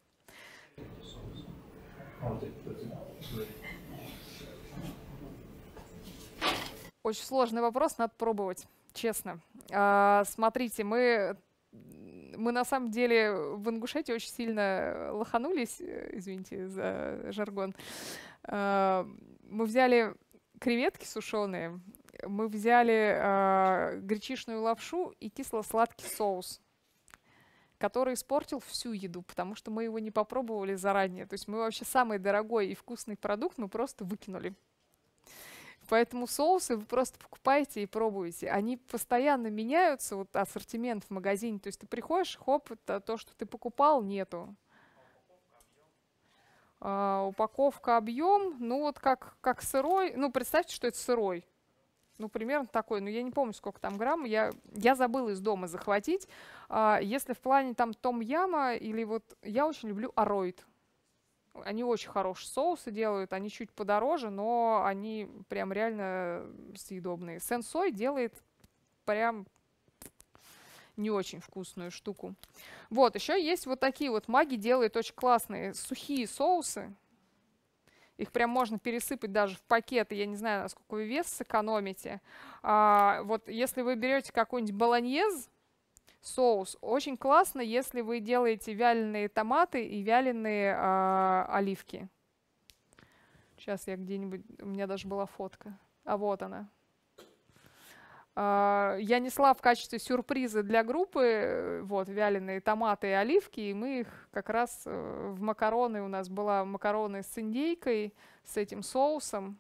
Очень сложный вопрос, надо пробовать, честно. А, смотрите, мы, мы на самом деле в Ингушетии очень сильно лоханулись, э, извините за жаргон. А, мы взяли креветки сушеные, мы взяли э, гречишную лапшу и кисло-сладкий соус, который испортил всю еду, потому что мы его не попробовали заранее. То есть мы вообще самый дорогой и вкусный продукт мы просто выкинули. Поэтому соусы вы просто покупаете и пробуете. Они постоянно меняются, вот ассортимент в магазине. То есть ты приходишь, хоп, это то, что ты покупал, нету. А, упаковка, объем, ну вот как, как сырой. Ну, представьте, что это сырой ну, примерно такой, но ну, я не помню, сколько там грамм, я, я забыла из дома захватить. А, если в плане там том-яма или вот, я очень люблю ароид. Они очень хорошие соусы делают, они чуть подороже, но они прям реально съедобные. Сенсой делает прям не очень вкусную штуку. Вот, еще есть вот такие вот маги делают очень классные сухие соусы. Их прям можно пересыпать даже в пакеты. Я не знаю, насколько вы вес сэкономите. А, вот если вы берете какой-нибудь баланьез, соус, очень классно, если вы делаете вяленые томаты и вяленые а, оливки. Сейчас я где-нибудь... У меня даже была фотка. А вот она. А, я несла в качестве сюрприза для группы э, вот вяленые томаты и оливки, и мы их как раз э, в макароны, у нас была макароны с индейкой, с этим соусом,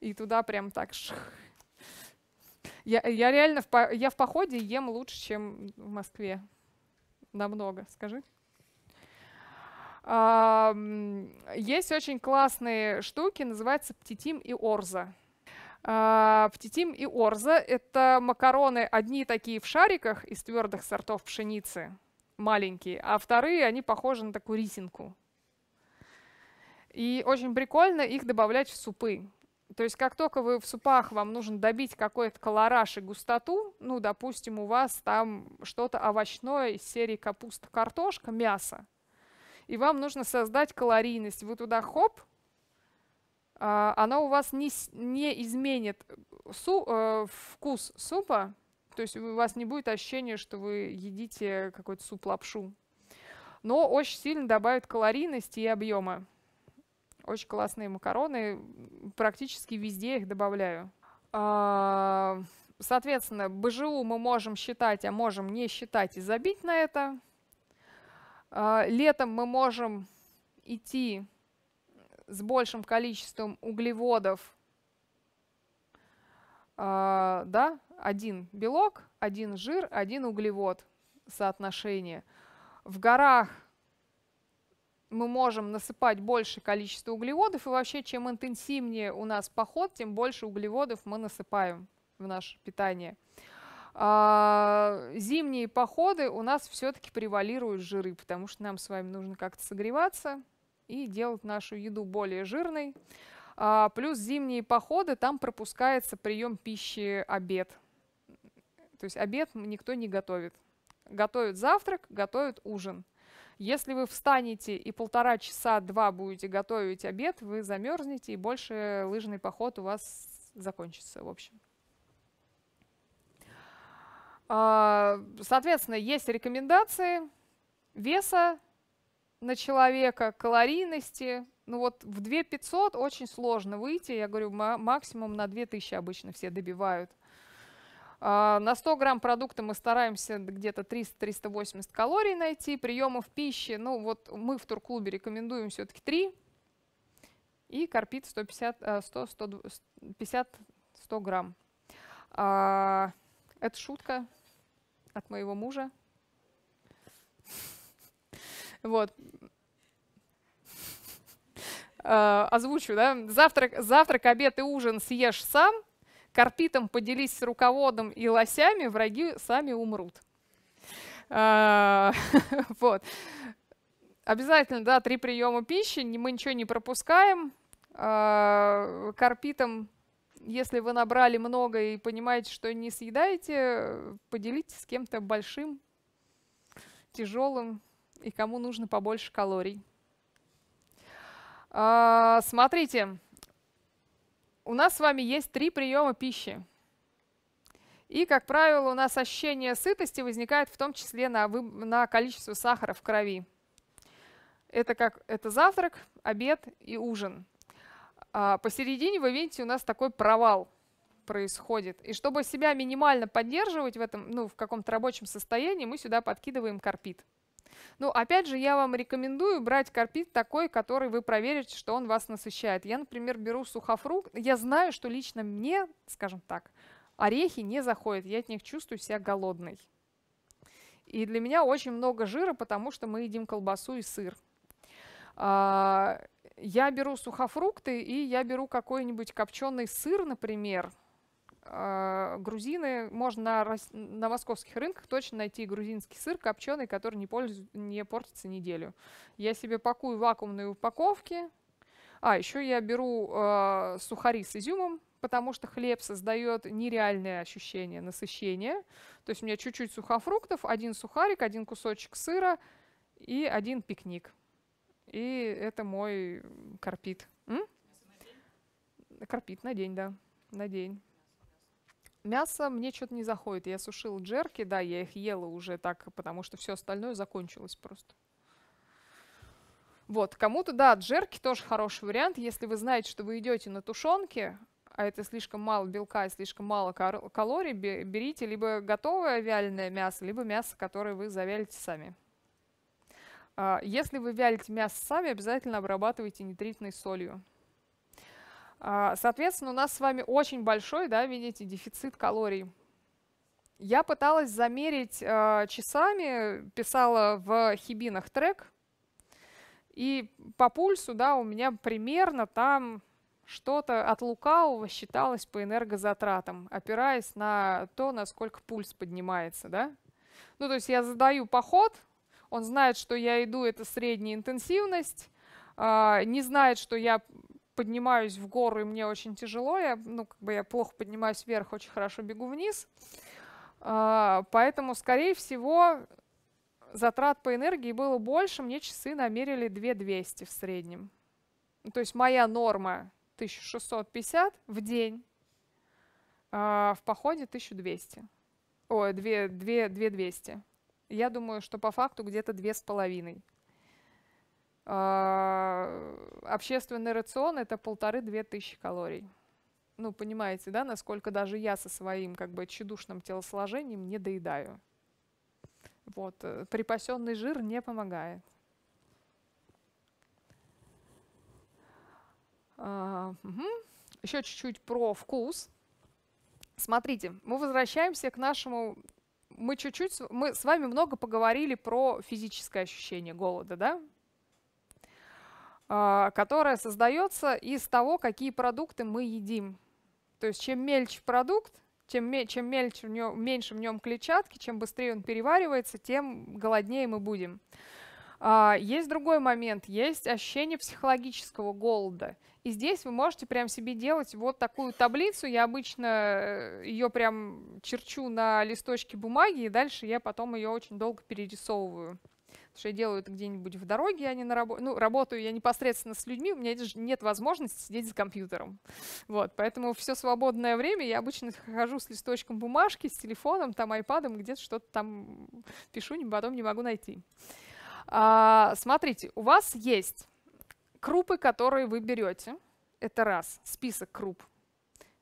и туда прям так шх. Я, я реально в, я в походе ем лучше, чем в Москве. Намного, скажи. есть очень классные штуки, называются птитим и орза. А, Птитим и орза – это макароны, одни такие в шариках из твердых сортов пшеницы, маленькие, а вторые, они похожи на такую рисинку. И очень прикольно их добавлять в супы. То есть как только вы в супах, вам нужно добить какой-то колораж и густоту, ну, допустим, у вас там что-то овощное из серии капуста, картошка, мясо, и вам нужно создать калорийность. Вы туда хоп, а, она у вас не, не изменит су, э, вкус супа, то есть у вас не будет ощущения, что вы едите какой-то суп-лапшу. Но очень сильно добавит калорийности и объема. Очень классные макароны, практически везде их добавляю. А, соответственно, БЖУ мы можем считать, а можем не считать и забить на это. А, летом мы можем идти с большим количеством углеводов, э, да, один белок, один жир, один углевод соотношение. В горах мы можем насыпать большее количество углеводов, и вообще чем интенсивнее у нас поход, тем больше углеводов мы насыпаем в наше питание. А, зимние походы у нас все-таки превалируют жиры, потому что нам с вами нужно как-то согреваться, и делать нашу еду более жирной. А, плюс зимние походы, там пропускается прием пищи обед. То есть обед никто не готовит. Готовят завтрак, готовят ужин. Если вы встанете и полтора часа-два будете готовить обед, вы замерзнете, и больше лыжный поход у вас закончится, в общем. А, соответственно, есть рекомендации веса на человека калорийности, ну вот в 2500 очень сложно выйти, я говорю, максимум на 2000 обычно все добивают. А, на 100 грамм продукта мы стараемся где-то 300-380 калорий найти, приемов пищи, ну вот мы в турклубе рекомендуем все-таки 3, и карпит 150, 100, 150 100 грамм. А, это шутка от моего мужа. Вот. Э, озвучу, да? Завтрак, завтрак, обед и ужин съешь сам, Карпитом поделись с руководом и лосями, враги сами умрут. Э, вот. Обязательно, да, три приема пищи, мы ничего не пропускаем. Э, Карпитом, если вы набрали много и понимаете, что не съедаете, поделитесь с кем-то большим, тяжелым, и кому нужно побольше калорий. А, смотрите, у нас с вами есть три приема пищи. И, как правило, у нас ощущение сытости возникает в том числе на, на количество сахара в крови. Это, как, это завтрак, обед и ужин. А посередине, вы видите, у нас такой провал происходит. И чтобы себя минимально поддерживать в этом, ну, в каком-то рабочем состоянии, мы сюда подкидываем карпит. Ну, опять же, я вам рекомендую брать карпит такой, который вы проверите, что он вас насыщает. Я, например, беру сухофрукт. Я знаю, что лично мне, скажем так, орехи не заходят. Я от них чувствую себя голодной. И для меня очень много жира, потому что мы едим колбасу и сыр. А, я беру сухофрукты и я беру какой-нибудь копченый сыр, например – а, грузины, можно на, на московских рынках точно найти грузинский сыр копченый, который не, польз... не портится неделю. Я себе пакую вакуумные упаковки. А, еще я беру э, сухари с изюмом, потому что хлеб создает нереальное ощущение насыщения. То есть у меня чуть-чуть сухофруктов, один сухарик, один кусочек сыра и один пикник. И это мой карпит. М? Карпит на день, да, на день мясо мне что-то не заходит. Я сушил джерки, да, я их ела уже так, потому что все остальное закончилось просто. Вот, кому-то, да, джерки тоже хороший вариант. Если вы знаете, что вы идете на тушенке, а это слишком мало белка и слишком мало калорий, берите либо готовое вяленое мясо, либо мясо, которое вы завялите сами. А, если вы вялите мясо сами, обязательно обрабатывайте нитритной солью. А, соответственно, у нас с вами очень большой, да, видите, дефицит калорий. Я пыталась замерить а, часами, писала в хибинах трек, и по пульсу, да, у меня примерно там что-то от лукавого считалось по энергозатратам, опираясь на то, насколько пульс поднимается, да. Ну, то есть я задаю поход, он знает, что я иду, это средняя интенсивность, а, не знает, что я поднимаюсь в гору, и мне очень тяжело. Я, ну, как бы я плохо поднимаюсь вверх, очень хорошо бегу вниз. А, поэтому, скорее всего, затрат по энергии было больше. Мне часы намерили 2200 в среднем. Ну, то есть моя норма 1650 в день, а, в походе 1200. Ой, 2200. Я думаю, что по факту где-то 2500. А, общественный рацион это полторы-две тысячи калорий. Ну, понимаете, да, насколько даже я со своим как бы тщедушным телосложением не доедаю. Вот, э, припасенный жир не помогает. угу. А, Еще чуть-чуть про вкус. Смотрите, мы возвращаемся к нашему... Мы чуть-чуть, мы с вами много поговорили про физическое ощущение голода, да? А, которая создается из того, какие продукты мы едим. То есть чем мельче продукт, чем, чем мельче в нем, меньше в нем клетчатки, чем быстрее он переваривается, тем голоднее мы будем. А, есть другой момент, есть ощущение психологического голода. И здесь вы можете прям себе делать вот такую таблицу. Я обычно э, ее прям черчу на листочке бумаги, и дальше я потом ее очень долго перерисовываю. Потому что я делаю это где-нибудь в дороге, а не на работе. Ну, работаю я непосредственно с людьми, у меня нет возможности сидеть за компьютером. Вот, поэтому все свободное время я обычно хожу с листочком бумажки, с телефоном, там, айпадом, где-то что-то там пишу, потом не могу найти. А, смотрите, у вас есть крупы, которые вы берете. Это раз, список круп.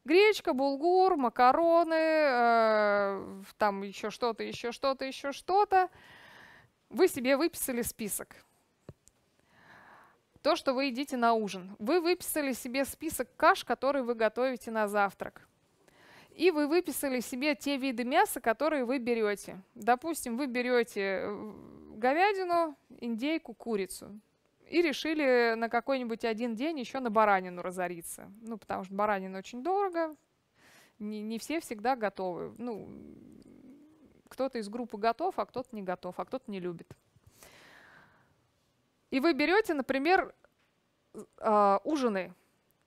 Гречка, булгур, макароны, э, там еще что-то, еще что-то, еще что-то. Вы себе выписали список. То, что вы едите на ужин. Вы выписали себе список каш, которые вы готовите на завтрак. И вы выписали себе те виды мяса, которые вы берете. Допустим, вы берете э, говядину, индейку, курицу. И решили на какой-нибудь один день еще на баранину разориться. Ну, потому что баранина очень дорого, не, не все всегда готовы. Ну, кто-то из группы готов, а кто-то не готов, а кто-то не любит. И вы берете, например, э, ужины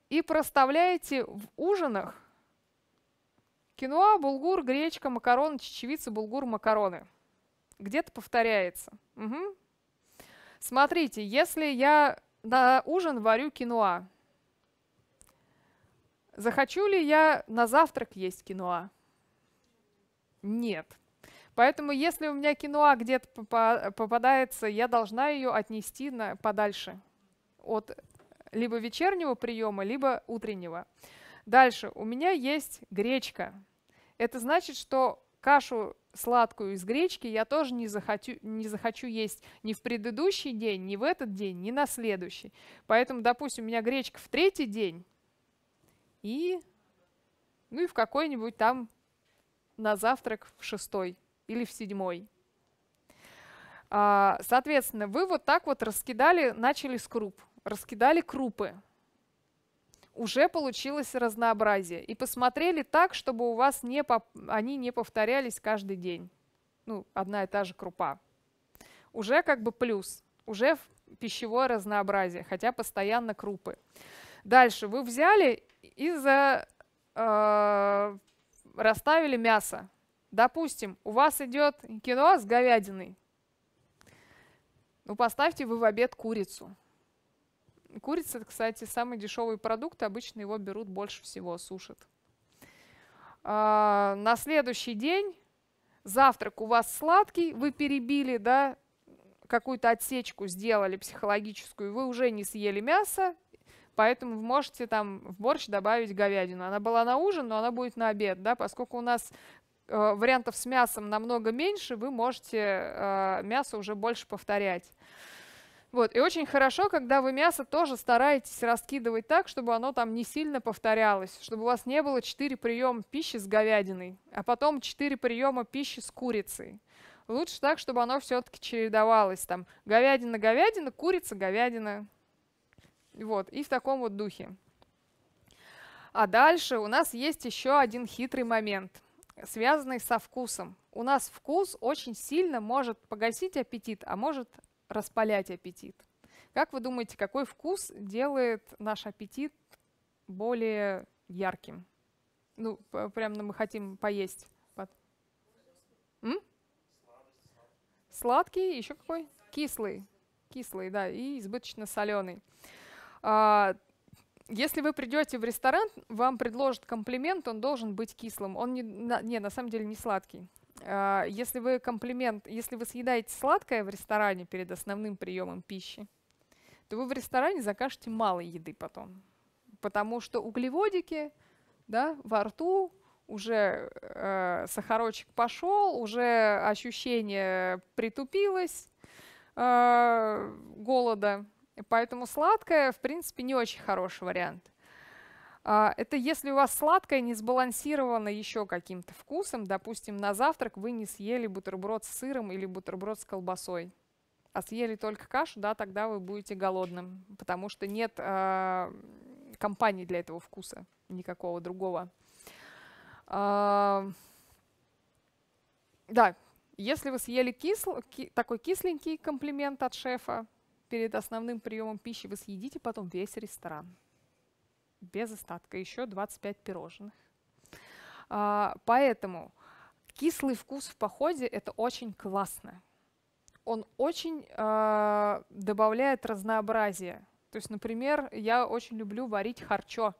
и проставляете в ужинах киноа, булгур, гречка, макароны, чечевица, булгур, макароны. Где-то повторяется. Угу. Смотрите, если я на ужин варю киноа, захочу ли я на завтрак есть киноа? Нет. Поэтому если у меня киноа где-то попадается, я должна ее отнести на, подальше от либо вечернего приема, либо утреннего. Дальше. У меня есть гречка. Это значит, что кашу сладкую из гречки я тоже не захочу, не захочу есть ни в предыдущий день, ни в этот день, ни на следующий. Поэтому, допустим, у меня гречка в третий день и, ну и в какой-нибудь там на завтрак в шестой или в седьмой. А, соответственно, вы вот так вот раскидали, начали с круп, раскидали крупы. Уже получилось разнообразие. И посмотрели так, чтобы у вас не поп- они не повторялись каждый день. Ну, одна и та же крупа. Уже как бы плюс, уже пищевое разнообразие, хотя постоянно крупы. Дальше вы взяли и за, э, расставили мясо Допустим, у вас идет кино с говядиной. Ну, поставьте вы в обед курицу. Курица, кстати, самый дешевый продукт, обычно его берут больше всего, сушат. А, на следующий день завтрак у вас сладкий, вы перебили, да, какую-то отсечку сделали психологическую, вы уже не съели мясо, поэтому вы можете там в борщ добавить говядину. Она была на ужин, но она будет на обед, да, поскольку у нас Э, вариантов с мясом намного меньше, вы можете э, мясо уже больше повторять. Вот. И очень хорошо, когда вы мясо тоже стараетесь раскидывать так, чтобы оно там не сильно повторялось, чтобы у вас не было 4 приема пищи с говядиной, а потом 4 приема пищи с курицей. Лучше так, чтобы оно все-таки чередовалось. Там говядина, говядина, курица, говядина. Вот. И в таком вот духе. А дальше у нас есть еще один хитрый момент связанный со вкусом. У нас вкус очень сильно может погасить аппетит, а может распалять аппетит. Как вы думаете, какой вкус делает наш аппетит более ярким? Ну, прям ну, мы хотим поесть. М? Сладкий, еще какой? Кислый. Кислый, да, и избыточно соленый. А, если вы придете в ресторан, вам предложат комплимент, он должен быть кислым. Он не, на, не, на самом деле не сладкий. А, если вы комплимент, если вы съедаете сладкое в ресторане перед основным приемом пищи, то вы в ресторане закажете мало еды потом. Потому что углеводики да, во рту, уже э, сахарочек пошел, уже ощущение притупилось э, голода. Поэтому сладкое, в принципе, не очень хороший вариант. А, это если у вас сладкое не сбалансировано еще каким-то вкусом, допустим, на завтрак вы не съели бутерброд с сыром или бутерброд с колбасой, а съели только кашу, да, тогда вы будете голодным, потому что нет э, компании для этого вкуса, никакого другого. Э, да, если вы съели кисл, ки, такой кисленький комплимент от шефа, перед основным приемом пищи вы съедите потом весь ресторан. Без остатка. Еще 25 пирожных. А, поэтому кислый вкус в походе это очень классно. Он очень э, добавляет разнообразие. То есть, например, я очень люблю варить харчо.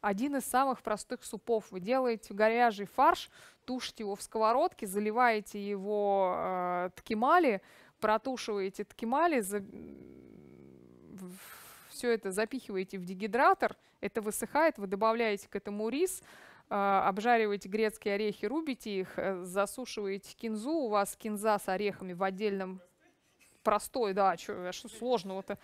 Один из самых простых супов. Вы делаете горяжий фарш, тушите его в сковородке, заливаете его э, ткемали, протушиваете ткемали, за... все это запихиваете в дегидратор, это высыхает, вы добавляете к этому рис, а, обжариваете грецкие орехи, рубите их, э, засушиваете кинзу, у вас кинза с орехами в отдельном простой, да, что, а что сложного-то?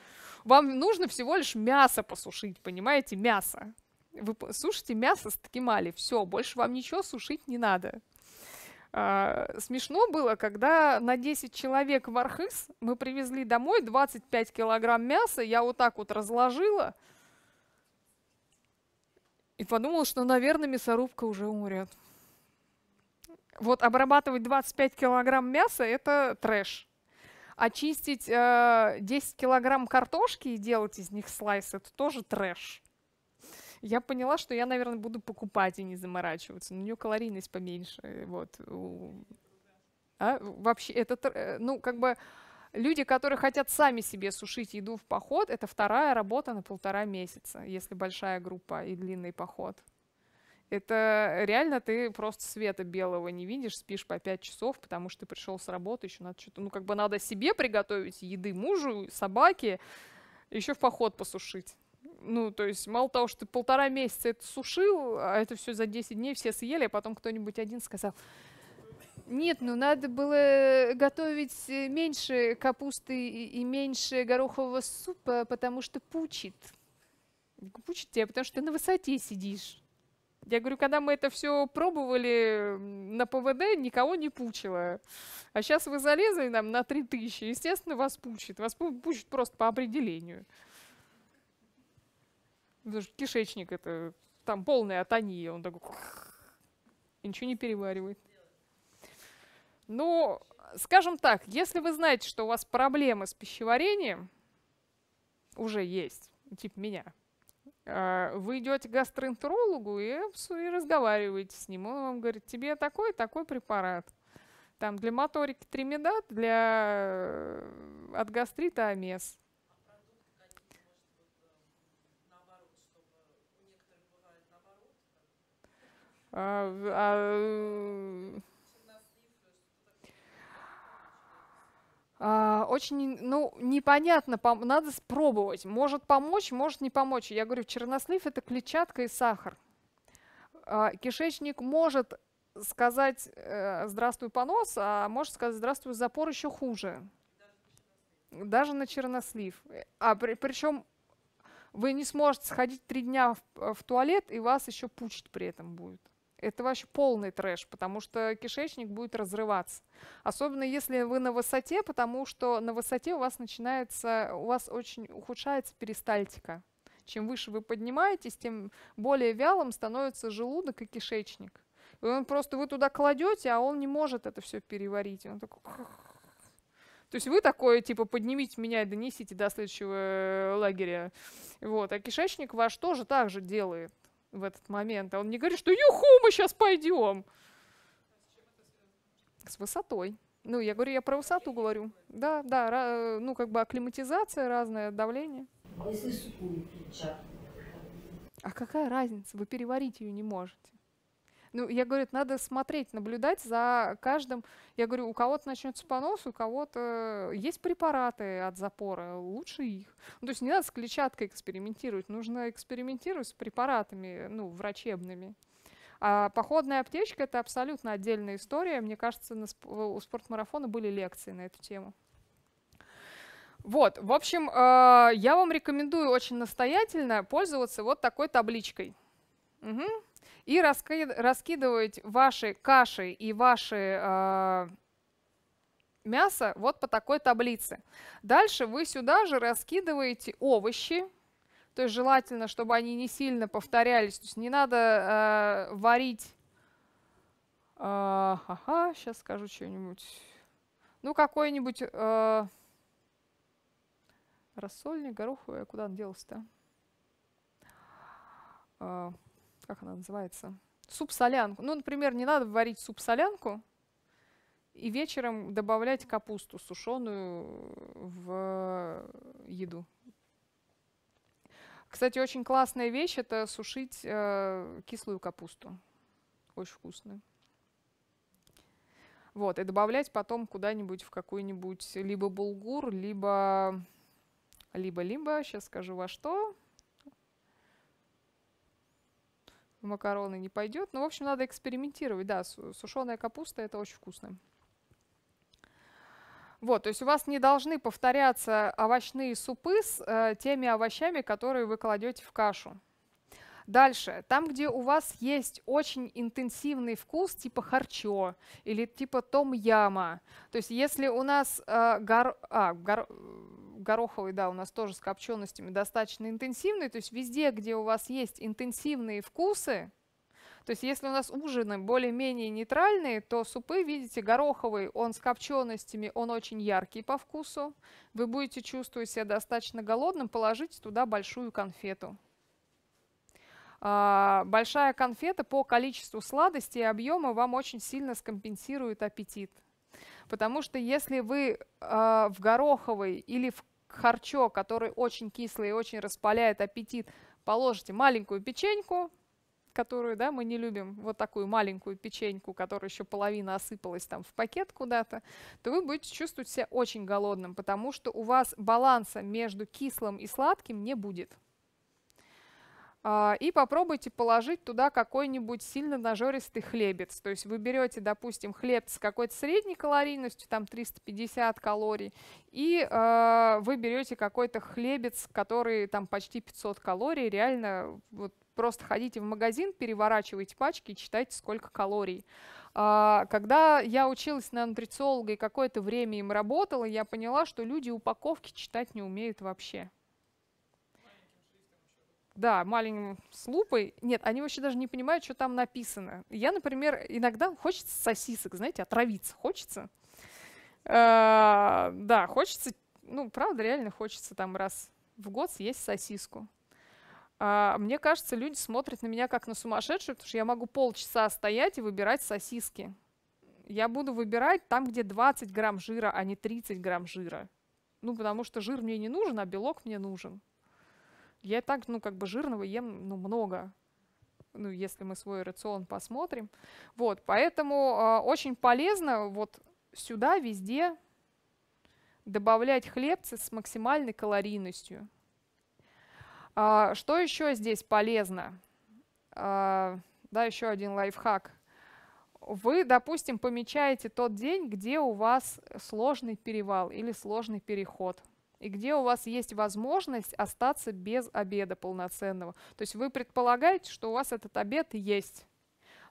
Вам нужно всего лишь мясо посушить, понимаете, мясо. Вы сушите мясо с такимали, все, больше вам ничего сушить не надо. А, смешно было, когда на 10 человек в Архыз мы привезли домой 25 килограмм мяса, я вот так вот разложила и подумала, что, наверное, мясорубка уже умрет. Вот обрабатывать 25 килограмм мяса – это трэш. Очистить а э, 10 килограмм картошки и делать из них слайс – это тоже трэш я поняла, что я, наверное, буду покупать и не заморачиваться. У нее калорийность поменьше. Вот. А, вообще, это, э, ну, как бы, люди, которые хотят сами себе сушить еду в поход, это вторая работа на полтора месяца, если большая группа и длинный поход. Это реально ты просто света белого не видишь, спишь по 5 часов, потому что ты пришел с работы, еще надо что-то, ну как бы надо себе приготовить еды мужу, собаке, еще в поход посушить. Ну, то есть, мало того, что ты полтора месяца это сушил, а это все за 10 дней все съели, а потом кто-нибудь один сказал, нет, ну надо было готовить э, меньше капусты и меньше горохового супа, потому что пучит. Пучит тебя, потому что ты на высоте сидишь. Я говорю, когда мы это все пробовали на ПВД, никого не пучило. А сейчас вы залезли нам на 3000, естественно, вас пучит. Вас пучит просто по определению кишечник это там полная атония, он такой и ничего не переваривает. Ну, скажем так, если вы знаете, что у вас проблемы с пищеварением, уже есть, типа меня, э, вы идете к гастроэнтерологу и, и разговариваете с ним. Он вам говорит, тебе такой такой препарат. Там для моторики тримедат, для э, от гастрита амес. А, а, а, очень, ну, непонятно, надо спробовать. Может помочь, может не помочь. Я говорю, чернослив – это клетчатка и сахар. Кишечник может сказать э, «здравствуй, понос», а может сказать «здравствуй, запор» еще хуже. Даже на чернослив. Э, а при, причем вы не сможете сходить три дня в, э, в туалет, и вас еще пучить при этом будет. Это вообще полный трэш, потому что кишечник будет разрываться. Особенно если вы на высоте, потому что на высоте у вас начинается, у вас очень ухудшается перистальтика. Чем выше вы поднимаетесь, тем более вялым становится желудок и кишечник. И он просто вы туда кладете, а он не может это все переварить. Он такой... То есть вы такое, типа, поднимите меня и донесите до следующего э, лагеря. Вот. А кишечник ваш тоже так же делает в этот момент. А он не говорит, что юху, мы сейчас пойдем. С высотой. Ну, я говорю, я про высоту говорю. Да, да, ну, как бы акклиматизация, разное давление. А А какая разница? Вы переварить ее не можете. Ну, я говорю, надо смотреть, наблюдать за каждым. Я говорю, у кого-то начнется понос, у кого-то есть препараты от запора, лучше их. Ну, то есть не надо с клетчаткой экспериментировать, нужно экспериментировать с препаратами, ну, врачебными. А походная аптечка – это абсолютно отдельная история. Мне кажется, на сп- у спортмарафона были лекции на эту тему. Вот, в общем, э- я вам рекомендую очень настоятельно пользоваться вот такой табличкой. Угу и раски, раскидывать ваши каши и ваши э, мясо вот по такой таблице. Дальше вы сюда же раскидываете овощи, то есть желательно, чтобы они не сильно повторялись, то есть не надо э, варить, э, ага, сейчас скажу что-нибудь, ну какой-нибудь э, рассольник, гороховый, куда он делся-то? как она называется, суп-солянку. Ну, например, не надо варить суп-солянку и вечером добавлять капусту сушеную в еду. Кстати, очень классная вещь – это сушить э, кислую капусту. Очень вкусную. Вот, и добавлять потом куда-нибудь в какую нибудь либо булгур, либо... Либо-либо, сейчас скажу во что. макароны не пойдет. Но, ну, в общем, надо экспериментировать. Да, сушеная капуста это очень вкусно. Вот, то есть у вас не должны повторяться овощные супы с э, теми овощами, которые вы кладете в кашу. Дальше, там, где у вас есть очень интенсивный вкус, типа харчо или типа том-яма, то есть если у нас э, гор... А, гор гороховый, да, у нас тоже с копченостями достаточно интенсивный, то есть везде, где у вас есть интенсивные вкусы, то есть если у нас ужины более-менее нейтральные, то супы, видите, гороховый, он с копченостями, он очень яркий по вкусу. Вы будете чувствовать себя достаточно голодным, положите туда большую конфету. А, большая конфета по количеству сладости и объема вам очень сильно скомпенсирует аппетит. Потому что если вы э, в гороховой или в харчо, который очень кислый и очень распаляет аппетит, положите маленькую печеньку, которую, да, мы не любим, вот такую маленькую печеньку, которая еще половина осыпалась там в пакет куда-то, то вы будете чувствовать себя очень голодным, потому что у вас баланса между кислым и сладким не будет. А, и попробуйте положить туда какой-нибудь сильно нажористый хлебец. То есть вы берете, допустим, хлеб с какой-то средней калорийностью, там 350 калорий, и э, вы берете какой-то хлебец, который там почти 500 калорий, реально вот просто ходите в магазин, переворачивайте пачки и читайте, сколько калорий. А, когда я училась на нутрициолога и какое-то время им работала, я поняла, что люди упаковки читать не умеют вообще. Да, маленьким с лупой. Нет, они вообще даже не понимают, что там написано. Я, например, иногда хочется сосисок, знаете, отравиться хочется. А, да, хочется, ну, правда, реально хочется там раз в год съесть сосиску. А, мне кажется, люди смотрят на меня как на сумасшедшую, потому что я могу полчаса стоять и выбирать сосиски. Я буду выбирать там, где 20 грамм жира, а не 30 грамм жира. Ну, потому что жир мне не нужен, а белок мне нужен. Я так, ну, как бы жирного ем, ну, много, ну, если мы свой рацион посмотрим. Вот, поэтому э, очень полезно вот сюда везде добавлять хлебцы с максимальной калорийностью. А, что еще здесь полезно? А, да, еще один лайфхак. Вы, допустим, помечаете тот день, где у вас сложный перевал или сложный переход – и где у вас есть возможность остаться без обеда полноценного. То есть вы предполагаете, что у вас этот обед есть,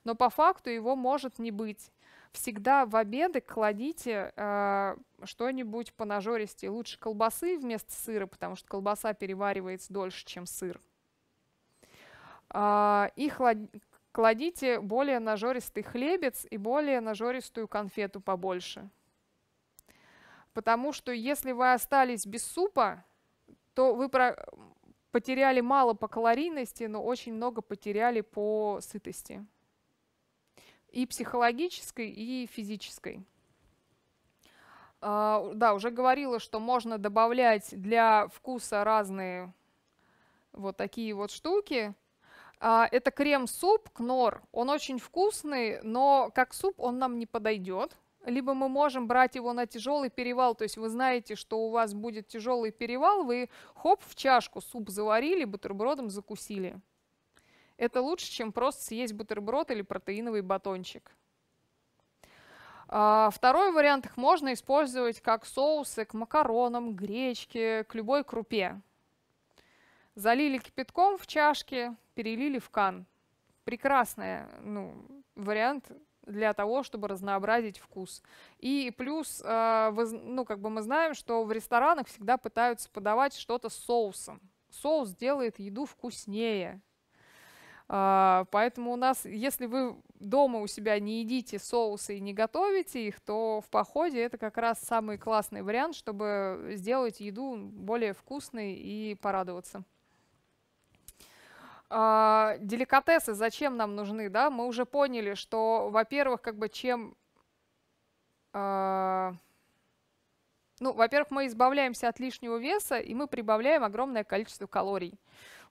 но по факту его может не быть. Всегда в обеды кладите э, что-нибудь по лучше колбасы вместо сыра, потому что колбаса переваривается дольше, чем сыр. Э, и хлад... кладите более нажористый хлебец и более нажористую конфету побольше. Потому что если вы остались без супа, то вы про... потеряли мало по калорийности, но очень много потеряли по сытости. И психологической, и физической. Uh, да, уже говорила, что можно добавлять для вкуса разные вот такие вот штуки. Uh, это крем-суп Кнор. Он очень вкусный, но как суп он нам не подойдет либо мы можем брать его на тяжелый перевал, то есть вы знаете, что у вас будет тяжелый перевал, вы хоп, в чашку суп заварили, бутербродом закусили. Это лучше, чем просто съесть бутерброд или протеиновый батончик. А, второй вариант их можно использовать как соусы к макаронам, гречке, к любой крупе. Залили кипятком в чашке, перелили в кан. Прекрасный ну, вариант для того, чтобы разнообразить вкус. И плюс, а, ну, как бы мы знаем, что в ресторанах всегда пытаются подавать что-то с соусом. Соус делает еду вкуснее. А, поэтому у нас, если вы дома у себя не едите соусы и не готовите их, то в походе это как раз самый классный вариант, чтобы сделать еду более вкусной и порадоваться э, деликатесы зачем нам нужны, да? Мы уже поняли, что, во-первых, как бы чем... Э, ну, во-первых, мы избавляемся от лишнего веса, и мы прибавляем огромное количество калорий,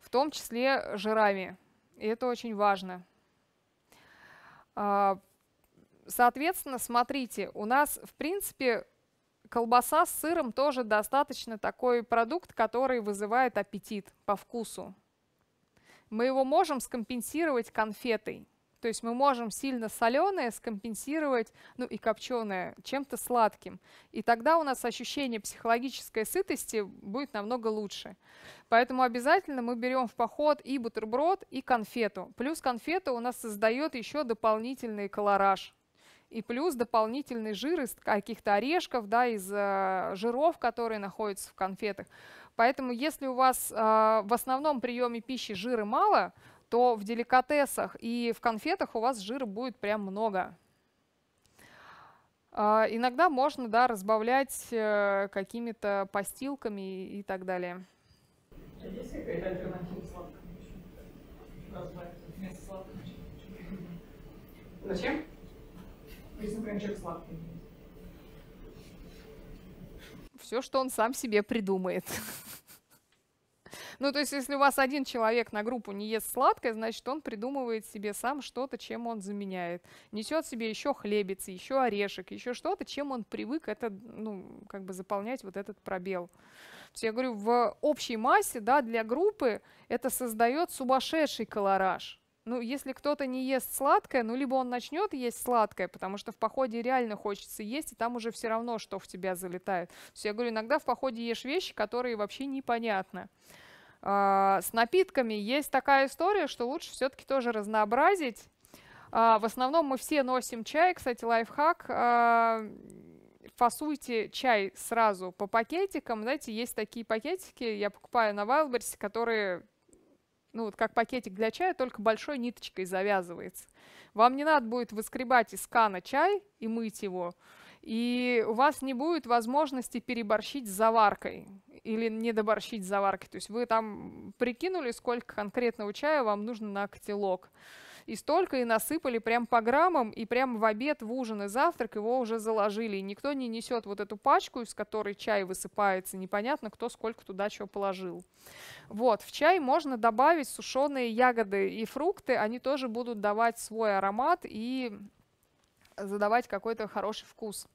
в том числе жирами. И это очень важно. А, соответственно, смотрите, у нас, в принципе, колбаса с сыром тоже достаточно такой продукт, который вызывает аппетит по вкусу мы его можем скомпенсировать конфетой. То есть мы можем сильно соленое скомпенсировать, ну и копченое, чем-то сладким. И тогда у нас ощущение психологической сытости будет намного лучше. Поэтому обязательно мы берем в поход и бутерброд, и конфету. Плюс конфета у нас создает еще дополнительный колораж и плюс дополнительный жир из каких-то орешков, да, из э, жиров, которые находятся в конфетах. Поэтому если у вас э, в основном приеме пищи жира мало, то в деликатесах и в конфетах у вас жира будет прям много. Э, иногда можно да, разбавлять э, какими-то постилками и, и так далее. А есть какая Зачем? Если, например, человек сладкий Все, что он сам себе придумает. Ну, то есть, если у вас один человек на группу не ест сладкое, значит, он придумывает себе сам что-то, чем он заменяет. Несет себе еще хлебец, еще орешек, еще что-то, чем он привык это, ну, как бы заполнять вот этот пробел. То есть, я говорю, в общей массе, да, для группы это создает сумасшедший колораж ну, если кто-то не ест сладкое, ну, либо он начнет есть сладкое, потому что в походе реально хочется есть, и там уже все равно, что в тебя залетает. То есть я говорю, иногда в походе ешь вещи, которые вообще непонятно. А, с напитками есть такая история, что лучше все-таки тоже разнообразить. А, в основном мы все носим чай, кстати, лайфхак. А, фасуйте чай сразу по пакетикам. Знаете, есть такие пакетики, я покупаю на Wildberries, которые ну вот как пакетик для чая, только большой ниточкой завязывается. Вам не надо будет выскребать из кана чай и мыть его, и у вас не будет возможности переборщить с заваркой или не доборщить с заваркой. То есть вы там прикинули, сколько конкретного чая вам нужно на котелок и столько, и насыпали прям по граммам, и прям в обед, в ужин и завтрак его уже заложили. И никто не несет вот эту пачку, из которой чай высыпается, непонятно, кто сколько туда чего положил. Вот, в чай можно добавить сушеные ягоды и фрукты, они тоже будут давать свой аромат и задавать какой-то хороший вкус.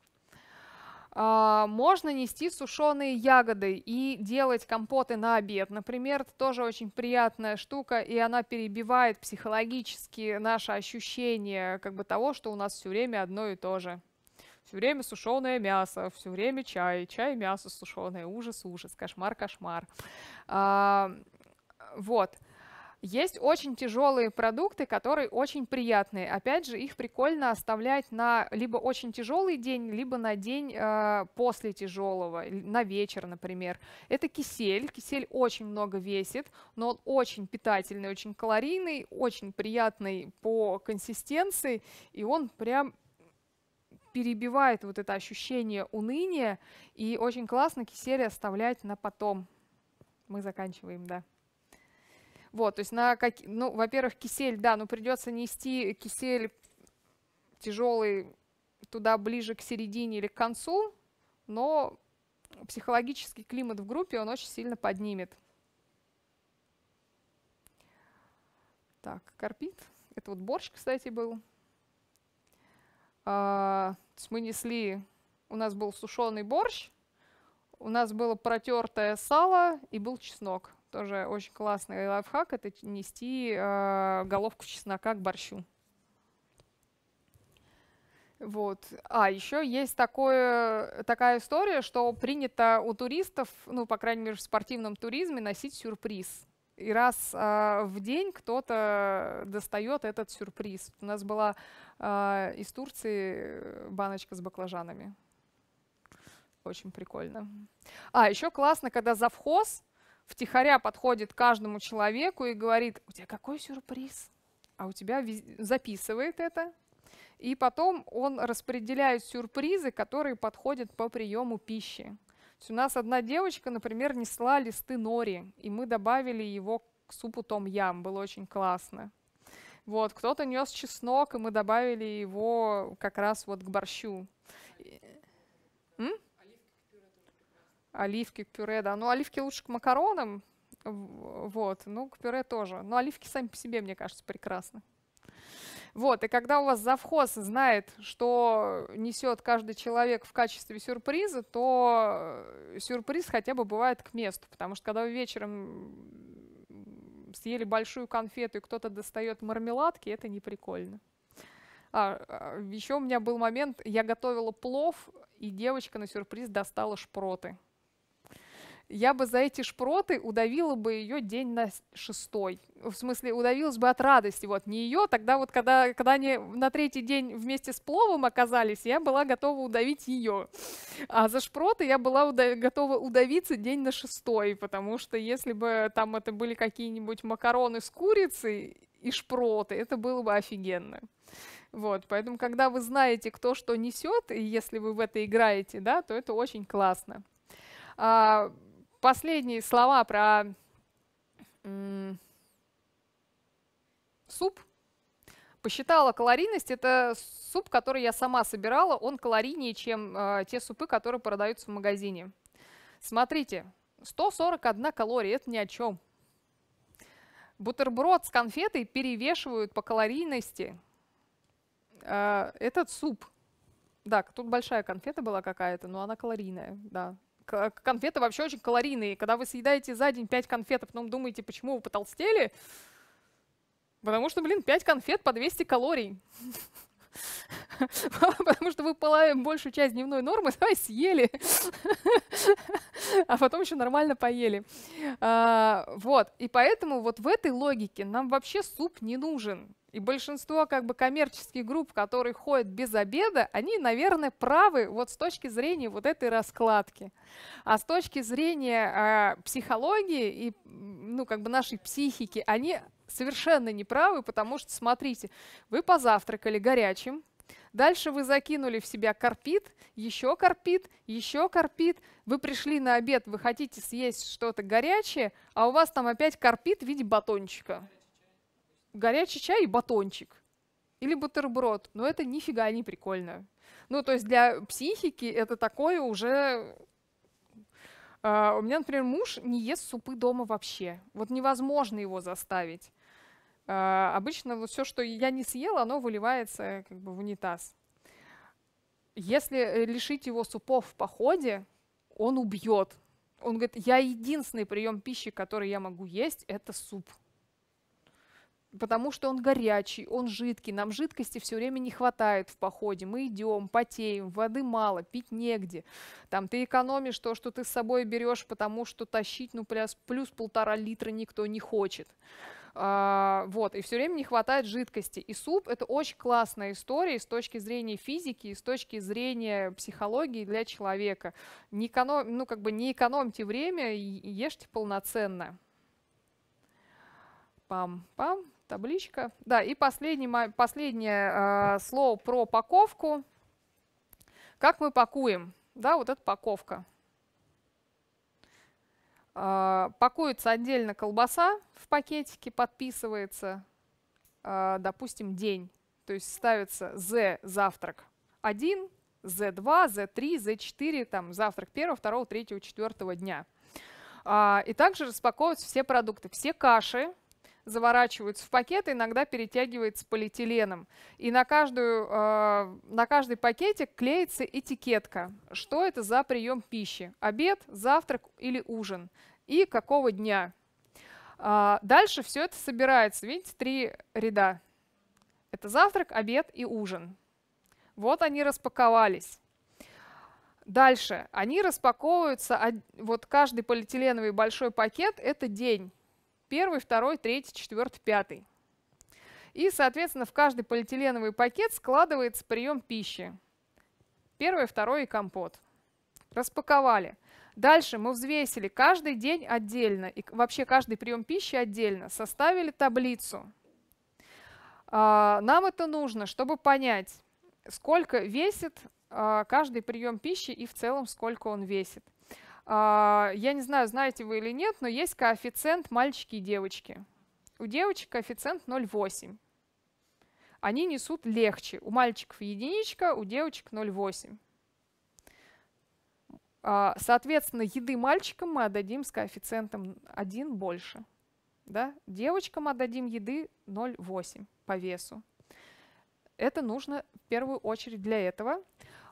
А, можно нести сушеные ягоды и делать компоты на обед. Например, это тоже очень приятная штука, и она перебивает психологически наше ощущение как бы того, что у нас все время одно и то же. Все время сушеное мясо, все время чай, чай, мясо сушеное, ужас, ужас, кошмар, кошмар. А, вот. Есть очень тяжелые продукты, которые очень приятные. Опять же, их прикольно оставлять на либо очень тяжелый день, либо на день э, после тяжелого, на вечер, например. Это кисель. Кисель очень много весит, но он очень питательный, очень калорийный, очень приятный по консистенции, и он прям перебивает вот это ощущение уныния, и очень классно кисель оставлять на потом. Мы заканчиваем, да. Вот, то есть на как... ну, во-первых, кисель, да, ну придется нести кисель тяжелый туда ближе к середине или к концу, но психологический климат в группе он очень сильно поднимет. Так, карпит. Это вот борщ, кстати, был. А, то есть мы несли, у нас был сушеный борщ, у нас было протертое сало и был чеснок. Тоже очень классный лайфхак — это нести э, головку чеснока к борщу. Вот. А еще есть такое, такая история, что принято у туристов, ну, по крайней мере, в спортивном туризме носить сюрприз. И раз э, в день кто-то достает этот сюрприз. У нас была э, из Турции баночка с баклажанами. Очень прикольно. А, еще классно, когда завхоз втихаря подходит к каждому человеку и говорит, у тебя какой сюрприз? А у тебя записывает это. И потом он распределяет сюрпризы, которые подходят по приему пищи. То есть у нас одна девочка, например, несла листы нори, и мы добавили его к супу том-ям, было очень классно. Вот, кто-то нес чеснок, и мы добавили его как раз вот к борщу. М? оливки к пюре, да. Ну, оливки лучше к макаронам, вот, ну, к пюре тоже. Но оливки сами по себе, мне кажется, прекрасны. Вот, и когда у вас завхоз знает, что несет каждый человек в качестве сюрприза, то э, сюрприз хотя бы бывает к месту, потому что когда вы вечером съели большую конфету, и кто-то достает мармеладки, это не прикольно. А, а, еще у меня был момент, я готовила плов, и девочка на сюрприз достала шпроты я бы за эти шпроты удавила бы ее день на шестой. В смысле, удавилась бы от радости. Вот не ее, тогда вот когда, когда они на третий день вместе с пловом оказались, я была готова удавить ее. А за шпроты я была удав... готова удавиться день на шестой, потому что если бы там это были какие-нибудь макароны с курицей и шпроты, это было бы офигенно. Вот, поэтому, когда вы знаете, кто что несет, и если вы в это играете, да, то это очень классно. А последние слова про суп. Посчитала калорийность. Это суп, который я сама собирала. Он калорийнее, чем э, те супы, которые продаются в магазине. Смотрите, 141 калория, это ни о чем. Бутерброд с конфетой перевешивают по калорийности э, этот суп. Да, тут большая конфета была какая-то, но она калорийная, да, конфеты вообще очень калорийные. Когда вы съедаете за день 5 конфет, а потом думаете, почему вы потолстели, потому что, блин, 5 конфет по 200 калорий. Потому что вы половим большую часть дневной нормы давай съели, а потом еще нормально поели. А, вот, и поэтому вот в этой логике нам вообще суп не нужен. И большинство как бы коммерческих групп, которые ходят без обеда, они, наверное, правы вот с точки зрения вот этой раскладки. А с точки зрения э, психологии и ну как бы нашей психики, они совершенно неправы, потому что смотрите, вы позавтракали горячим, Дальше вы закинули в себя карпит, еще карпит, еще карпит. Вы пришли на обед, вы хотите съесть что-то горячее, а у вас там опять карпит в виде батончика горячий чай и батончик. Или бутерброд. Но это нифига не прикольно. Ну, то есть для психики это такое уже... Uh, у меня, например, муж не ест супы дома вообще. Вот невозможно его заставить. Uh, обычно вот все, что я не съела, оно выливается как бы в унитаз. Если э, лишить его супов в походе, он убьет. Он говорит, я единственный прием пищи, который я могу есть, это суп потому что он горячий, он жидкий, нам жидкости все время не хватает в походе, мы идем, потеем, воды мало, пить негде, там ты экономишь то, что ты с собой берешь, потому что тащить, ну, плюс, плюс полтора литра никто не хочет. А, вот, и все время не хватает жидкости. И суп это очень классная история с точки зрения физики, и с точки зрения психологии для человека. Не эконом, ну, как бы не экономьте время ешьте полноценно. Пам-пам табличка. Да, и последнее последнее а, э, слово про упаковку. Как мы пакуем? Да, вот эта упаковка. Э, пакуется отдельно колбаса в пакетике, подписывается, э, допустим, день. То есть ставится Z завтрак 1, Z2, Z3, Z4, там завтрак 1, 2, 3, 4 дня. А, и также распаковываются все продукты, все каши, заворачиваются в пакеты, иногда перетягивается полиэтиленом. И на, каждую, э, на каждый пакетик клеится этикетка, что это за прием пищи, обед, завтрак или ужин, и какого дня. Э, дальше все это собирается, видите, три ряда. Это завтрак, обед и ужин. Вот они распаковались. Дальше. Они распаковываются, вот каждый полиэтиленовый большой пакет – это день первый, второй, третий, четвертый, пятый. И, соответственно, в каждый полиэтиленовый пакет складывается прием пищи. Первый, второй и компот. Распаковали. Дальше мы взвесили каждый день отдельно и вообще каждый прием пищи отдельно. Составили таблицу. А, нам это нужно, чтобы понять, сколько весит а, каждый прием пищи и в целом сколько он весит. А, я не знаю, знаете вы или нет, но есть коэффициент мальчики и девочки. У девочек коэффициент 0,8. Они несут легче. У мальчиков единичка, у девочек 0,8. А, соответственно, еды мальчикам мы отдадим с коэффициентом 1 больше. Да? Девочкам отдадим еды 0,8 по весу. Это нужно в первую очередь для этого.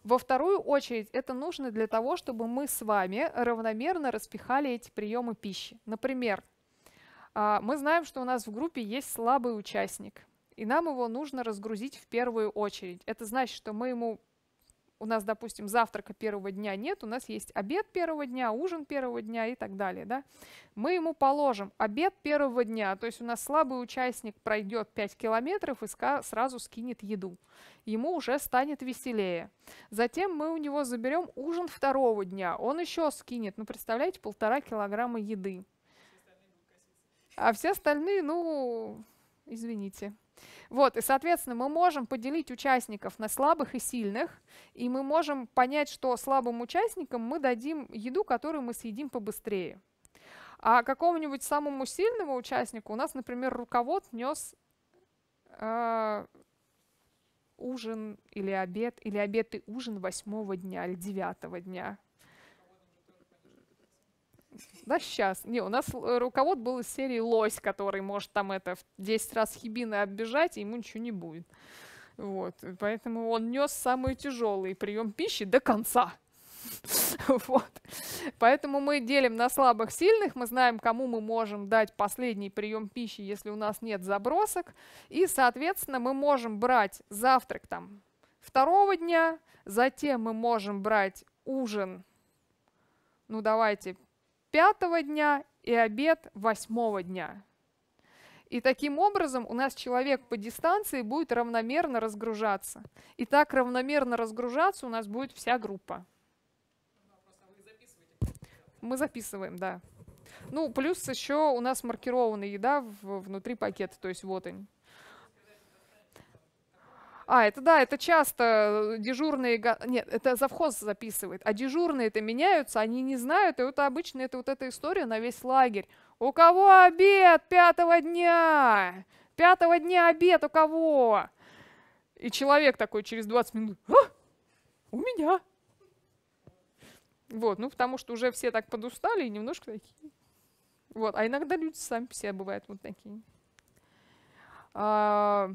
Во вторую очередь это нужно для того, чтобы мы с вами равномерно распихали эти приемы пищи. Например, а, мы знаем, что у нас в группе есть слабый участник, и нам его нужно разгрузить в первую очередь. Это значит, что мы ему у нас, допустим, завтрака первого дня нет, у нас есть обед первого дня, ужин первого дня и так далее, да, мы ему положим обед первого дня, то есть у нас слабый участник пройдет 5 километров и сразу скинет еду, ему уже станет веселее. Затем мы у него заберем ужин второго дня, он еще скинет, ну, представляете, полтора килограмма еды. А все остальные, ну, извините. Вот, и, соответственно, мы можем поделить участников на слабых и сильных, и мы можем понять, что слабым участникам мы дадим еду, которую мы съедим побыстрее. А какому-нибудь самому сильному участнику у нас, например, руковод нес э, ужин или обед, или обед и ужин восьмого дня или девятого дня. Да, сейчас. Не, у нас э, руковод был из серии лось, который может там это в 10 раз хибины оббежать, и ему ничего не будет. Вот. Поэтому он нес самый тяжелый прием пищи до конца. Вот. Поэтому мы делим на слабых сильных, мы знаем, кому мы можем дать последний прием пищи, если у нас нет забросок. И, соответственно, мы можем брать завтрак там второго дня, затем мы можем брать ужин, ну давайте пятого дня и обед восьмого дня. И таким образом у нас человек по дистанции будет равномерно разгружаться. И так равномерно разгружаться у нас будет вся группа. Мы записываем, да. Ну, плюс еще у нас маркированная еда внутри пакета, то есть вот они. А, это да, это часто э, дежурные... Нет, это завхоз записывает, а дежурные это меняются, они не знают, и вот обычно это вот эта история на весь лагерь. У кого обед пятого дня? Пятого дня обед у кого? И человек такой через 20 минут, а? у меня. Вот, ну потому что уже все так подустали и немножко такие. Вот, а иногда люди сами все бывают вот такие. А,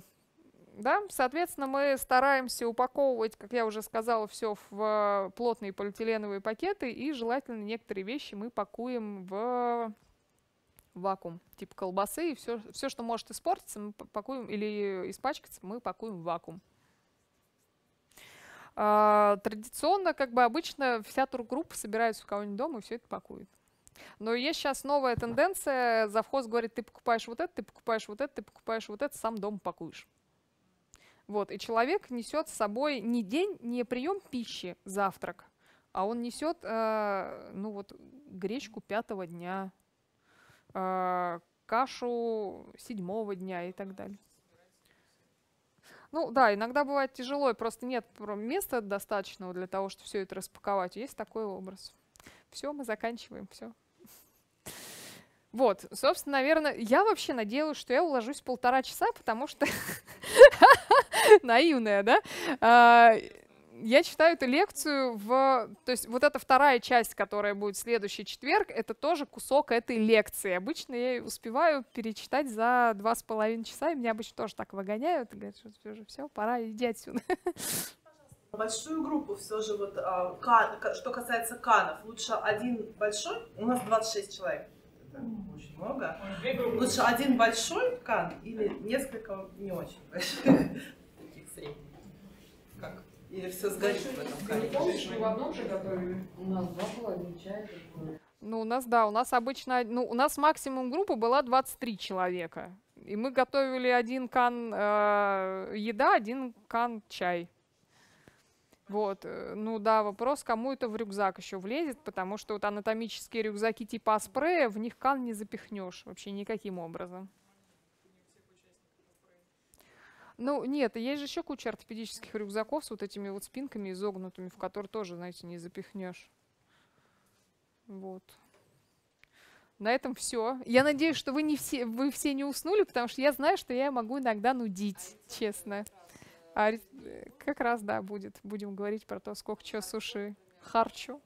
да? Соответственно, мы стараемся упаковывать, как я уже сказала, все в плотные полиэтиленовые пакеты, и желательно некоторые вещи мы пакуем в вакуум, типа колбасы, и все, все что может испортиться, мы пакуем, или испачкаться, мы пакуем в вакуум. А, традиционно, как бы обычно, вся тургруппа собирается в кого-нибудь дома и все это пакует. Но есть сейчас новая тенденция, завхоз говорит, ты покупаешь вот это, ты покупаешь вот это, ты покупаешь вот это, сам дом пакуешь. Вот, и человек несет с собой не день, не прием пищи, завтрак, а он несет, э, ну вот, гречку пятого дня, э, кашу седьмого дня и так далее. Ну да, иногда бывает тяжело, и просто нет места достаточного для того, чтобы все это распаковать. Есть такой образ. Все, мы заканчиваем, все. Вот, собственно, наверное, я вообще надеялась, что я уложусь полтора часа, потому что Наивная, да? А, я читаю эту лекцию в... То есть вот эта вторая часть, которая будет в следующий четверг, это тоже кусок этой лекции. Обычно я успеваю перечитать за два с половиной часа, и меня обычно тоже так выгоняют и говорят, что все все, пора, иди отсюда. Большую группу все же, вот, а, что касается канов, лучше один большой, у нас 26 человек, очень много. Лучше один большой кан или несколько не очень больших, таких средних. Как? Или все сгорит в этом кане? Помнишь, в одном же готовили? У нас два половина чая. Ну, у нас, да, у нас обычно, ну, у нас максимум группы была 23 человека. И мы готовили один кан э, еда, один кан чай. Вот, э, ну да, вопрос, кому это в рюкзак еще влезет, потому что вот анатомические рюкзаки типа спрея в них кан не запихнешь вообще никаким образом. Ну, нет, есть же еще куча ортопедических рюкзаков с вот этими вот спинками изогнутыми, в которые тоже, знаете, не запихнешь. Вот. На этом все. Я надеюсь, что вы, не все, вы все не уснули, потому что я знаю, что я могу иногда нудить, честно. А э, как раз, да, будет. Будем говорить про то, сколько чего суши харчу.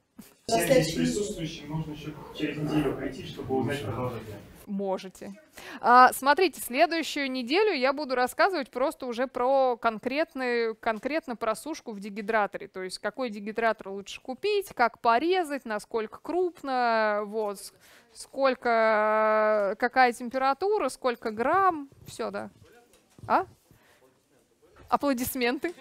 присутствующие, можно еще через неделю прийти, чтобы узнать продолжение. Можете. А, смотрите, следующую неделю я буду рассказывать просто уже про конкретную, конкретно про сушку в дегидраторе. То есть, какой дегидратор лучше купить, как порезать, насколько крупно, вот, сколько, э, какая температура, сколько грамм, все, да. А? Аплодисменты.